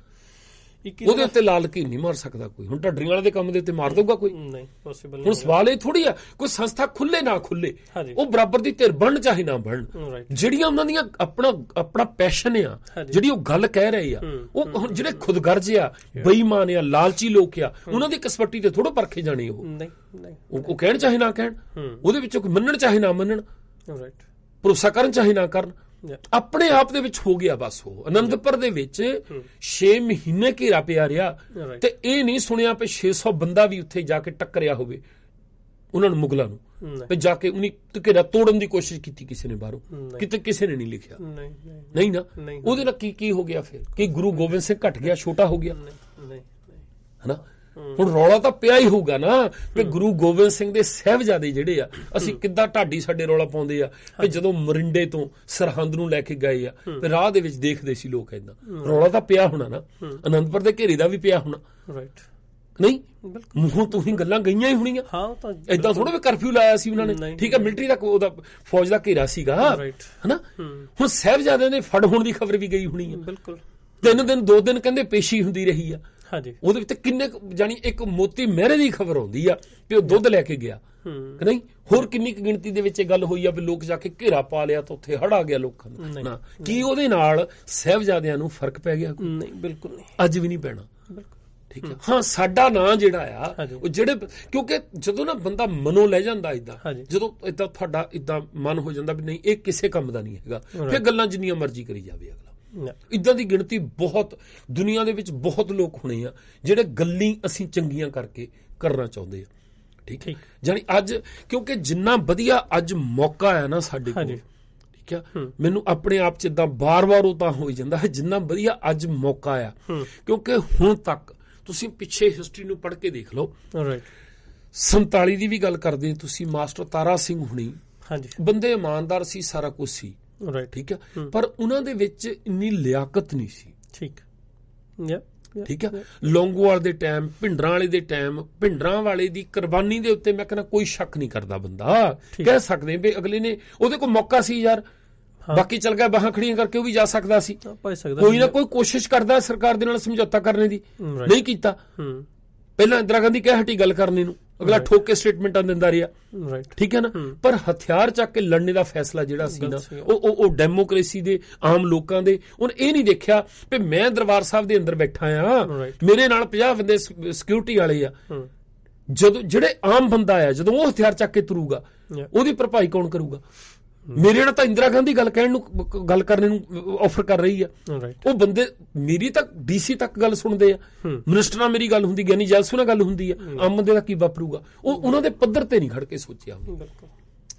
ਉਹਦੇ ਉੱਤੇ ਲਾਲ ਕੀ ਨਹੀਂ ਮਾਰ ਸਕਦਾ ਕੋਈ ਹੁਣ ਢੱਡਰੀ ਵਾਲੇ ਦੇ ਕੰਮ ਦੇ ਉੱਤੇ ਮਾਰ ਦਊਗਾ ਕੋਈ ਨਹੀਂ ਪੋਸੀਬਲ ਨਹੀਂ ਹੁਣ ਸਵਾਲ ਇਹ ਥੋੜੀ ਆ ਕੋਈ ਸੰਸਥਾ ਖੁੱਲੇ ਨਾ ਖੁੱਲੇ ਉਹ ਬਰਾਬਰ ਦੀ ਧਿਰ ਬਣ ਚਾਹੇ ਨਾ ਬਣ ਜਿਹੜੀਆਂ ਉਹਨਾਂ ਦੀਆਂ ਆਪਣਾ ਆਪਣਾ ਪੈਸ਼ਨ ਆ ਜਿਹੜੀ ਉਹ ਗੱਲ ਕਹਿ ਰਹੇ ਆ ਉਹ ਹੁਣ ਜਿਹੜੇ ਖੁਦਗਰਜ ਆ ਬੇਈਮਾਨ ਆ ਲਾਲਚੀ ਲੋਕ ਆ ਉਹਨਾਂ ਦੀ ਕਸਵੱਟੀ ਤੇ ਥੋੜਾ ਪਰਖੇ ਜਾਣੀ ਉਹ ਨਹੀਂ ਨਹੀਂ ਉਹ ਕਹਿਣ ਚਾਹੇ ਨਾ ਕਹਿਣ ਉਹਦੇ ਵਿੱਚੋਂ ਕੋਈ ਮੰਨਣ ਚਾਹੇ ਨਾ ਮੰਨਣ ਰਾਈਟ ਭਰੋਸਾ ਕਰਨ ਚਾਹੀ ਨਾ ਕਰਨ ਆਪਣੇ ਆਪ ਦੇ ਵਿੱਚ ਹੋ ਗਿਆ ਬਸ ਉਹ ਅਨੰਦਪੁਰ ਦੇ ਵਿੱਚ 6 ਮਹੀਨੇ ਘੇਰਾ ਪਿਆ ਰਿਹਾ ਤੇ ਇਹ ਨਹੀਂ ਸੁਣਿਆ ਕਿ 600 ਬੰਦਾ ਵੀ ਉੱਥੇ ਜਾ ਕੇ ਟੱਕਰਿਆ ਹੋਵੇ ਉਹਨਾਂ ਨੂੰ ਮੁਗਲਾਂ ਨੂੰ ਤੇ ਜਾ ਕੇ ਉਹਨੀ ਘੇਰਾ ਤੋੜਨ ਦੀ ਕੋਸ਼ਿਸ਼ ਕੀਤੀ ਕਿਸੇ ਨੇ ਬਾਹਰੋਂ ਕਿਤੇ ਕਿਸੇ ਨੇ ਨਹੀਂ ਲਿਖਿਆ ਨਹੀਂ ਨਾ ਉਹਦੇ ਨਾਲ ਕੀ ਕੀ ਹੋ ਗਿਆ ਫਿਰ ਕਿ ਗੁਰੂ ਗੋਬਿੰਦ ਸਿੰਘ ਘਟ ਗਿਆ ਛੋਟਾ ਹੋ ਗਿਆ ਨਹੀਂ ਨਹੀਂ ਹੈਨਾ ਹੁਣ ਰੌਲਾ ਤਾਂ ਪਿਆ ਹੀ ਹੋਊਗਾ ਨਾ ਕਿ ਗੁਰੂ ਗੋਬਿੰਦ ਸਿੰਘ ਦੇ ਸਹਿਬਜ਼ਾਦੇ ਜਿਹੜੇ ਆ ਅਸੀਂ ਕਿੱਦਾਂ ਢਾਡੀ ਸਾਡੇ ਰੌਲਾ ਪਾਉਂਦੇ ਆ ਕਿ ਜਦੋਂ ਮਰਿੰਡੇ ਤੋਂ ਸਰਹੰਦ ਨੂੰ ਲੈ ਕੇ ਗਏ ਆ ਤੇ ਰਾਹ ਦੇ ਵਿੱਚ ਦੇਖਦੇ ਸੀ ਲੋਕ ਇਦਾਂ ਰੌਲਾ ਤਾਂ ਪਿਆ ਹੋਣਾ ਨਾ ਅਨੰਦਪੁਰ ਦੇ ਘੇਰੇ ਦਾ ਵੀ ਪਿਆ ਹੋਣਾ ਰਾਈਟ ਨਹੀਂ ਮੂੰਹੋਂ ਤੋਂ ਹੀ ਗੱਲਾਂ ਗਈਆਂ ਹੀ ਹੋਣੀਆਂ ਹਾਂ ਤਾਂ ਇਦਾਂ ਥੋੜਾ ਵੀ ਕਰਫਿਊ ਲਾਇਆ ਸੀ ਉਹਨਾਂ ਨੇ ਠੀਕ ਹੈ ਮਿਲਟਰੀ ਦਾ ਉਹਦਾ ਫੌਜ ਦਾ ਘੇਰਾ ਸੀਗਾ ਹੈਨਾ ਹੁਣ ਸਹਿਬਜ਼ਾਦਿਆਂ ਦੇ ਫੜ ਹੋਣ ਦੀ ਖਬਰ ਵੀ ਗਈ ਹੋਣੀ ਹੈ ਬਿਲਕੁਲ ਤਿੰਨ ਦਿਨ ਦੋ ਦਿਨ ਕਹਿੰਦੇ ਪੇਸ਼ੀ ਹੁੰਦੀ ਰਹੀ ਆ ਹਾਂਜੀ ਉਹਦੇ ਵਿੱਚ ਕਿੰਨੇ ਜਾਨੀ ਇੱਕ ਮੋਤੀ ਮਹਿਰੇ ਦੀ ਖਬਰ ਆਉਂਦੀ ਆ ਵੀ ਉਹ ਦੁੱਧ ਲੈ ਕੇ ਗਿਆ ਕਿ ਨਹੀਂ ਹੋਰ ਕਿੰਨੀ ਕੁ ਗਿਣਤੀ ਦੇ ਵਿੱਚ ਇਹ ਗੱਲ ਹੋਈ ਆ ਵੀ ਲੋਕ ਜਾ ਕੇ ਘੇਰਾ ਪਾ ਲਿਆ ਤਾਂ ਉੱਥੇ ਹੜ ਆ ਗਿਆ ਲੋਕਾਂ ਨੂੰ ਨਾ ਕੀ ਉਹਦੇ ਨਾਲ ਸਹਿਬਜ਼ਾਦਿਆਂ ਨੂੰ ਫਰਕ ਪੈ ਗਿਆ ਨਹੀਂ ਬਿਲਕੁਲ ਨਹੀਂ ਅੱਜ ਵੀ ਨਹੀਂ ਪੈਣਾ ਬਿਲਕੁਲ ਠੀਕ ਹੈ ਹਾਂ ਸਾਡਾ ਨਾਂ ਜਿਹੜਾ ਆ ਉਹ ਜਿਹੜੇ ਕਿਉਂਕਿ ਜਦੋਂ ਨਾ ਬੰਦਾ ਮਨੋਂ ਲੈ ਜਾਂਦਾ ਇਦਾਂ ਜਦੋਂ ਇਦਾਂ ਤੁਹਾਡਾ ਇਦਾਂ ਮਨ ਹੋ ਜਾਂਦਾ ਵੀ ਨਹੀਂ ਇਹ ਕਿਸੇ ਕੰਮ ਦਾ ਨਹੀਂ ਹੈਗਾ ਫਿਰ ਗੱਲਾਂ ਜਿੰਨੀਆਂ ਮਰਜ਼ੀ ਕਰੀ ਜਾਵੇ ਅਗਲਾ ਇਦਾਂ ਦੀ ਗਿਣਤੀ ਬਹੁਤ ਦੁਨੀਆ ਦੇ ਵਿੱਚ ਬਹੁਤ ਲੋਕ ਹੋਣੇ ਆ ਜਿਹੜੇ ਗੱਲਾਂ ਅਸੀਂ ਚੰਗੀਆਂ ਕਰਕੇ ਕਰਨਾ ਚਾਹੁੰਦੇ ਆ ਠੀਕ ਹੈ ਜਾਨੀ ਅੱਜ ਕਿਉਂਕਿ ਜਿੰਨਾ ਵਧੀਆ ਅੱਜ ਮੌਕਾ ਹੈ ਨਾ ਸਾਡੇ ਕੋਲ ਠੀਕ ਆ ਮੈਨੂੰ ਆਪਣੇ ਆਪ ਚ ਇਦਾਂ ਬਾਰ-ਬਾਰ ਉਹ ਤਾਂ ਹੋਈ ਜਾਂਦਾ ਹੈ ਜਿੰਨਾ ਵਧੀਆ ਅੱਜ ਮੌਕਾ ਆ ਕਿਉਂਕਿ ਹੁਣ ਤੱਕ ਤੁਸੀਂ ਪਿੱਛੇ ਹਿਸਟਰੀ ਨੂੰ ਪੜ੍ਹ ਕੇ ਦੇਖ ਲਓ ਰਾਈਟ 47 ਦੀ ਵੀ ਗੱਲ ਕਰਦੇ ਤੁਸੀਂ ਮਾਸਟਰ ਤਾਰਾ ਸਿੰਘ ਹੁਣੀ ਹਾਂਜੀ ਬੰਦੇ ਇਮਾਨਦਾਰ ਸੀ ਸਾਰਾ ਕੁਝ ਸੀ ਰਾਈਟ ਠੀਕ ਹੈ ਪਰ ਉਹਨਾਂ ਦੇ ਵਿੱਚ ਇੰਨੀ ਲਿਆਕਤ ਨਹੀਂ ਸੀ ਠੀਕ ਯਾ ਠੀਕ ਹੈ ਲੌਂਗੋਵਾਲ ਦੇ ਟਾਈਮ ਭਿੰਡਰਾਂ ਵਾਲੇ ਦੇ ਟਾਈਮ ਭਿੰਡਰਾਂ ਵਾਲੇ ਦੀ ਕੁਰਬਾਨੀ ਦੇ ਉੱਤੇ ਮੈਂ ਕਹਿੰਦਾ ਕੋਈ ਸ਼ੱਕ ਨਹੀਂ ਕਰਦਾ ਬੰਦਾ ਕਹਿ ਸਕਦੇ ਵੀ ਅਗਲੇ ਨੇ ਉਹਦੇ ਕੋਲ ਮੌਕਾ ਸੀ ਯਾਰ ਬਾਕੀ ਚਲ ਗਿਆ ਬਾਹਾਂ ਖੜੀਆਂ ਕਰਕੇ ਉਹ ਵੀ ਜਾ ਸਕਦਾ ਸੀ ਕੋਈ ਨਾ ਕੋਈ ਕੋਸ਼ਿਸ਼ ਕਰਦਾ ਸਰਕਾਰ ਦੇ ਨਾਲ ਸਮਝੌਤਾ ਕਰਨ ਦੀ ਨਹੀਂ ਕੀਤਾ ਪਹਿਲਾਂ ਇੰਦਰਾ ਗਾਂਧੀ ਕਹਿ ਹਟੀ ਗੱਲ ਕਰਨੀ ਨੂੰ ਅਗਲਾ ਠੋਕ ਕੇ ਸਟੇਟਮੈਂਟਾਂ ਦਿੰਦਾ ਰਿਹਾ ਰਾਈਟ ਠੀਕ ਹੈ ਨਾ ਪਰ ਹਥਿਆਰ ਚੱਕ ਕੇ ਲੜਨੇ ਦਾ ਫੈਸਲਾ ਜਿਹੜਾ ਸੀ ਨਾ ਉਹ ਉਹ ਉਹ ਡੈਮੋਕ੍ਰੇਸੀ ਦੇ ਆਮ ਲੋਕਾਂ ਦੇ ਉਹਨ ਇਹ ਨਹੀਂ ਦੇਖਿਆ ਕਿ ਮੈਂ ਦਰਬਾਰ ਸਾਹਿਬ ਦੇ ਅੰਦਰ ਬੈਠਾ ਆ ਮੇਰੇ ਨਾਲ 50 ਬੰਦੇ ਸਿਕਿਉਰਿਟੀ ਵਾਲੇ ਆ ਜਦੋਂ ਜਿਹੜੇ ਆਮ ਬੰਦਾ ਆ ਜਦੋਂ ਉਹ ਹਥਿਆਰ ਚੱਕ ਕੇ ਤੁਰੂਗਾ ਉਹਦੀ ਭਰਪਾਈ ਕੌਣ ਕਰੂਗਾ ਮੇਰੇ ਨਾਲ ਤਾਂ ਇੰਦਰਾ ਗਾਂਧੀ ਗੱਲ ਕਹਿਣ ਨੂੰ ਗੱਲ ਕਰਨ ਨੂੰ ਆਫਰ ਕਰ ਰਹੀ ਆ ਉਹ ਬੰਦੇ ਮੇਰੀ ਤਾਂ ਡੀਸੀ ਤੱਕ ਗੱਲ ਸੁਣਦੇ ਆ ਮਿਨਿਸਟਰ ਨਾਲ ਮੇਰੀ ਗੱਲ ਹੁੰਦੀ ਗਿਆਨੀ ਜੈਲਸੂ ਨਾਲ ਗੱਲ ਹੁੰਦੀ ਆ ਆਮ ਬੰਦੇ ਦਾ ਕੀ ਵਾਪਰੂਗਾ ਉਹ ਉਹਨਾਂ ਦੇ ਪੱਧਰ ਤੇ ਨਹੀਂ ਖੜ ਕੇ ਸੋਚਿਆ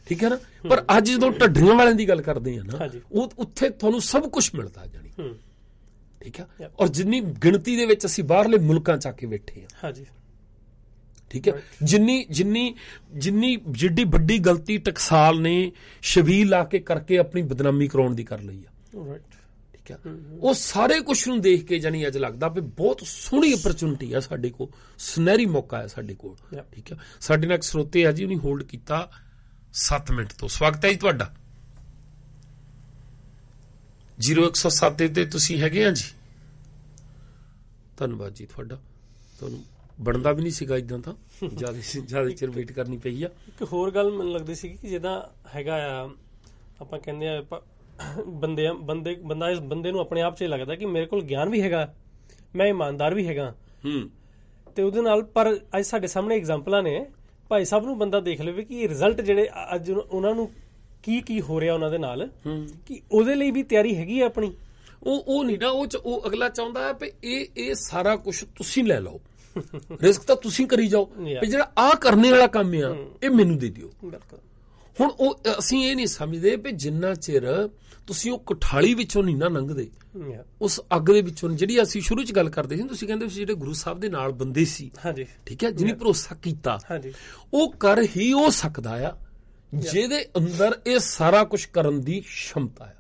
ਠੀਕ ਹੈ ਨਾ ਪਰ ਅੱਜ ਜਦੋਂ ਢੱਡਰੀਆਂ ਵਾਲਿਆਂ ਦੀ ਗੱਲ ਕਰਦੇ ਆ ਨਾ ਉਹ ਉੱਥੇ ਤੁਹਾਨੂੰ ਸਭ ਕੁਝ ਮਿਲਦਾ ਜਾਨੀ ਠੀਕ ਹੈ ਔਰ ਜਿੰਨੀ ਗਿਣਤੀ ਦੇ ਵਿੱਚ ਅਸੀਂ ਬਾਹਰਲੇ ਮੁਲਕਾਂ ਚ ਆ ਕੇ ਬੈਠੇ ਆ ਹਾਂਜੀ ਠੀਕ ਹੈ ਜਿੰਨੀ ਜਿੰਨੀ ਜਿੰਨੀ ਜਿੱਡੀ ਵੱਡੀ ਗਲਤੀ ਟਕਸਾਲ ਨੇ ਸ਼ਵੀਲ ਲਾ ਕੇ ਕਰਕੇ ਆਪਣੀ ਬਦਨਾਮੀ ਕਰਾਉਣ ਦੀ ਕਰ ਲਈ ਆ ਰਾਈਟ ਠੀਕ ਹੈ ਉਹ ਸਾਰੇ ਕੁਝ ਨੂੰ ਦੇਖ ਕੇ ਜਾਨੀ ਅੱਜ ਲੱਗਦਾ ਵੀ ਬਹੁਤ ਸੋਹਣੀ ਓਪਰਚੁਨਿਟੀ ਆ ਸਾਡੇ ਕੋਲ ਸੁਨਹਿਰੀ ਮੌਕਾ ਆ ਸਾਡੇ ਕੋਲ ਠੀਕ ਹੈ ਸਾਡੇ ਨਾਲ ਇੱਕ ਸਰੋਤੇ ਆ ਜੀ ਉਹਨੇ ਹੋਲਡ ਕੀਤਾ 7 ਮਿੰਟ ਤੋਂ ਸਵਾਗਤ ਹੈ ਜੀ ਤੁਹਾਡਾ 0107 ਤੇ ਤੁਸੀਂ ਹੈਗੇ ਆ ਜੀ ਧੰਨਵਾਦ ਜੀ ਤੁਹਾਡਾ ਤੁਹਾਨੂੰ ਬਣਦਾ ਵੀ ਨਹੀਂ ਸੀਗਾ ਇਦਾਂ ਤਾਂ ਜਿਆਦਾ ਜਿਆਦਾ ਚਿਰ ਵੇਟ ਕਰਨੀ ਪਈ ਆ ਇੱਕ ਹੋਰ ਗੱਲ ਮੈਨੂੰ ਲੱਗਦੀ ਸੀ ਕਿ ਜਿਹਦਾ ਹੈਗਾ ਆ ਆਪਾਂ ਕਹਿੰਦੇ ਆ ਬੰਦੇ ਬੰਦੇ ਬੰਦਾ ਇਸ ਬੰਦੇ ਨੂੰ ਆਪਣੇ ਆਪ 'ਚ ਲੱਗਦਾ ਕਿ ਮੇਰੇ ਕੋਲ ਗਿਆਨ ਵੀ ਹੈਗਾ ਮੈਂ ਇਮਾਨਦਾਰ ਵੀ ਹੈਗਾ ਹੂੰ ਤੇ ਉਹਦੇ ਨਾਲ ਪਰ ਅੱਜ ਸਾਡੇ ਸਾਹਮਣੇ ਐਗਜ਼ਾਮਪਲਾਂ ਨੇ ਭਾਈ ਸਾਹਿਬ ਨੂੰ ਬੰਦਾ ਦੇਖ ਲਵੇ ਕਿ ਰਿਜ਼ਲਟ ਜਿਹੜੇ ਅੱਜ ਉਹਨਾਂ ਨੂੰ ਕੀ ਕੀ ਹੋ ਰਿਹਾ ਉਹਨਾਂ ਦੇ ਨਾਲ ਕਿ ਉਹਦੇ ਲਈ ਵੀ ਤਿਆਰੀ ਹੈਗੀ ਆ ਆਪਣੀ ਉਹ ਉਹ ਨਹੀਂ ਨਾ ਉਹ ਉਹ ਅਗਲਾ ਚਾਹੁੰਦਾ ਹੈ ਕਿ ਇਹ ਇਹ ਸਾਰਾ ਕੁਝ ਤੁਸੀਂ ਲੈ ਲਓ ਰਿਸਕ <laughs> ਤਾਂ ਤੁਸੀਂ ਕਰੀ ਜਾਓ ਵੀ ਜਿਹੜਾ ਆ ਕਰਨੇ ਵਾਲਾ ਕੰਮ ਆ mm. ਇਹ ਮੈਨੂੰ ਦੇ ਦਿਓ ਬਿਲਕੁਲ ਹੁਣ ਉਹ ਅਸੀਂ ਇਹ ਨਹੀਂ ਸਮਝਦੇ ਵੀ ਜਿੰਨਾ ਚਿਰ ਤੁਸੀਂ ਉਹ ਕੁਠਾਲੀ ਵਿੱਚੋਂ ਨਹੀਂ ਨਾ ਲੰਘਦੇ ਉਸ ਅੱਗ ਦੇ ਵਿੱਚੋਂ ਜਿਹੜੀ ਅਸੀਂ ਸ਼ੁਰੂ ਚ ਗੱਲ ਕਰਦੇ ਸੀ ਤੁਸੀਂ ਕਹਿੰਦੇ ਸੀ ਜਿਹੜੇ ਗੁਰੂ ਸਾਹਿਬ ਦੇ ਨਾਲ ਬੰਦੇ ਸੀ ਹਾਂਜੀ ਠੀਕ ਹੈ ਜਿਹਨੇ ਭਰੋਸਾ ਕੀਤਾ ਹਾਂਜੀ ਉਹ ਕਰ ਹੀ ਉਹ ਸਕਦਾ ਆ ਜਿਹਦੇ ਅੰਦਰ ਇਹ ਸਾਰਾ ਕੁਝ ਕਰਨ ਦੀ ਸ਼ਮਤਾ ਆ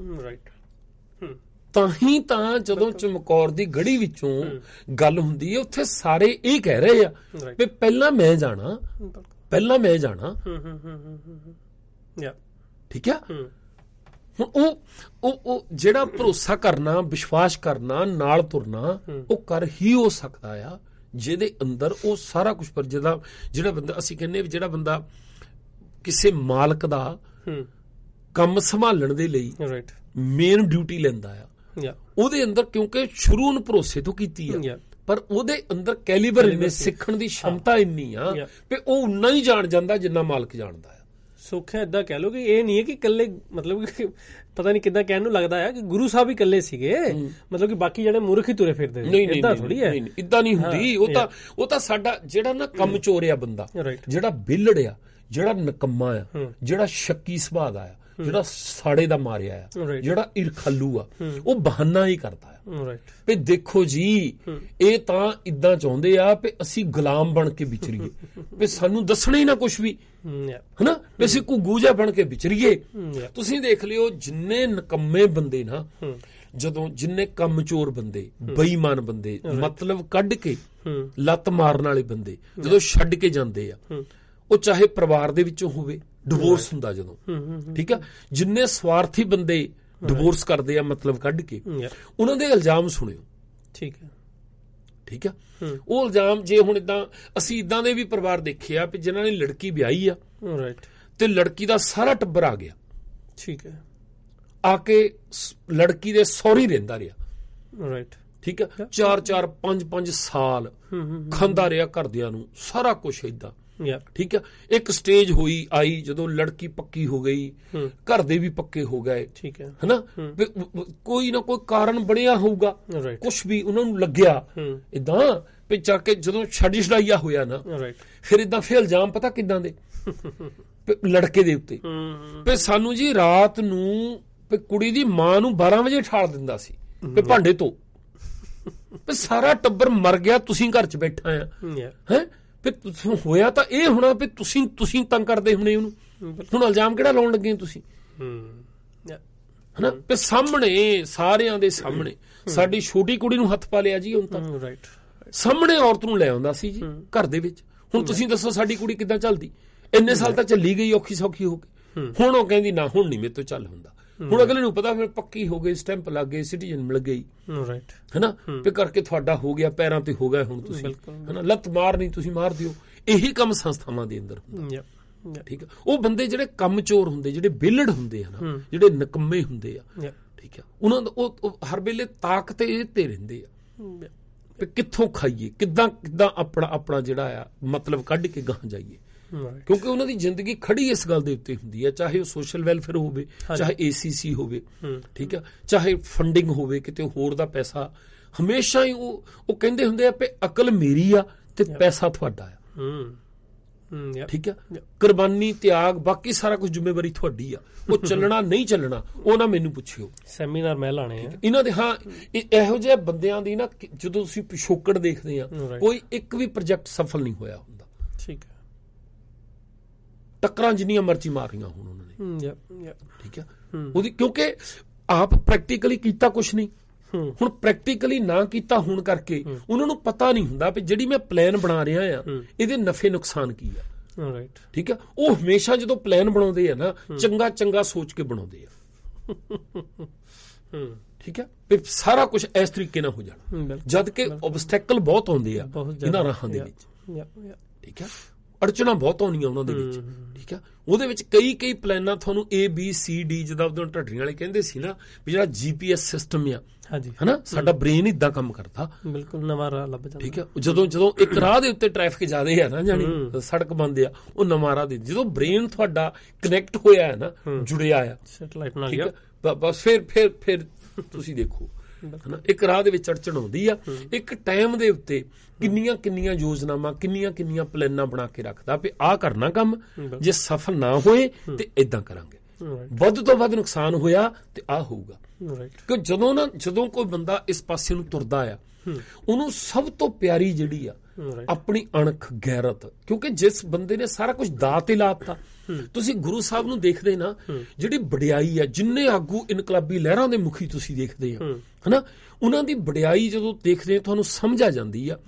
ਰਾਈਟ mm, ਤਾਂ ਹੀ ਤਾਂ ਜਦੋਂ ਚਮਕੌਰ ਦੀ ਗੜੀ ਵਿੱਚੋਂ ਗੱਲ ਹੁੰਦੀ ਹੈ ਉੱਥੇ ਸਾਰੇ ਇਹ ਕਹਿ ਰਹੇ ਆ ਵੀ ਪਹਿਲਾਂ ਮੈਂ ਜਾਣਾ ਪਹਿਲਾਂ ਮੈਂ ਜਾਣਾ ਯਾ ਠੀਕ ਆ ਹੁਣ ਉਹ ਉਹ ਉਹ ਜਿਹੜਾ ਭਰੋਸਾ ਕਰਨਾ ਵਿਸ਼ਵਾਸ ਕਰਨਾ ਨਾਲ ਤੁਰਨਾ ਉਹ ਕਰ ਹੀ ਹੋ ਸਕਦਾ ਆ ਜਿਹਦੇ ਅੰਦਰ ਉਹ ਸਾਰਾ ਕੁਝ ਪਰ ਜਿਹਦਾ ਜਿਹੜਾ ਬੰਦਾ ਅਸੀਂ ਕਹਿੰਨੇ ਵੀ ਜਿਹੜਾ ਬੰਦਾ ਕਿਸੇ ਮਾਲਕ ਦਾ ਕੰਮ ਸੰਭਾਲਣ ਦੇ ਲਈ ਰਾਈਟ ਮੇਨ ਡਿਊਟੀ ਲੈਂਦਾ ਆ ਉਹਦੇ ਅੰਦਰ ਕਿਉਂਕਿ ਸ਼ੁਰੂ ਨੂੰ ਭਰੋਸੇ ਤੋਂ ਕੀਤੀ ਆ ਪਰ ਉਹਦੇ ਅੰਦਰ ਕੈਲੀਬਰ ਇੰਨੇ ਸਿੱਖਣ ਦੀ ਸ਼ਮਤਾ ਇੰਨੀ ਆ ਕਿ ਉਹ ਉਨਾ ਹੀ ਜਾਣ ਜਾਂਦਾ ਜਿੰਨਾ ਮਾਲਕ ਜਾਣਦਾ ਆ ਸੁੱਖ ਹੈ ਇਦਾਂ ਕਹਿ ਲੋ ਕਿ ਇਹ ਨਹੀਂ ਹੈ ਕਿ ਇਕੱਲੇ ਮਤਲਬ ਕਿ ਪਤਾ ਨਹੀਂ ਕਿਦਾਂ ਕਹਿਣ ਨੂੰ ਲੱਗਦਾ ਆ ਕਿ ਗੁਰੂ ਸਾਹਿਬ ਹੀ ਇਕੱਲੇ ਸੀਗੇ ਮਤਲਬ ਕਿ ਬਾਕੀ ਜਿਹੜੇ ਮੂਰਖ ਹੀ ਤੁਰੇ ਫਿਰਦੇ ਨੇ ਇਦਾਂ ਥੋੜੀ ਹੈ ਨਹੀਂ ਇਦਾਂ ਨਹੀਂ ਹੁੰਦੀ ਉਹ ਤਾਂ ਉਹ ਤਾਂ ਸਾਡਾ ਜਿਹੜਾ ਨਾ ਕੰਮ ਚੋਰਿਆ ਬੰਦਾ ਜਿਹੜਾ ਬਿੱਲੜਿਆ ਜਿਹੜਾ ਨਕਮਾ ਆ ਜਿਹੜਾ ਸ਼ੱਕੀ ਸੁਭਾਅ ਦਾ ਆ ਜਿਹੜਾ ਸਾੜੇ ਦਾ ਮਾਰਿਆ ਆ ਜਿਹੜਾ ਇਰਖਲੂ ਆ ਉਹ ਬਹਾਨਾ ਹੀ ਕਰਦਾ ਆ ਰਾਈਟ ਵੀ ਦੇਖੋ ਜੀ ਇਹ ਤਾਂ ਇਦਾਂ ਚਾਹੁੰਦੇ ਆ ਵੀ ਅਸੀਂ ਗੁਲਾਮ ਬਣ ਕੇ ਵਿਚਰੀਏ <laughs> ਵੀ ਸਾਨੂੰ ਦੱਸਣਾ ਹੀ ਨਾ ਕੁਝ ਵੀ ਹਨਾ ਵੀ ਅਸੀਂ ਕੋ ਗੂਜਾ ਬਣ ਕੇ ਵਿਚਰੀਏ ਤੁਸੀਂ ਦੇਖ ਲਿਓ ਜਿੰਨੇ ਨਕੰਮੇ ਬੰਦੇ ਨਾ ਜਦੋਂ ਜਿੰਨੇ ਕੰਮਚੋਰ ਬੰਦੇ ਬੇਈਮਾਨ ਬੰਦੇ ਮਤਲਬ ਕੱਢ ਕੇ ਲੱਤ ਮਾਰਨ ਵਾਲੇ ਬੰਦੇ ਜਦੋਂ ਛੱਡ ਕੇ ਜਾਂਦੇ ਆ ਉਹ ਚਾਹੇ ਪਰਿਵਾਰ ਦੇ ਵਿੱਚੋਂ ਹੋਵੇ ਡਿਵੋਰਸ ਹੁੰਦਾ ਜਦੋਂ ਠੀਕ ਆ ਜਿੰਨੇ ਸਵਾਰਥੀ ਬੰਦੇ ਡਿਵੋਰਸ ਕਰਦੇ ਆ ਮਤਲਬ ਕੱਢ ਕੇ ਉਹਨਾਂ ਦੇ ਇਲਜ਼ਾਮ ਸੁਣਿਓ ਠੀਕ ਹੈ ਠੀਕ ਆ ਉਹ ਇਲਜ਼ਾਮ ਜੇ ਹੁਣ ਇਦਾਂ ਅਸੀਂ ਇਦਾਂ ਦੇ ਵੀ ਪਰਿਵਾਰ ਦੇਖੇ ਆ ਕਿ ਜਿਨ੍ਹਾਂ ਨੇ ਲੜਕੀ ਵਿਆਹੀ ਆ ਰਾਈਟ ਤੇ ਲੜਕੀ ਦਾ ਸਾਰਾ ਟੱਬਰ ਆ ਗਿਆ ਠੀਕ ਹੈ ਆ ਕੇ ਲੜਕੀ ਦੇ ਸੌਰੀ ਰਹਿੰਦਾ ਰਿਹਾ ਰਾਈਟ ਠੀਕ ਹੈ 4 4 5 5 ਸਾਲ ਖੰਦਾ ਰਿਹਾ ਘਰਦਿਆਂ ਨੂੰ ਸਾਰਾ ਕੁਝ ਇਦਾਂ ਯਾ ਠੀਕ ਹੈ ਇੱਕ ਸਟੇਜ ਹੋਈ ਆਈ ਜਦੋਂ ਲੜਕੀ ਪੱਕੀ ਹੋ ਗਈ ਘਰ ਦੇ ਵੀ ਪੱਕੇ ਹੋ ਗਏ ਠੀਕ ਹੈ ਹਨਾ ਕੋਈ ਨਾ ਕੋਈ ਕਾਰਨ ਬਣਿਆ ਹੋਊਗਾ ਕੁਝ ਵੀ ਉਹਨਾਂ ਨੂੰ ਲੱਗਿਆ ਇਦਾਂ ਵੀ ਚਾ ਕੇ ਜਦੋਂ ਛੱਡੀ ਛੜਾਈਆ ਹੋਇਆ ਨਾ ਫਿਰ ਇਦਾਂ ਫੇਲ ਇਲਜ਼ਾਮ ਪਤਾ ਕਿਦਾਂ ਦੇ <laughs> ਲੜਕੇ ਦੇ ਉੱਤੇ ਵੀ ਸਾਨੂੰ ਜੀ ਰਾਤ ਨੂੰ ਵੀ ਕੁੜੀ ਦੀ ਮਾਂ ਨੂੰ 12 ਵਜੇ ਠਾਲ ਦਿੰਦਾ ਸੀ ਵੀ ਭਾਂਡੇ ਤੋਂ ਵੀ ਸਾਰਾ ਟੱਬਰ ਮਰ ਗਿਆ ਤੁਸੀਂ ਘਰ 'ਚ ਬੈਠਾ ਆ ਹੈ ਫਿਰ ਤੁਸੀਂ ਹੋਇਆ ਤਾਂ ਇਹ ਹੋਣਾ ਵੀ ਤੁਸੀਂ ਤੁਸੀਂ ਤੰਗ ਕਰਦੇ ਹੋਣੇ ਉਹਨੂੰ ਹੁਣ ਇਲਜ਼ਾਮ ਕਿਹੜਾ ਲਾਉਣ ਲੱਗੇ ਤੁਸੀਂ ਹੂੰ ਹਨਾ ਤੇ ਸਾਹਮਣੇ ਸਾਰਿਆਂ ਦੇ ਸਾਹਮਣੇ ਸਾਡੀ ਛੋਟੀ ਕੁੜੀ ਨੂੰ ਹੱਥ ਪਾ ਲਿਆ ਜੀ ਹੁਣ ਤਾਂ ਰਾਈਟ ਸਾਹਮਣੇ ਔਰਤ ਨੂੰ ਲੈ ਆਉਂਦਾ ਸੀ ਜੀ ਘਰ ਦੇ ਵਿੱਚ ਹੁਣ ਤੁਸੀਂ ਦੱਸੋ ਸਾਡੀ ਕੁੜੀ ਕਿੱਦਾਂ ਚੱਲਦੀ ਇੰਨੇ ਸਾਲ ਤਾਂ ਚੱਲੀ ਗਈ ਔਖੀ ਸੌਖੀ ਹੋ ਕੇ ਹੁਣ ਉਹ ਕਹਿੰਦੀ ਨਾ ਹੁਣ ਨਹੀਂ ਮੇਰੇ ਤੋਂ ਚੱਲ ਹੁੰਦਾ ਹੁਣ ਅਗਲੇ ਨੂੰ ਪਤਾ ਫਿਰ ਪੱਕੀ ਹੋ ਗਈ ਸਟੈਂਪ ਲੱਗ ਗਈ ਸਿਟੀਜ਼ਨ ਮਿਲ ਗਈ ਰਾਈਟ ਹੈਨਾ ਤੇ ਕਰਕੇ ਤੁਹਾਡਾ ਹੋ ਗਿਆ ਪੈਰਾਂ ਤੇ ਹੋ ਗਿਆ ਹੁਣ ਤੁਸੀਂ ਹੈਨਾ ਲੱਤ ਮਾਰ ਨਹੀਂ ਤੁਸੀਂ ਮਾਰ ਦਿਓ ਇਹੀ ਕੰਮ ਸੰਸਥਾਵਾਂ ਦੇ ਅੰਦਰ ਹੁੰਦਾ ਠੀਕ ਹੈ ਉਹ ਬੰਦੇ ਜਿਹੜੇ ਕੰਮਚੋਰ ਹੁੰਦੇ ਜਿਹੜੇ ਬੇਲੜ ਹੁੰਦੇ ਹਨ ਜਿਹੜੇ ਨਕਮੇ ਹੁੰਦੇ ਆ ਠੀਕ ਹੈ ਉਹਨਾਂ ਦਾ ਉਹ ਹਰ ਵੇਲੇ ਤਾਕਤ ਇਹ ਤੇ ਰਹਿੰਦੇ ਆ ਤੇ ਕਿੱਥੋਂ ਖਾਈਏ ਕਿਦਾਂ ਕਿਦਾਂ ਆਪਣਾ ਆਪਣਾ ਜਿਹੜਾ ਆ ਮਤਲਬ ਕੱਢ ਕੇ ਗਾਂ ਜਾਈਏ ਕਿਉਂਕਿ ਉਹਨਾਂ ਦੀ ਜ਼ਿੰਦਗੀ ਖੜੀ ਇਸ ਗੱਲ ਦੇ ਉੱਤੇ ਹੁੰਦੀ ਹੈ ਚਾਹੇ ਉਹ ਸੋਸ਼ਲ ਵੈਲਫੇਅਰ ਹੋਵੇ ਚਾਹੇ ਏਸੀਸੀ ਹੋਵੇ ਠੀਕ ਹੈ ਚਾਹੇ ਫੰਡਿੰਗ ਹੋਵੇ ਕਿਤੇ ਹੋਰ ਦਾ ਪੈਸਾ ਹਮੇਸ਼ਾ ਹੀ ਉਹ ਉਹ ਕਹਿੰਦੇ ਹੁੰਦੇ ਆ ਕਿ ਅਕਲ ਮੇਰੀ ਆ ਤੇ ਪੈਸਾ ਤੁਹਾਡਾ ਆ ਠੀਕ ਹੈ ਕੁਰਬਾਨੀ ਤਿਆਗ ਬਾਕੀ ਸਾਰਾ ਕੁਝ ਜ਼ਿੰਮੇਵਾਰੀ ਤੁਹਾਡੀ ਆ ਉਹ <laughs> ਚੱਲਣਾ ਨਹੀਂ ਚੱਲਣਾ ਉਹ ਨਾ ਮੈਨੂੰ ਪੁੱਛਿਓ ਸੈਮੀਨਾਰ ਮੈਂ ਲਾਣੇ ਆ ਇਹਨਾਂ ਦੇ ਹਾਂ ਇਹੋ ਜਿਹੇ ਬੰਦਿਆਂ ਦੀ ਨਾ ਜਦੋਂ ਤੁਸੀਂ ਪਿਛੋਕੜ ਦੇਖਦੇ ਆ ਕੋਈ ਇੱਕ ਵੀ ਪ੍ਰੋਜੈਕਟ ਸਫਲ ਨਹੀਂ ਹੋਇਆ ਟੱਕਰਾਂ ਜਿੰਨੀਆਂ ਮਰਜ਼ੀ ਮਾਰੀਆਂ ਹੋਣ ਉਹਨਾਂ ਨੇ ਯਾ ਯਾ ਠੀਕ ਹੈ ਉਹਦੀ ਕਿਉਂਕਿ ਆਪ ਪ੍ਰੈਕਟੀਕਲੀ ਕੀਤਾ ਕੁਝ ਨਹੀਂ ਹੁਣ ਪ੍ਰੈਕਟੀਕਲੀ ਨਾ ਕੀਤਾ ਹੋਣ ਕਰਕੇ ਉਹਨਾਂ ਨੂੰ ਪਤਾ ਨਹੀਂ ਹੁੰਦਾ ਵੀ ਜਿਹੜੀ ਮੈਂ ਪਲਾਨ ਬਣਾ ਰਿਹਾ ਆ ਇਹਦੇ ਨਫੇ ਨੁਕਸਾਨ ਕੀ ਆ ਰਾਈਟ ਠੀਕ ਆ ਉਹ ਹਮੇਸ਼ਾ ਜਦੋਂ ਪਲਾਨ ਬਣਾਉਂਦੇ ਆ ਨਾ ਚੰਗਾ ਚੰਗਾ ਸੋਚ ਕੇ ਬਣਾਉਂਦੇ ਆ ਠੀਕ ਆ ਵੀ ਸਾਰਾ ਕੁਝ ਇਸ ਤਰੀਕੇ ਨਾਲ ਹੋ ਜਾਣਾ ਜਦ ਕਿ ਆਬਸਟੈਕਲ ਬਹੁਤ ਆਉਂਦੇ ਆ ਇਹਨਾਂ ਰਾਹਾਂ ਦੇ ਵਿੱਚ ਠੀਕ ਆ ਅੜਚਣਾ ਬਹੁਤ ਆਉਣੀਆਂ ਉਹਨਾਂ ਦੇ ਵਿੱਚ ਠੀਕ ਆ ਉਹਦੇ ਵਿੱਚ ਕਈ ਕਈ ਪਲਾਨਾਂ ਤੁਹਾਨੂੰ ਏ ਬੀ ਸੀ ਡੀ ਜਿਹਦਾ ਉਹਨਾਂ ਢੱਡਰੀਆਂ ਵਾਲੇ ਕਹਿੰਦੇ ਸੀ ਨਾ ਵੀ ਜਿਹੜਾ ਜੀਪੀਐਸ ਸਿਸਟਮ ਆ ਹਾਂਜੀ ਹਨਾ ਸਾਡਾ ਬ੍ਰੇਨ ਇਦਾਂ ਕੰਮ ਕਰਦਾ ਬਿਲਕੁਲ ਨਵਾਂ ਰਾਹ ਲੱਭ ਜਾਂਦਾ ਠੀਕ ਆ ਜਦੋਂ ਜਦੋਂ ਇੱਕ ਰਾਹ ਦੇ ਉੱਤੇ ਟ੍ਰੈਫਿਕ ਜ਼ਿਆਦਾ ਹੈ ਨਾ ਜਾਨੀ ਸੜਕ ਬੰਦ ਆ ਉਹ ਨਵਾਂ ਰਾਹ ਦੇ ਜਦੋਂ ਬ੍ਰੇਨ ਤੁਹਾਡਾ ਕਨੈਕਟ ਹੋਇਆ ਹੈ ਨਾ ਜੁੜਿਆ ਆ ਸੈਟਲਾਈਟ ਨਾਲ ਗਿਆ ਬਸ ਫਿਰ ਫਿਰ ਫਿਰ ਤੁਸੀਂ ਦੇਖੋ ਹਨਾ ਇੱਕ ਰਾਹ ਦੇ ਵਿੱਚ ਅੜਚਣ ਆਉਂਦੀ ਆ ਇੱਕ ਟਾਈਮ ਦੇ ਉੱਤੇ ਕਿੰਨੀਆਂ ਕਿੰਨੀਆਂ ਯੋਜਨਾਵਾਂ ਕਿੰਨੀਆਂ ਕਿੰਨੀਆਂ ਪਲਾਨਾਂ ਬਣਾ ਕੇ ਰੱਖਦਾ ਵੀ ਆਹ ਕਰਨਾ ਕੰਮ ਜੇ ਸਫਲ ਨਾ ਹੋਏ ਤੇ ਇਦਾਂ ਕਰਾਂਗੇ ਵੱਧ ਤੋਂ ਵੱਧ ਨੁਕਸਾਨ ਹੋਇਆ ਤੇ ਆਹ ਹੋਊਗਾ ਕਿ ਜਦੋਂ ਨਾ ਜਦੋਂ ਕੋਈ ਬੰਦਾ ਇਸ ਪਾਸੇ ਨੂੰ ਤੁਰਦਾ ਆ ਉਹਨੂੰ ਸਭ ਤੋਂ ਪਿਆਰੀ ਜਿਹੜੀ ਆ ਆਪਣੀ ਅਣਖ ਗੈਰਤ ਕਿਉਂਕਿ ਜਿਸ ਬੰਦੇ ਨੇ ਸਾਰਾ ਕੁਝ ਦਾਤ ਤੇ ਲਾਤਾ ਤੁਸੀਂ ਗੁਰੂ ਸਾਹਿਬ ਨੂੰ ਦੇਖਦੇ ਨਾ ਜਿਹੜੀ ਵਡਿਆਈ ਆ ਜਿੰਨੇ ਆਗੂ ਇਨਕਲਾਬੀ ਲਹਿਰਾਂ ਦੇ ਮੁਖੀ ਤੁਸੀਂ ਦੇਖਦੇ ਆ ਹਨਾ ਉਹਨਾਂ ਦੀ ਵਡਿਆਈ ਜਦੋਂ ਦੇਖਦੇ ਤੁਹਾਨੂੰ ਸਮਝ ਆ ਜਾਂਦੀ ਆ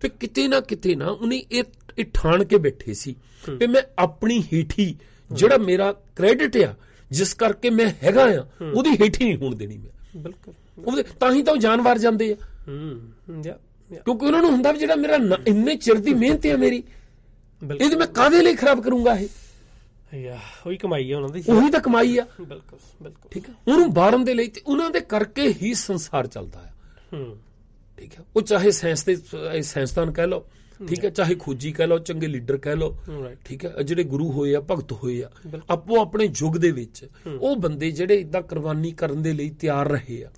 ਤੇ ਕਿਤੇ ਨਾ ਕਿਤੇ ਨਾ ਉਹਨੇ ਇਹ ਇਹ ਠਾਣ ਕੇ ਬੈਠੇ ਸੀ ਕਿ ਮੈਂ ਆਪਣੀ ਹੀਠੀ ਜਿਹੜਾ ਮੇਰਾ ਕ੍ਰੈਡਿਟ ਆ ਜਿਸ ਕਰਕੇ ਮੈਂ ਹੈਗਾ ਆ ਉਹਦੀ ਹੀਠੀ ਨਹੀਂ ਹੋਣ ਦੇਣੀ ਮੈਂ ਬਿਲਕੁਲ ਉਹ ਤਾਂ ਹੀ ਤਾਂ ਜਾਨਵਰ ਜਾਂਦੇ ਆ ਹੂੰ ਯਾ ਕਿਉਂਕਿ ਉਹਨਾਂ ਨੂੰ ਹੁੰਦਾ ਵੀ ਜਿਹੜਾ ਮੇਰਾ ਇੰਨੇ ਚਿਰ ਦੀ ਮਿਹਨਤ ਹੈ ਮੇਰੀ ਇਹਦੇ ਮੈਂ ਕਾਦੇ ਲਈ ਖਰਾਬ ਕਰੂੰਗਾ ਇਹ ਯਾ ਉਹੀ ਕਮਾਈ ਆ ਉਹਨਾਂ ਦੀ ਉਹੀ ਤਾਂ ਕਮਾਈ ਆ ਬਿਲਕੁਲ ਬਿਲਕੁਲ ਠੀਕ ਹੈ ਉਹਨੂੰ ਬਾਰਨ ਦੇ ਲਈ ਤੇ ਉਹਨਾਂ ਦੇ ਕਰਕੇ ਹੀ ਸੰਸਾਰ ਚੱਲਦਾ ਆ ਹੂੰ ਠੀਕ ਹੈ ਉਹ ਚਾਹੇ ਸਾਇੰਸ ਦੇ ਸਾਇੰਸਦਾਨ ਕਹਿ ਲਓ ਠੀਕ ਹੈ ਚਾਹੇ ਖੋਜੀ ਕਹਿ ਲਓ ਚੰਗੇ ਲੀਡਰ ਕਹਿ ਲਓ ਠੀਕ ਹੈ ਜਿਹੜੇ ਗੁਰੂ ਹੋਏ ਆ ਭਗਤ ਹੋਏ ਆ ਆਪੋ ਆਪਣੇ ਯੁੱਗ ਦੇ ਵਿੱਚ ਉਹ ਬੰਦੇ ਜਿਹੜੇ ਇਦਾਂ ਕੁਰਬਾਨੀ ਕਰਨ ਦੇ ਲਈ ਤਿਆਰ ਰਹੇ ਆ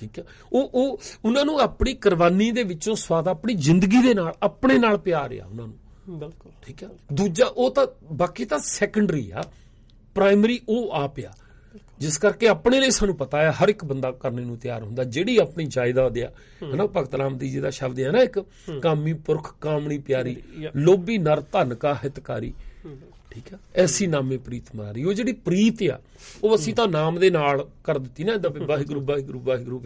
ਠੀਕ ਹੈ ਉਹ ਉਹ ਉਹਨਾਂ ਨੂੰ ਆਪਣੀ ਕੁਰਬਾਨੀ ਦੇ ਵਿੱਚੋਂ ਸਵਾਦ ਆਪਣੀ ਜ਼ਿੰਦਗੀ ਦੇ ਨਾਲ ਆਪਣੇ ਨਾਲ ਪਿਆਰ ਆ ਉਹਨਾਂ ਨੂੰ ਬਿਲਕੁਲ ਠੀਕ ਹੈ ਦੂਜਾ ਉਹ ਤਾਂ ਬਾਕੀ ਤਾਂ ਸੈਕੰਡਰੀ ਆ ਪ੍ਰਾਇਮਰੀ ਉਹ ਆਪ ਆ ਜਿਸ ਕਰਕੇ ਆਪਣੇ ਲਈ ਸਾਨੂੰ ਪਤਾ ਹੈ ਹਰ ਇੱਕ ਬੰਦਾ ਕਰਨੇ ਨੂੰ ਤਿਆਰ ਹੁੰਦਾ ਜਿਹੜੀ ਆਪਣੀ ਜਾਇਦਾਦ ਆ ਹਨਾ ਭਗਤ ਦੀ ਜੀ ਦਾ ਸ਼ਬਦ ਹੈ ਨਾ ਇੱਕ ਕਾਮੀ ਪੁਰਖ ਕਾਮਣੀ ਪਿਆਰੀ ਲੋਭੀ ਨਰ ਧਨ ਕਾ ਹਿਤਕਾਰੀ ਠੀਕ ਹੈ ਐਸੀ ਨਾਮੇ ਪ੍ਰੀਤ ਮਾਰੀ ਉਹ ਜਿਹੜੀ ਪ੍ਰੀਤ ਆ ਉਹ ਅਸੀਂ ਤਾਂ ਨਾਮ ਦੇ ਨਾਲ ਕਰ ਦਿੱਤੀ ਨਾ ਇਦਾਂ ਵਾਹਿਗੁਰੂ ਵਾਹਿਗੁਰੂ ਵਾਹਿਗੁਰੂ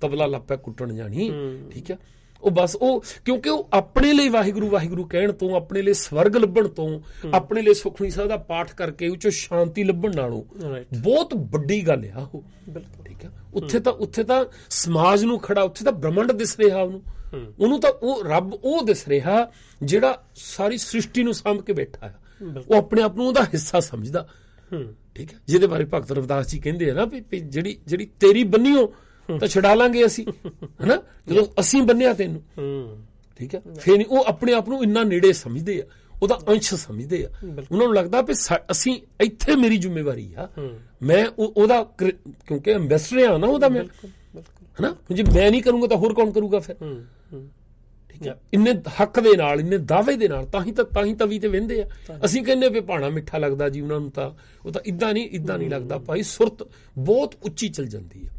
ਤਬਲਾ ਲੱਪੇ ਕੁੱਟਣ ਜਾਣੀ ਠੀਕ ਹੈ ਉਹ ਬਸ ਉਹ ਕਿਉਂਕਿ ਉਹ ਆਪਣੇ ਲਈ ਵਾਹਿਗੁਰੂ ਵਾਹਿਗੁਰੂ ਕਹਿਣ ਤੋਂ ਆਪਣੇ ਲਈ ਸਵਰਗ ਲੱਭਣ ਤੋਂ ਆਪਣੇ ਲਈ ਸੁਖਣੀ ਸਾਹਿਬ ਦਾ ਪਾਠ ਕਰਕੇ ਉਹ ਚੋਂ ਸ਼ਾਂਤੀ ਲੱਭਣ ਨਾਲੋਂ ਬਹੁਤ ਵੱਡੀ ਗੱਲ ਆ ਉਹ ਬਿਲਕੁਲ ਠੀਕ ਆ ਉੱਥੇ ਤਾਂ ਉੱਥੇ ਤਾਂ ਸਮਾਜ ਨੂੰ ਖੜਾ ਉੱਥੇ ਤਾਂ ਬ੍ਰਹਮੰਡ ਦਿਸ ਰਿਹਾ ਉਹਨੂੰ ਉਹਨੂੰ ਤਾਂ ਉਹ ਰੱਬ ਉਹ ਦਿਸ ਰਿਹਾ ਜਿਹੜਾ ਸਾਰੀ ਸ੍ਰਿਸ਼ਟੀ ਨੂੰ ਸਾਂਭ ਕੇ ਬੈਠਾ ਆ ਉਹ ਆਪਣੇ ਆਪ ਨੂੰ ਉਹਦਾ ਹਿੱਸਾ ਸਮਝਦਾ ਠੀਕ ਹੈ ਜਿਹਦੇ ਬਾਰੇ ਭਗਤ ਰਵਿਦਾਸ ਜੀ ਕਹਿੰਦੇ ਆ ਨਾ ਵੀ ਜਿਹੜੀ ਜਿਹੜੀ ਤੇਰੀ ਬੰਨੀਓ ਤਾਂ ਛਡਾ ਲਾਂਗੇ ਅਸੀਂ ਹਨਾ ਜਦੋਂ ਅਸੀਂ ਬੰਨਿਆ ਤੈਨੂੰ ਹੂੰ ਠੀਕ ਹੈ ਫੇਰ ਨਹੀਂ ਉਹ ਆਪਣੇ ਆਪ ਨੂੰ ਇੰਨਾ ਨੇੜੇ ਸਮਝਦੇ ਆ ਉਹਦਾ ਅੰਸ਼ ਸਮਝਦੇ ਆ ਉਹਨਾਂ ਨੂੰ ਲੱਗਦਾ ਵੀ ਅਸੀਂ ਇੱਥੇ ਮੇਰੀ ਜ਼ਿੰਮੇਵਾਰੀ ਆ ਮੈਂ ਉਹਦਾ ਕਿਉਂਕਿ ਐਮਬੈਸਡਰ ਆ ਨਾ ਉਹਦਾ ਮੈਂ ਹਨਾ ਜੇ ਮੈਂ ਨਹੀਂ ਕਰੂੰਗਾ ਤਾਂ ਹੋਰ ਕੌਣ ਕਰੂਗਾ ਫਿਰ ਠੀਕ ਹੈ ਇੰਨੇ ਹੱਕ ਦੇ ਨਾਲ ਇੰਨੇ ਦਾਅਵੇ ਦੇ ਨਾਲ ਤਾਂ ਹੀ ਤਾਂ ਤਾਂ ਹੀ ਤਵੀ ਤੇ ਵਿੰਦੇ ਆ ਅਸੀਂ ਕਹਿੰਨੇ ਵੀ ਪਾਣਾ ਮਿੱਠਾ ਲੱਗਦਾ ਜੀ ਉਹਨਾਂ ਨੂੰ ਤਾਂ ਉਹ ਤਾਂ ਇਦਾਂ ਨਹੀਂ ਇਦਾਂ ਨਹੀਂ ਲੱਗਦਾ ਭਾਈ ਸੁਰਤ ਬਹੁਤ ਉੱਚੀ ਚਲ ਜਾਂਦੀ ਹੈ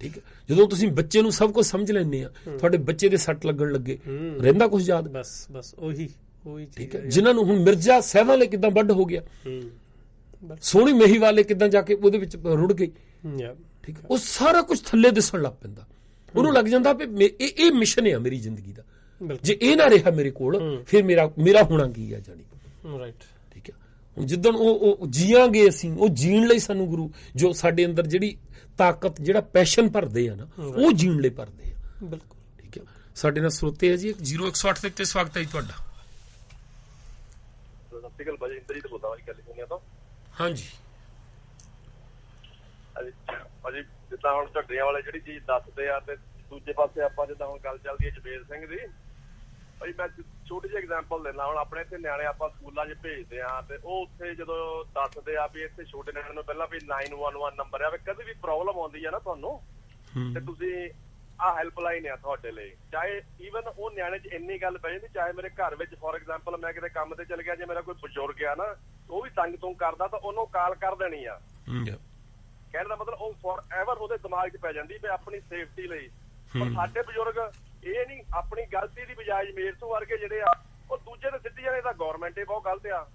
ਠੀਕ ਜਦੋਂ ਤੁਸੀਂ ਬੱਚੇ ਨੂੰ ਸਭ ਕੁਝ ਸਮਝ ਲੈਂਦੇ ਆ ਤੁਹਾਡੇ ਬੱਚੇ ਦੇ ਸੱਟ ਲੱਗਣ ਲੱਗੇ ਰਹਿੰਦਾ ਕੁਝ ਯਾਦ ਬਸ ਬਸ ਉਹੀ ਉਹੀ ਠੀਕ ਹੈ ਜਿਨ੍ਹਾਂ ਨੂੰ ਹੁਣ ਮਿਰਜ਼ਾ ਸਹਿਬਾਂ ਲਈ ਕਿਦਾਂ ਵੱਡ ਹੋ ਗਿਆ ਸੋਹਣੀ ਮਹੀ ਵਾਲੇ ਕਿਦਾਂ ਜਾ ਕੇ ਉਹਦੇ ਵਿੱਚ ਰੁੜ ਗਈ ਠੀਕ ਉਹ ਸਾਰਾ ਕੁਝ ਥੱਲੇ ਦਿਸਣ ਲੱਗ ਪੈਂਦਾ ਉਹਨੂੰ ਲੱਗ ਜਾਂਦਾ ਵੀ ਇਹ ਇਹ ਮਿਸ਼ਨ ਹੈ ਮੇਰੀ ਜ਼ਿੰਦਗੀ ਦਾ ਜੇ ਇਹ ਨਾ ਰਿਹਾ ਮੇਰੇ ਕੋਲ ਫਿਰ ਮੇਰਾ ਮੇਰਾ ਹੋਣਾ ਕੀ ਆ ਜਾਨੀ ਰਾਈਟ ਜਿੱਦਣ ਉਹ ਜੀਵਾਂਗੇ ਅਸੀਂ ਉਹ ਜੀਣ ਲਈ ਸਾਨੂੰ ਗੁਰੂ ਜੋ ਸਾਡੇ ਅੰਦਰ ਜਿਹੜੀ ਤਾਕਤ ਜਿਹੜਾ ਪੈਸ਼ਨ ਭਰਦੇ ਆ ਨਾ ਉਹ ਜੀਣ ਲਈ ਭਰਦੇ ਆ ਬਿਲਕੁਲ ਠੀਕ ਹੈ ਸਾਡੇ ਨਾਲ ਸਰੋਤੇ ਹੈ ਜੀ 0168 ਤੇ ਤੇ ਸਵਾਗਤ ਹੈ ਜੀ ਤੁਹਾਡਾ ਸਤਿ ਸ਼੍ਰੀ ਅਕਾਲ ਭਾਜੀ ਇੰਦਰਜੀਤ ਬੋਲਦਾ ਹਾਂ ਕੈਲੀਫੋਰਨੀਆ ਤੋਂ ਹਾਂਜੀ ਭਾਜੀ ਜਿੱਦਾਂ ਹੁਣ ਝੱਡਰੀਆਂ ਵਾਲੇ ਜਿਹੜੀ ਚੀਜ਼ ਦੱਸਦੇ ਆ ਤੇ ਦੂਜੇ ਪਾਸੇ ਆਪਾਂ ਜਿੱਦਾਂ ਹੁਣ ਗੱਲ ਚੱਲਦੀ ਹੈ ਜਵੇਰ ਸਿੰਘ ਦੀ ਭਾਈ ਮੈਂ ਛੋਟੀ ਜਿਹੀ ਐਗਜ਼ਾਮਪਲ ਦੇਣਾ ਹੁਣ ਆਪਣੇ ਇੱਥੇ ਨਿਆਣੇ ਆਪਾਂ ਸਕੂਲਾਂ 'ਚ ਭੇਜਦੇ ਆ ਤੇ ਉਹ ਉੱਥੇ ਜਦੋਂ ਦੱਸਦੇ ਆ ਵੀ ਇੱਥੇ ਛੋਟੇ ਨਿਆਣੇ ਨੂੰ ਪਹਿਲਾਂ ਵੀ 911 ਨੰਬਰ ਆ ਵੀ ਕਦੇ ਵੀ ਪ੍ਰੋਬਲਮ ਆਉਂਦੀ ਆ ਨਾ ਤੁਹਾਨੂੰ ਤੇ ਤੁਸੀਂ ਆ ਹੈਲਪਲਾਈਨ ਆ ਤੁਹਾਡੇ ਲਈ ਚਾਹੇ ਈਵਨ ਉਹ ਨਿਆਣੇ 'ਚ ਇੰਨੀ ਗੱਲ ਪੈ ਜਾਂਦੀ ਚਾਹੇ ਮੇਰੇ ਘਰ ਵਿੱਚ ਫੋਰ ਐਗਜ਼ਾਮਪਲ ਮੈਂ ਕਿਤੇ ਕੰਮ ਤੇ ਚਲ ਗਿਆ ਜੇ ਮੇਰਾ ਕੋਈ ਬਜ਼ੁਰਗ ਆ ਨਾ ਉਹ ਵੀ ਤੰਗ ਤੋਂ ਕਰਦਾ ਤਾਂ ਉਹਨੂੰ ਕਾਲ ਕਰ ਦੇਣੀ ਆ ਕਹਿਣ ਦਾ ਮਤਲਬ ਉਹ ਫੋਰ ਐਵਰ ਉਹਦੇ ਦਿਮਾਗ 'ਚ ਪੈ ਜਾਂਦੀ ਵੀ ਆਪਣੀ ਸੇਫਟੀ ਲਈ ਪਰ ਸਾਡੇ ਬਜ਼ੁਰਗ ਇਹ ਨਹੀਂ ਆਪਣੀ ਗਲਤੀ ਦੀ ਬਜਾਏ ਤੋਂ ਵਰਗੇ ਜਿਹੜੇ ਆ ਉਹ ਦੂਜੇ ਤੇ ਸਿੱਧੀ ਜਾਣੇ ਤਾਂ ਗਵਰਨਮੈਂਟ ਹੀ ਬਹੁਤ ਗਲਤ ਆ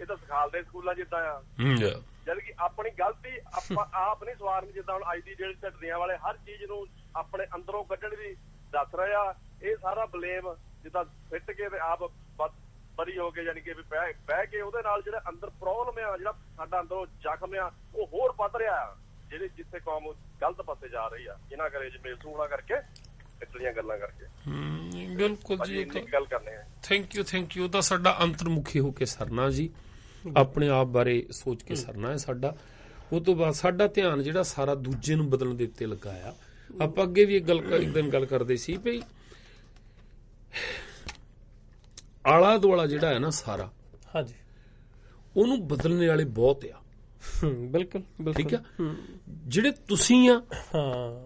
ਇਹ ਤਾਂ ਸਿਖਾਲਦੇ ਸਕੂਲਾਂ ਜਿੱਦਾਂ ਆ ਜਦ ਕਿ ਆਪਣੀ ਗਲਤੀ ਆਪਾਂ ਆਪ ਨਹੀਂ ਸਵਾਰਨ ਜਿੱਦਾਂ ਹੁਣ ਅੱਜ ਦੀ ਡੇਟ ਵਾਲੇ ਹਰ ਚੀਜ਼ ਨੂੰ ਆਪਣੇ ਅੰਦਰੋਂ ਕੱਢਣ ਦੀ ਦੱਸ ਰਹੇ ਆ ਇਹ ਸਾਰਾ ਬਲੇਮ ਜਿੱਦਾਂ ਫਿੱਟ ਕੇ ਤੇ ਆਪ ਬਰੀ ਹੋ ਕੇ ਯਾਨੀ ਕਿ ਵੀ ਬਹਿ ਕੇ ਉਹਦੇ ਨਾਲ ਜਿਹੜਾ ਅੰਦਰ ਪ੍ਰੋਬਲਮ ਆ ਜਿਹੜਾ ਸਾਡਾ ਅੰਦਰੋਂ ਜ਼ਖਮ ਆ ਉਹ ਹੋਰ ਵੱਧ ਰਿਹਾ ਆ ਜਿਹੜੇ ਜਿੱਥੇ ਕੌਮ ਗਲਤ ਪਾਸੇ ਜਾ ਰਹੀ ਆ ਇਹਨਾਂ ਕਰੇ ਜਿਵੇਂ ਸੂਣਾ ਕਰਕੇ ਇਤਲੀਆਂ ਗੱਲਾਂ ਕਰਕੇ ਹੂੰ ਬਿਲਕੁਲ ਜੀ ਇਹ ਗੱਲ ਕਰਨੇ ਆ ਥੈਂਕ ਯੂ ਥੈਂਕ ਯੂ ਤਾਂ ਸਾਡਾ ਅੰਤਰਮੁਖੀ ਹੋ ਕੇ ਸਰਨਾ ਜੀ ਆਪਣੇ ਆਪ ਬਾਰੇ ਸੋਚ ਕੇ ਸਰਨਾ ਹੈ ਸਾਡਾ ਉਹ ਤੋਂ ਬਾਅਦ ਸਾਡਾ ਧਿਆਨ ਜਿਹੜਾ ਸਾਰਾ ਦੂਜੇ ਨੂੰ ਬਦਲਣ ਦੇ ਉੱਤੇ ਲਗਾਇਆ ਆਪਾਂ ਅੱਗੇ ਵੀ ਇੱਕ ਗੱਲ ਇੱਕ ਦਿਨ ਗੱਲ ਕਰਦੇ ਸੀ ਭਈ ਆਲਾ ਦੁਆਲਾ ਜਿਹੜਾ ਹੈ ਨਾ ਸਾਰਾ ਹਾਂਜੀ ਉਹਨੂੰ ਬਦਲਣ ਵਾਲੇ ਬਹੁਤ ਆ ਬਿਲਕੁਲ ਬਿਲਕੁਲ ਠੀਕ ਆ ਜਿਹੜੇ ਤੁਸੀਂ ਆ ਹਾਂ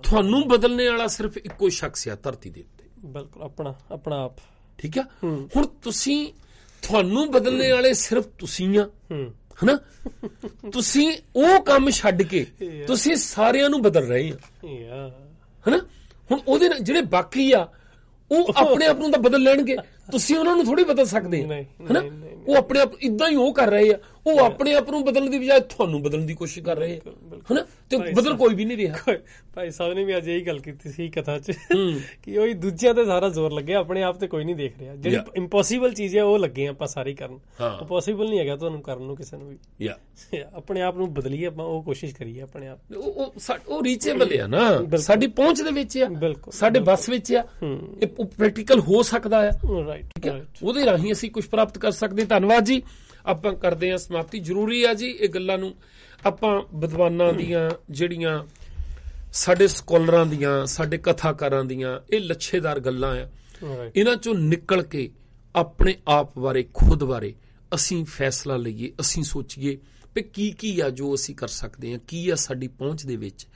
ਤੁਹਾਨੂੰ ਬਦਲਨੇ ਵਾਲਾ ਸਿਰਫ ਇੱਕੋ ਸ਼ਖਸ ਆ ਧਰਤੀ ਦੇ ਉੱਤੇ ਬਿਲਕੁਲ ਆਪਣਾ ਆਪਣਾ ਆਪ ਠੀਕ ਆ ਹੁਣ ਤੁਸੀਂ ਤੁਹਾਨੂੰ ਬਦਲਨੇ ਵਾਲੇ ਸਿਰਫ ਤੁਸੀਂ ਆ ਹਨਾ ਤੁਸੀਂ ਉਹ ਕੰਮ ਛੱਡ ਕੇ ਤੁਸੀਂ ਸਾਰਿਆਂ ਨੂੰ ਬਦਲ ਰਹੇ ਆ ਹਨਾ ਹੁਣ ਉਹਦੇ ਜਿਹੜੇ ਬਾਕੀ ਆ ਉਹ ਆਪਣੇ ਆਪ ਨੂੰ ਤਾਂ ਬਦਲ ਲੈਣਗੇ ਤੁਸੀਂ ਉਹਨਾਂ ਨੂੰ ਥੋੜੀ ਬਦਲ ਸਕਦੇ ਹੋ ਹਨਾ ਉਹ ਆਪਣੇ ਆਪ ਇਦਾਂ ਹੀ ਉਹ ਕਰ ਰਹੇ ਆ ਉਹ ਆਪਣੇ ਆਪ ਨੂੰ ਬਦਲਣ ਦੀ ਬਜਾਏ ਤੁਹਾਨੂੰ ਬਦਲਣ ਦੀ ਕੋਸ਼ਿਸ਼ ਕਰ ਰਹੇ ਹਨਾ ਤੇ ਬਦਲ ਕੋਈ ਵੀ ਨਹੀਂ ਰਿਹਾ ਭਾਈ ਸਾਹਿਬ ਨੇ ਵੀ ਅੱਜ ਇਹੀ ਗੱਲ ਕੀਤੀ ਸੀ ਕਥਾ 'ਚ ਕਿ ਉਹ ਹੀ ਦੂਜਿਆਂ ਤੇ ਸਾਰਾ ਜ਼ੋਰ ਲੱਗਿਆ ਆਪਣੇ ਆਪ ਤੇ ਕੋਈ ਨਹੀਂ ਦੇਖ ਰਿਹਾ ਜਿਹੜੀ ਇੰਪੋਸੀਬਲ ਚੀਜ਼ ਹੈ ਉਹ ਲੱਗੇ ਆਪਾਂ ਸਾਰੀ ਕਰਨ ਉਹ ਪੋਸੀਬਲ ਨਹੀਂ ਹੈਗਾ ਤੁਹਾਨੂੰ ਕਰਨ ਨੂੰ ਕਿਸੇ ਨੂੰ ਵੀ ਯਾ ਆਪਣੇ ਆਪ ਨੂੰ ਬਦਲੀਏ ਆਪਾਂ ਉਹ ਕੋਸ਼ਿਸ਼ ਕਰੀਏ ਆਪਣੇ ਆਪ ਉਹ ਉਹ ਰੀਚੇਬਲ ਹੈ ਨਾ ਸਾਡੀ ਪਹੁੰਚ ਦੇ ਵਿੱਚ ਆ ਸਾਡੇ ਬਸ ਵਿੱਚ ਆ ਇਹ ਪ੍ਰੈਕਟੀਕਲ ਹੋ ਸਕਦਾ ਆ ਰਾਈਟ ਉਹਦੇ ਰਾਹੀਂ ਅਸੀਂ ਕੁਝ ਪ੍ਰਾਪਤ ਕਰ ਸਕਦੇ ਧੰਨਵਾਦ ਜੀ ਆਪਾਂ ਕਰਦੇ ਹਾਂ ਸਮਾਪਤੀ ਜ਼ਰੂਰੀ ਆ ਜੀ ਇਹ ਗੱਲਾਂ ਨੂੰ ਆਪਾਂ ਵਿਦਵਾਨਾਂ ਦੀਆਂ ਜਿਹੜੀਆਂ ਸਾਡੇ ਸਕਾਲਰਾਂ ਦੀਆਂ ਸਾਡੇ ਕਥਾਕਾਰਾਂ ਦੀਆਂ ਇਹ ਲੱਛੇਦਾਰ ਗੱਲਾਂ ਆ ਇਹਨਾਂ ਚੋਂ ਨਿਕਲ ਕੇ ਆਪਣੇ ਆਪ ਬਾਰੇ ਖੁਦ ਬਾਰੇ ਅਸੀਂ ਫੈਸਲਾ ਲਈਏ ਅਸੀਂ ਸੋਚੀਏ ਕਿ ਕੀ ਕੀ ਆ ਜੋ ਅਸੀਂ ਕਰ ਸਕਦੇ ਹਾਂ ਕੀ ਆ ਸਾਡੀ ਪਹੁੰਚ ਦੇ ਵਿੱਚ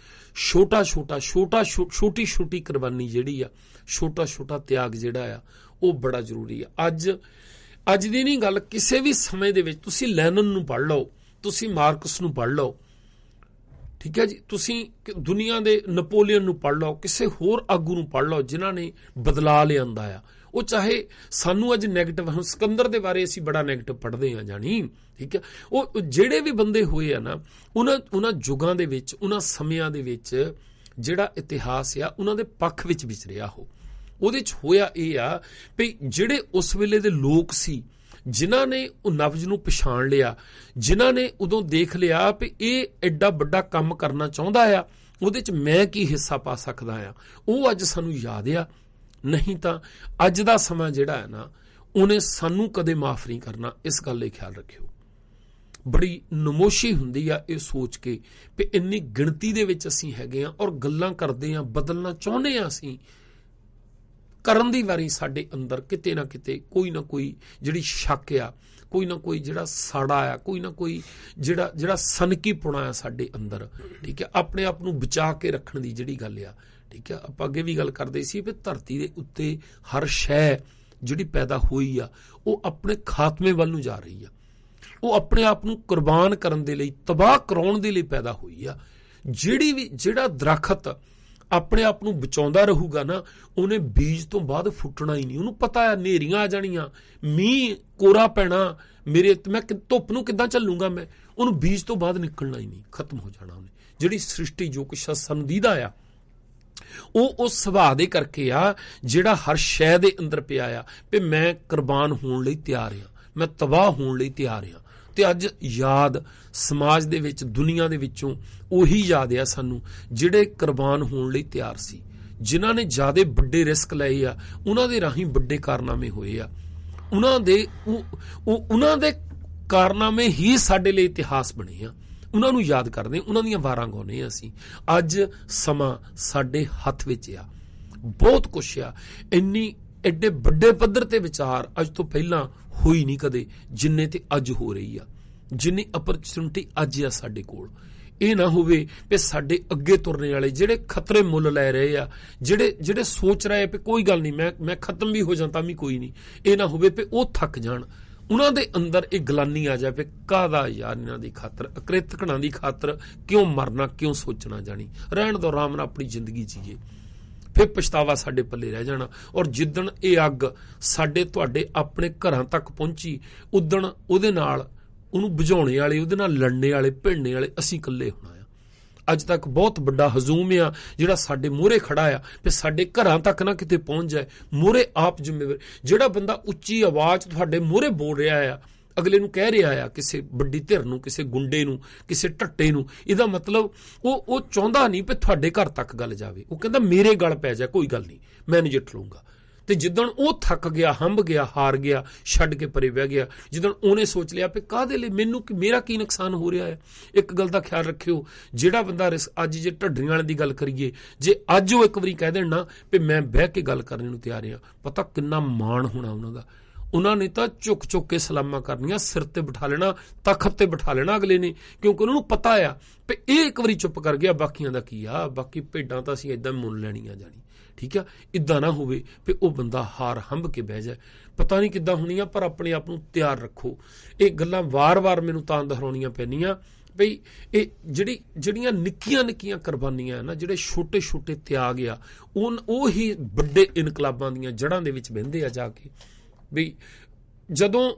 ਛੋਟਾ ਛੋਟਾ ਛੋਟਾ ਛੋਟੀ ਛੋਟੀ ਕੁਰਬਾਨੀ ਜਿਹੜੀ ਆ ਛੋਟਾ ਛੋਟਾ ਤਿਆਗ ਜਿਹੜਾ ਆ ਉਹ ਬੜਾ ਜ਼ਰੂਰੀ ਆ ਅੱਜ ਅੱਜ ਦੀ ਨਹੀਂ ਗੱਲ ਕਿਸੇ ਵੀ ਸਮੇਂ ਦੇ ਵਿੱਚ ਤੁਸੀਂ ਲੈਨਨ ਨੂੰ ਪੜ ਲਓ ਤੁਸੀਂ ਮਾਰਕਸ ਨੂੰ ਪੜ ਲਓ ਠੀਕ ਹੈ ਜੀ ਤੁਸੀਂ ਦੁਨੀਆ ਦੇ ਨਪੋਲੀਅਨ ਨੂੰ ਪੜ ਲਓ ਕਿਸੇ ਹੋਰ ਆਗੂ ਨੂੰ ਪੜ ਲਓ ਜਿਨ੍ਹਾਂ ਨੇ ਬਦਲਾ ਲਿਆਂਦਾ ਆ ਉਹ ਚਾਹੇ ਸਾਨੂੰ ਅੱਜ 네ਗੇਟਿਵ ਹਾਂ ਸਿਕੰਦਰ ਦੇ ਬਾਰੇ ਅਸੀਂ ਬੜਾ 네ਗੇਟਿਵ ਪੜਦੇ ਆ ਜਾਨੀ ਠੀਕ ਹੈ ਉਹ ਜਿਹੜੇ ਵੀ ਬੰਦੇ ਹੋਏ ਆ ਨਾ ਉਹਨਾਂ ਉਹਨਾਂ ਜੁਗਾਂ ਦੇ ਵਿੱਚ ਉਹਨਾਂ ਸਮਿਆਂ ਦੇ ਵਿੱਚ ਜਿਹੜਾ ਇਤਿਹਾਸ ਆ ਉਹਨਾਂ ਦੇ ਪੱਖ ਵਿੱਚ ਵਿਚਰਿਆ ਹੋ ਉਹਦੇ 'ਚ ਹੋਇਆ ਇਹ ਆ ਵੀ ਜਿਹੜੇ ਉਸ ਵੇਲੇ ਦੇ ਲੋਕ ਸੀ ਜਿਨ੍ਹਾਂ ਨੇ ਉਹ ਨਵਜ ਨੂੰ ਪਛਾਣ ਲਿਆ ਜਿਨ੍ਹਾਂ ਨੇ ਉਦੋਂ ਦੇਖ ਲਿਆ ਵੀ ਇਹ ਐਡਾ ਵੱਡਾ ਕੰਮ ਕਰਨਾ ਚਾਹੁੰਦਾ ਆ ਉਹਦੇ 'ਚ ਮੈਂ ਕੀ ਹਿੱਸਾ ਪਾ ਸਕਦਾ ਆ ਉਹ ਅੱਜ ਸਾਨੂੰ ਯਾਦ ਆ ਨਹੀਂ ਤਾਂ ਅੱਜ ਦਾ ਸਮਾਂ ਜਿਹੜਾ ਹੈ ਨਾ ਉਹਨੇ ਸਾਨੂੰ ਕਦੇ ਮਾਫ ਨਹੀਂ ਕਰਨਾ ਇਸ ਗੱਲ ਲਈ ਖਿਆਲ ਰੱਖਿਓ ਬੜੀ ਨਮੋਸ਼ੀ ਹੁੰਦੀ ਆ ਇਹ ਸੋਚ ਕੇ ਕਿ ਇੰਨੀ ਗਿਣਤੀ ਦੇ ਵਿੱਚ ਅਸੀਂ ਹੈਗੇ ਆ ਔਰ ਗੱਲਾਂ ਕਰਦੇ ਆ ਬਦਲਣਾ ਚਾਹੁੰਦੇ ਆ ਅਸੀਂ ਕਰਨ ਦੀ ਵਾਰੀ ਸਾਡੇ ਅੰਦਰ ਕਿਤੇ ਨਾ ਕਿਤੇ ਕੋਈ ਨਾ ਕੋਈ ਜਿਹੜੀ ਸ਼ੱਕ ਆ ਕੋਈ ਨਾ ਕੋਈ ਜਿਹੜਾ ਸਾੜਾ ਆ ਕੋਈ ਨਾ ਕੋਈ ਜਿਹੜਾ ਜਿਹੜਾ ਸਨਕੀ ਪੁਣਾ ਆ ਸਾਡੇ ਅੰਦਰ ਠੀਕ ਹੈ ਆਪਣੇ ਆਪ ਨੂੰ ਬਚਾ ਕੇ ਰੱਖਣ ਦੀ ਜਿਹੜੀ ਗੱਲ ਆ ਠੀਕ ਹੈ ਆਪਾਂ ਅੱਗੇ ਵੀ ਗੱਲ ਕਰਦੇ ਸੀ ਵੀ ਧਰਤੀ ਦੇ ਉੱਤੇ ਹਰ ਸ਼ੈ ਜਿਹੜੀ ਪੈਦਾ ਹੋਈ ਆ ਉਹ ਆਪਣੇ ਖਾਤਮੇ ਵੱਲ ਨੂੰ ਜਾ ਰਹੀ ਆ ਉਹ ਆਪਣੇ ਆਪ ਨੂੰ ਕੁਰਬਾਨ ਕਰਨ ਦੇ ਲਈ ਤਬਾਹ ਕਰਾਉਣ ਦੇ ਲਈ ਪੈਦਾ ਹੋਈ ਆ ਜਿਹੜੀ ਵੀ ਜਿਹੜਾ ਦਰਖਤ ਆਪਣੇ ਆਪ ਨੂੰ ਬਚਾਉਂਦਾ ਰਹੂਗਾ ਨਾ ਉਹਨੇ ਬੀਜ ਤੋਂ ਬਾਅਦ ਫੁੱਟਣਾ ਹੀ ਨਹੀਂ ਉਹਨੂੰ ਪਤਾ ਹੈ ਨੇਰੀਆਂ ਆ ਜਾਣੀਆਂ ਮੀਂਹ ਕੋਰਾ ਪੈਣਾ ਮੇਰੇ ਮੈਂ ਧੁੱਪ ਨੂੰ ਕਿੱਦਾਂ ਚੱਲੂਗਾ ਮੈਂ ਉਹਨੂੰ ਬੀਜ ਤੋਂ ਬਾਅਦ ਨਿਕਲਣਾ ਹੀ ਨਹੀਂ ਖਤਮ ਹੋ ਜਾਣਾ ਉਹਨੇ ਜਿਹੜੀ ਸ੍ਰਿਸ਼ਟੀ ਜੋ ਕੁਛ ਸੰਦੀਦਾ ਆ ਉਹ ਉਸ ਸੁਭਾਅ ਦੇ ਕਰਕੇ ਆ ਜਿਹੜਾ ਹਰ ਸ਼ੈ ਦੇ ਅੰਦਰ ਪਿਆ ਆ ਵੀ ਮੈਂ ਕੁਰਬਾਨ ਹੋਣ ਲਈ ਤਿਆਰ ਆ ਮੈਂ ਤਬਾਹ ਹੋਣ ਲਈ ਤਿਆਰ ਆ ਤੇ ਅੱਜ ਯਾਦ ਸਮਾਜ ਦੇ ਵਿੱਚ ਦੁਨੀਆ ਦੇ ਵਿੱਚੋਂ ਉਹੀ ਯਾਦ ਆ ਸਾਨੂੰ ਜਿਹੜੇ ਕੁਰਬਾਨ ਹੋਣ ਲਈ ਤਿਆਰ ਸੀ ਜਿਨ੍ਹਾਂ ਨੇ ਜਾਦੇ ਵੱਡੇ ਰਿਸਕ ਲਏ ਆ ਉਹਨਾਂ ਦੇ ਰਾਹੀਂ ਵੱਡੇ ਕਾਰਨਾਮੇ ਹੋਏ ਆ ਉਹਨਾਂ ਦੇ ਉਹ ਉਹਨਾਂ ਦੇ ਕਾਰਨਾਮੇ ਹੀ ਸਾਡੇ ਲਈ ਇਤਿਹਾਸ ਬਣੇ ਆ ਉਹਨਾਂ ਨੂੰ ਯਾਦ ਕਰਦੇ ਉਹਨਾਂ ਦੀਆਂ ਵਾਰਾਂ ਗਾਉਨੇ ਆ ਅਸੀਂ ਅੱਜ ਸਮਾਂ ਸਾਡੇ ਹੱਥ ਵਿੱਚ ਆ ਬਹੁਤ ਕੁਛ ਆ ਇੰਨੀ ਐਡੇ ਵੱਡੇ ਪੱਧਰ ਤੇ ਵਿਚਾਰ ਅੱਜ ਤੋਂ ਪਹਿਲਾਂ ਹੋਈ ਨਹੀਂ ਕਦੇ ਜਿੰਨੇ ਤੇ ਅੱਜ ਹੋ ਰਹੀ ਆ ਜਿੰਨੀ ਅਪਰਚੂਨਿਟੀ ਅੱਜ ਆ ਸਾਡੇ ਕੋਲ ਇਹ ਨਾ ਹੋਵੇ ਕਿ ਸਾਡੇ ਅੱਗੇ ਤੁਰਨੇ ਵਾਲੇ ਜਿਹੜੇ ਖਤਰੇ ਮੁੱਲ ਲੈ ਰਹੇ ਆ ਜਿਹੜੇ ਜਿਹੜੇ ਸੋਚ ਰਹੇ ਆ ਕਿ ਕੋਈ ਗੱਲ ਨਹੀਂ ਮੈਂ ਮੈਂ ਖਤਮ ਵੀ ਹੋ ਜਾਂਦਾ ਵੀ ਕੋਈ ਨਹੀਂ ਇਹ ਨਾ ਹੋਵੇ ਕਿ ਉਹ ਥੱਕ ਜਾਣ ਉਹਨਾਂ ਦੇ ਅੰਦਰ ਇਹ ਗਲਾਨੀ ਆ ਜਾਵੇ ਕਾਦਾ ਯਾਰ ਇਹਨਾਂ ਦੀ ਖਾਤਰ ਅਕ੍ਰਿਤਕਣਾ ਦੀ ਖਾਤਰ ਕਿਉਂ ਮਰਨਾ ਕਿਉਂ ਸੋਚਣਾ ਜਾਣੀ ਰਹਿਣ ਦੋ ਆਰਾਮ ਨਾਲ ਆਪਣੀ ਜ਼ਿੰਦਗੀ ਜੀਏ ਫਿਰ ਪਛਤਾਵਾ ਸਾਡੇ ਪੱਲੇ ਰਹਿ ਜਾਣਾ ਔਰ ਜਿੱਦਣ ਇਹ ਅੱਗ ਸਾਡੇ ਤੁਹਾਡੇ ਆਪਣੇ ਘਰਾਂ ਤੱਕ ਪਹੁੰਚੀ ਉਦਣ ਉਹਦੇ ਨਾਲ ਉਹਨੂੰ ਬੁਝਾਉਣੇ ਵਾਲੇ ਉਹਦੇ ਨਾਲ ਲੜਨੇ ਵਾਲੇ ਭਿੰਨੇ ਵਾਲੇ ਅਸੀਂ ਇਕੱਲੇ ਹੋਣਾ ਆ ਅੱਜ ਤੱਕ ਬਹੁਤ ਵੱਡਾ ਹਜ਼ੂਮ ਆ ਜਿਹੜਾ ਸਾਡੇ ਮੂਹਰੇ ਖੜਾ ਆ ਤੇ ਸਾਡੇ ਘਰਾਂ ਤੱਕ ਨਾ ਕਿਤੇ ਪਹੁੰਚ ਜਾਏ ਮੂਹਰੇ ਆਪ ਜ਼ਿੰਮੇਵਾਰ ਜਿਹੜਾ ਬੰਦਾ ਉੱਚੀ ਆਵਾਜ਼ ਤੁਹਾਡੇ ਮੂਹਰੇ ਬੋਲ ਰਿਹਾ ਆ ਅਗਲੇ ਨੂੰ ਕਹਿ ਰਿਹਾ ਆ ਕਿਸੇ ਵੱਡੀ ਧਿਰ ਨੂੰ ਕਿਸੇ ਗੁੰਡੇ ਨੂੰ ਕਿਸੇ ਟੱਟੇ ਨੂੰ ਇਹਦਾ ਮਤਲਬ ਉਹ ਉਹ ਚਾਹੁੰਦਾ ਨਹੀਂ ਕਿ ਤੁਹਾਡੇ ਘਰ ਤੱਕ ਗੱਲ ਜਾਵੇ ਉਹ ਕਹਿੰਦਾ ਮੇਰੇ ਗੱਲ ਪੈ ਜਾ ਕੋਈ ਗੱਲ ਨਹੀਂ ਮੈਂ ਨਜਿੱਠ ਲੂੰਗਾ ਤੇ ਜਿੱਦਣ ਉਹ ਥੱਕ ਗਿਆ ਹੰਬ ਗਿਆ ਹਾਰ ਗਿਆ ਛੱਡ ਕੇ ਪਰੇ ਵਹਿ ਗਿਆ ਜਿੱਦਣ ਉਹਨੇ ਸੋਚ ਲਿਆ ਕਿ ਕਾਦੇ ਲਈ ਮੈਨੂੰ ਕਿ ਮੇਰਾ ਕੀ ਨੁਕਸਾਨ ਹੋ ਰਿਹਾ ਹੈ ਇੱਕ ਗੱਲ ਦਾ ਖਿਆਲ ਰੱਖਿਓ ਜਿਹੜਾ ਬੰਦਾ ਅੱਜ ਜੇ ਢੱਡਰੀ ਵਾਲੇ ਦੀ ਗੱਲ ਕਰੀਏ ਜੇ ਅੱਜ ਉਹ ਇੱਕ ਵਾਰੀ ਕਹਿ ਦੇਣ ਨਾ ਕਿ ਮੈਂ ਬਹਿ ਕੇ ਗੱਲ ਕਰਨ ਨੂੰ ਤਿਆਰ ਹਾਂ ਪਤਾ ਕਿੰਨਾ ਮਾਣ ਹੋਣਾ ਉਹਨਾਂ ਦਾ ਉਹਨਾਂ ਨੇ ਤਾਂ ਚੁੱਕ ਚੁੱਕ ਕੇ ਸਲਾਮਾਂ ਕਰਨੀਆਂ ਸਿਰ ਤੇ ਬਿਠਾ ਲੈਣਾ ਤਖਤ ਤੇ ਬਿਠਾ ਲੈਣਾ ਅਗਲੇ ਨੇ ਕਿਉਂਕਿ ਉਹਨਾਂ ਨੂੰ ਪਤਾ ਆ ਵੀ ਇਹ ਇੱਕ ਵਾਰੀ ਚੁੱਪ ਕਰ ਗਿਆ ਬਾਕੀਆਂ ਦਾ ਕੀ ਆ ਬਾਕੀ ਭੇਡਾਂ ਤਾਂ ਅਸੀਂ ਇਦਾਂ ਮੁੰਨ ਲੈਣੀਆਂ ਜਾਣੀ ਠੀਕ ਆ ਇਦਾਂ ਨਾ ਹੋਵੇ ਵੀ ਉਹ ਬੰਦਾ ਹਾਰ ਹੰਬ ਕੇ ਬਹਿ ਜਾਏ ਪਤਾ ਨਹੀਂ ਕਿੱਦਾਂ ਹੋਣੀ ਆ ਪਰ ਆਪਣੇ ਆਪ ਨੂੰ ਤਿਆਰ ਰੱਖੋ ਇਹ ਗੱਲਾਂ ਵਾਰ-ਵਾਰ ਮੈਨੂੰ ਤਾਂ ਦੁਹਰਾਉਣੀਆਂ ਪੈਣੀਆਂ ਭਈ ਇਹ ਜਿਹੜੀ ਜਿਹੜੀਆਂ ਨਿੱਕੀਆਂ ਨਿੱਕੀਆਂ ਕੁਰਬਾਨੀਆਂ ਹਨ ਨਾ ਜਿਹੜੇ ਛੋਟੇ ਛੋਟੇ ਤਿਆਗ ਆ ਉਹ ਉਹ ਹੀ ਵੱਡੇ ਇਨਕਲਾਬਾਂ ਦੀਆਂ ਜੜ੍ਹਾਂ ਦੇ ਵਿੱਚ ਬਹਿੰਦੇ ਆ ਜਾ ਕੇ ਵੀ ਜਦੋਂ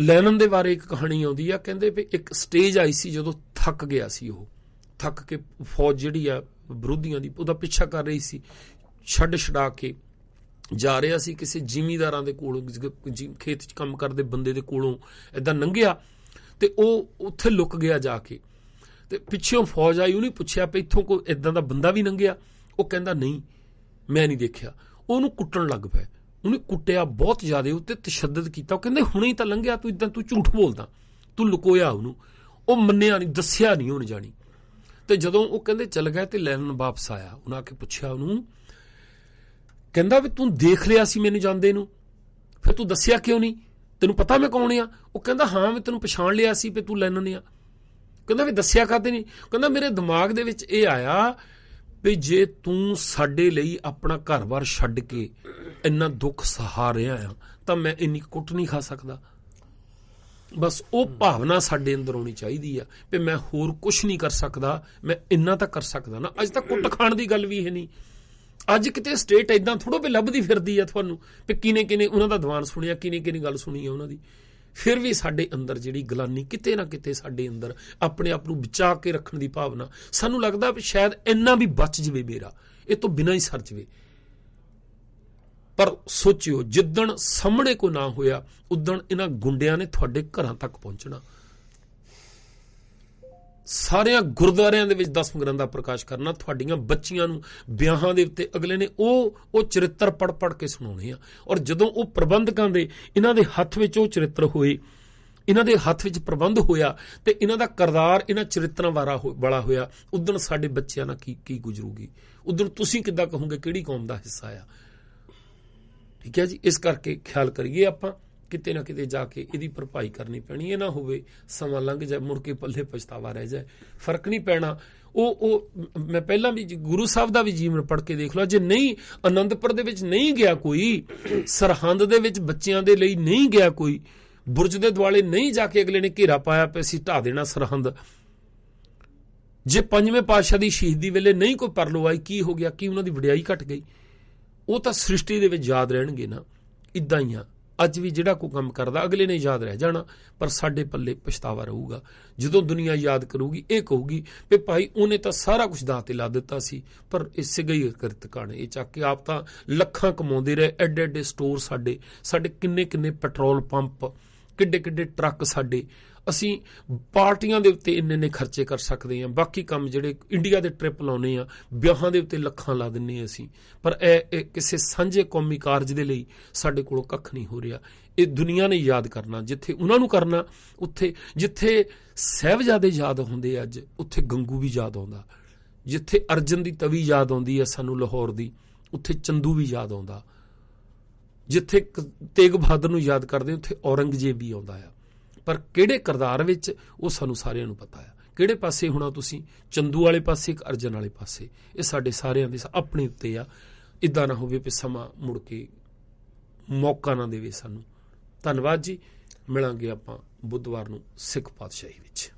ਲੈਨਨ ਦੇ ਬਾਰੇ ਇੱਕ ਕਹਾਣੀ ਆਉਂਦੀ ਆ ਕਹਿੰਦੇ ਵੀ ਇੱਕ ਸਟੇਜ ਆਈ ਸੀ ਜਦੋਂ ਥੱਕ ਗਿਆ ਸੀ ਉਹ ਥੱਕ ਕੇ ਫੌਜ ਜਿਹੜੀ ਆ ਵਿਰੋਧੀਆਂ ਦੀ ਉਹਦਾ ਪਿੱਛਾ ਕਰ ਰਹੀ ਸੀ ਛੱਡ ਛਡਾ ਕੇ ਜਾ ਰਿਹਾ ਸੀ ਕਿਸੇ ਜ਼ਿਮੀਂਦਾਰਾਂ ਦੇ ਕੋਲ ਖੇਤ 'ਚ ਕੰਮ ਕਰਦੇ ਬੰਦੇ ਦੇ ਕੋਲੋਂ ਐਦਾਂ ਲੰਘਿਆ ਤੇ ਉਹ ਉੱਥੇ ਲੁਕ ਗਿਆ ਜਾ ਕੇ ਤੇ ਪਿੱਛੋਂ ਫੌਜ ਆਈ ਉਹਨੇ ਪੁੱਛਿਆ ਪਈ ਇੱਥੋਂ ਕੋਈ ਇਦਾਂ ਦਾ ਬੰਦਾ ਵੀ ਲੰਘਿਆ ਉਹ ਕਹਿੰਦਾ ਨਹੀਂ ਮੈਂ ਨਹੀਂ ਦੇਖਿਆ ਉਹਨੂੰ ਕੁੱਟਣ ਲੱਗ ਪਿਆ ਉਹਨੇ ਕੁੱਟਿਆ ਬਹੁਤ ਜ਼ਿਆਦਾ ਉੱਤੇ ਤਸ਼ੱਦਦ ਕੀਤਾ ਉਹ ਕਹਿੰਦੇ ਹੁਣੇ ਹੀ ਤਾਂ ਲੰਘਿਆ ਤੂੰ ਇਦਾਂ ਤੂੰ ਝੂਠ ਬੋਲਦਾ ਤੂੰ ਲੁਕੋਇਆ ਉਹਨੂੰ ਉਹ ਮੰਨਿਆ ਨਹੀਂ ਦੱਸਿਆ ਨਹੀਂ ਉਹਨੇ ਜਾਣੀ ਤੇ ਜਦੋਂ ਉਹ ਕਹਿੰਦੇ ਚੱਲ ਗਿਆ ਤੇ ਲੈਨਨ ਵਾਪਸ ਆਇਆ ਉਹਨਾਂ ਆ ਕੇ ਪੁੱਛਿਆ ਉਹਨੂੰ ਕਹਿੰਦਾ ਵੀ ਤੂੰ ਦੇਖ ਲਿਆ ਸੀ ਮੈਨੂੰ ਜਾਂਦੇ ਨੂੰ ਫਿਰ ਤੂੰ ਦੱਸਿਆ ਕਿਉਂ ਨਹੀਂ ਤੈਨੂੰ ਪਤਾ ਮੈਂ ਕੌਣ ਆ ਉਹ ਕਹਿੰਦਾ ਹਾਂ ਮੈਂ ਤੈਨੂੰ ਪਛਾਣ ਲਿਆ ਸੀ ਵੀ ਤੂੰ ਲੈਨਨ ਆ ਕਹਿੰਦਾ ਵੀ ਦੱਸਿਆ ਕਾਤੇ ਨਹੀਂ ਕਹਿੰਦਾ ਮੇਰੇ ਦਿਮਾਗ ਦੇ ਵਿੱਚ ਇਹ ਆਇਆ ਵੀ ਜੇ ਤੂੰ ਸਾਡੇ ਲਈ ਆਪਣਾ ਘਰ-ਬਾਰ ਛੱਡ ਕੇ ਇੰਨਾ ਦੁੱਖ ਸਹਾ ਰਿਹਾ ਆ ਤਾਂ ਮੈਂ ਇੰਨੀ ਕੁੱਟ ਨਹੀਂ ਖਾ ਸਕਦਾ ਬਸ ਉਹ ਭਾਵਨਾ ਸਾਡੇ ਅੰਦਰ ਹੋਣੀ ਚਾਹੀਦੀ ਆ ਵੀ ਮੈਂ ਹੋਰ ਕੁਝ ਨਹੀਂ ਕਰ ਸਕਦਾ ਮੈਂ ਇੰਨਾ ਤਾਂ ਕਰ ਸਕਦਾ ਨਾ ਅੱਜ ਤੱਕ ਕੁੱਟ ਖਾਣ ਦੀ ਗੱਲ ਵੀ ਹੈ ਨਹੀਂ ਅੱਜ ਕਿਤੇ ਸਟੇਟ ਇਦਾਂ ਥੋੜੋ ਵੀ ਲੱਭਦੀ ਫਿਰਦੀ ਆ ਤੁਹਾਨੂੰ ਵੀ ਕਿਨੇ ਕਿਨੇ ਉਹਨਾਂ ਦਾ ਦੀਵਾਨ ਸੁਣਿਆ ਕਿਨੇ ਕਿਨੇ ਗੱਲ ਸੁਣੀ ਆ ਉਹਨਾਂ ਦੀ ਫਿਰ ਵੀ ਸਾਡੇ ਅੰਦਰ ਜਿਹੜੀ ਗਲਾਨੀ ਕਿਤੇ ਨਾ ਕਿਤੇ ਸਾਡੇ ਅੰਦਰ ਆਪਣੇ ਆਪ ਨੂੰ ਬਚਾ ਕੇ ਰੱਖਣ ਦੀ ਭਾਵਨਾ ਸਾਨੂੰ ਲੱਗਦਾ ਵੀ ਸ਼ਾਇਦ ਇੰਨਾ ਵੀ ਬਚ ਜਵੇ ਮੇਰਾ ਇਹ ਤੋਂ ਬਿਨਾਂ ਹੀ ਸਰ ਜਵੇ ਪਰ ਸੋਚਿਓ ਜਿੱਦਣ ਸਾਹਮਣੇ ਕੋ ਨਾ ਹੋਇਆ ਉਦਣ ਇਹਨਾਂ ਗੁੰਡਿਆਂ ਨੇ ਤੁਹਾਡੇ ਘਰਾਂ ਤੱਕ ਪਹੁੰਚਣਾ ਸਾਰਿਆਂ ਗੁਰਦੁਆਰਿਆਂ ਦੇ ਵਿੱਚ ਦਸਮ ਗ੍ਰੰਥ ਦਾ ਪ੍ਰਕਾਸ਼ ਕਰਨਾ ਤੁਹਾਡੀਆਂ ਬੱਚੀਆਂ ਨੂੰ ਵਿਆਹਾਂ ਦੇ ਉੱਤੇ ਅਗਲੇ ਨੇ ਉਹ ਉਹ ਚਰਿੱਤਰ ਪੜ ਪੜ ਕੇ ਸੁਣਾਉਣੇ ਆ ਔਰ ਜਦੋਂ ਉਹ ਪ੍ਰਬੰਧਕਾਂ ਦੇ ਇਹਨਾਂ ਦੇ ਹੱਥ ਵਿੱਚ ਉਹ ਚਰਿੱਤਰ ਹੋਏ ਇਹਨਾਂ ਦੇ ਹੱਥ ਵਿੱਚ ਪ੍ਰਬੰਧ ਹੋਇਆ ਤੇ ਇਹਨਾਂ ਦਾ ਕਰਦਾਰ ਇਹਨਾਂ ਚਰਿੱਤਰਾਂ ਵਾਰਾ ਬੜਾ ਹੋਇਆ ਉਦੋਂ ਸਾਡੇ ਬੱਚਿਆਂ ਨਾਲ ਕੀ ਕੀ ਗੁਜ਼ਰੂਗੀ ਉਦੋਂ ਤੁਸੀਂ ਕਿੱਦਾਂ ਕਹੋਗੇ ਕਿਹੜੀ ਕੌਮ ਦਾ ਹਿੱਸਾ ਆ ਠੀਕ ਹੈ ਜੀ ਇਸ ਕਰਕੇ ਖਿਆਲ ਕਰੀਏ ਆਪਾਂ ਕਿਤੇ ਨਾ ਕਿਤੇ ਜਾ ਕੇ ਇਹਦੀ ਭਰਪਾਈ ਕਰਨੀ ਪੈਣੀ ਇਹ ਨਾ ਹੋਵੇ ਸਮਾਂ ਲੰਘ ਜਾਏ ਮੁੜ ਕੇ ਪੱਲੇ ਪਛਤਾਵਾ ਰਹਿ ਜਾਏ ਫਰਕ ਨਹੀਂ ਪੈਣਾ ਉਹ ਉਹ ਮੈਂ ਪਹਿਲਾਂ ਵੀ ਗੁਰੂ ਸਾਹਿਬ ਦਾ ਵੀ ਜੀਵਨ ਪੜ੍ਹ ਕੇ ਦੇਖ ਲਓ ਜੇ ਨਹੀਂ ਅਨੰਦਪੁਰ ਦੇ ਵਿੱਚ ਨਹੀਂ ਗਿਆ ਕੋਈ ਸਰਹੰਦ ਦੇ ਵਿੱਚ ਬੱਚਿਆਂ ਦੇ ਲਈ ਨਹੀਂ ਗਿਆ ਕੋਈ ਬੁਰਜ ਦੇ ਦੁਆਲੇ ਨਹੀਂ ਜਾ ਕੇ ਅਗਲੇ ਨੇ ਘੇਰਾ ਪਾਇਆ ਪਈ ਸੀ ਢਾ ਦੇਣਾ ਸਰਹੰਦ ਜੇ ਪੰਜਵੇਂ ਪਾਤਸ਼ਾਹ ਦੀ ਸ਼ਹੀਦੀ ਵੇਲੇ ਨਹੀਂ ਕੋਈ ਪਰਲੋ ਆਈ ਕੀ ਹੋ ਗਿਆ ਕੀ ਉਹਨਾਂ ਦੀ ਵਡਿਆਈ ਘਟ ਗਈ ਉਹ ਤਾਂ ਸ੍ਰਿਸ਼ਟੀ ਦੇ ਵਿੱਚ ਯਾਦ ਰਹਿਣਗੇ ਨਾ ਇਦਾਂ ਹੀ ਆ ਅੱਜ ਵੀ ਜਿਹੜਾ ਕੋ ਕੰਮ ਕਰਦਾ ਅਗਲੇ ਨੇ ਯਾਦ ਰਹਿ ਜਾਣਾ ਪਰ ਸਾਡੇ ਪੱਲੇ ਪਛਤਾਵਾ ਰਹੂਗਾ ਜਦੋਂ ਦੁਨੀਆ ਯਾਦ ਕਰੂਗੀ ਇਹ ਕਹੂਗੀ ਕਿ ਭਾਈ ਉਹਨੇ ਤਾਂ ਸਾਰਾ ਕੁਝ ਦਾਤ ਲਾ ਦਿੱਤਾ ਸੀ ਪਰ ਇਹ ਸਿਗਈ ਕਰਤਕਾਂ ਨੇ ਇਹ ਚੱਕ ਕੇ ਆਪ ਤਾਂ ਲੱਖਾਂ ਕਮਾਉਂਦੇ ਰਹੇ ਐਡੇ ਐਡੇ ਸਟੋਰ ਸਾਡੇ ਸਾਡੇ ਕਿੰਨੇ ਕਿੰਨੇ ਪੈਟਰੋਲ ਪੰਪ ਕਿੱਡੇ ਕਿੱਡੇ ਟਰੱਕ ਸਾਡੇ ਅਸੀਂ ਪਾਰਟੀਆਂ ਦੇ ਉੱਤੇ ਇੰਨੇ ਨੇ ਖਰਚੇ ਕਰ ਸਕਦੇ ਆ ਬਾਕੀ ਕੰਮ ਜਿਹੜੇ ਇੰਡੀਆ ਦੇ ਟ੍ਰਿਪ ਲਾਉਨੇ ਆ ਵਿਆਹਾਂ ਦੇ ਉੱਤੇ ਲੱਖਾਂ ਲਾ ਦਿੰਨੇ ਆ ਅਸੀਂ ਪਰ ਇਹ ਕਿਸੇ ਸਾਂਝੇ ਕੌਮੀ ਕਾਰਜ ਦੇ ਲਈ ਸਾਡੇ ਕੋਲ ਕੱਖ ਨਹੀਂ ਹੋ ਰਿਹਾ ਇਹ ਦੁਨੀਆ ਨੇ ਯਾਦ ਕਰਨਾ ਜਿੱਥੇ ਉਹਨਾਂ ਨੂੰ ਕਰਨਾ ਉੱਥੇ ਜਿੱਥੇ ਸਹਿਬਜ਼ਾਦੇ ਯਾਦ ਹੁੰਦੇ ਅੱਜ ਉੱਥੇ ਗੰਗੂ ਵੀ ਯਾਦ ਆਉਂਦਾ ਜਿੱਥੇ ਅਰਜਨ ਦੀ ਤਵੀ ਯਾਦ ਆਉਂਦੀ ਹੈ ਸਾਨੂੰ ਲਾਹੌਰ ਦੀ ਉੱਥੇ ਚੰਦੂ ਵੀ ਯਾਦ ਆਉਂਦਾ ਜਿੱਥੇ ਤੇਗ ਬਹਾਦਰ ਨੂੰ ਯਾਦ ਕਰਦੇ ਉੱਥੇ ਔਰੰਗਜ਼ੇਬ ਵੀ ਆਉਂਦਾ ਆ ਪਰ ਕਿਹੜੇ ਕਰਦਾਰ ਵਿੱਚ ਉਹ ਸਾਨੂੰ ਸਾਰਿਆਂ ਨੂੰ ਪਤਾ ਹੈ ਕਿਹੜੇ ਪਾਸੇ ਹੋਣਾ ਤੁਸੀਂ ਚੰਦੂ ਵਾਲੇ ਪਾਸੇ ਇੱਕ ਅਰਜਨ ਵਾਲੇ ਪਾਸੇ ਇਹ ਸਾਡੇ ਸਾਰਿਆਂ ਦੇ ਆਪਣੇ ਉੱਤੇ ਆ ਇਦਾਂ ਨਾ ਹੋਵੇ ਕਿ ਸਮਾਂ ਮੁੜ ਕੇ ਮੌਕਾ ਨਾ ਦੇਵੇ ਸਾਨੂੰ ਧੰਨਵਾਦ ਜੀ ਮਿਲਾਂਗੇ ਆਪਾਂ ਬੁੱਧਵਾਰ ਨੂੰ ਸਿੱਖ ਪਾਤਸ਼ਾਹੀ ਵਿੱਚ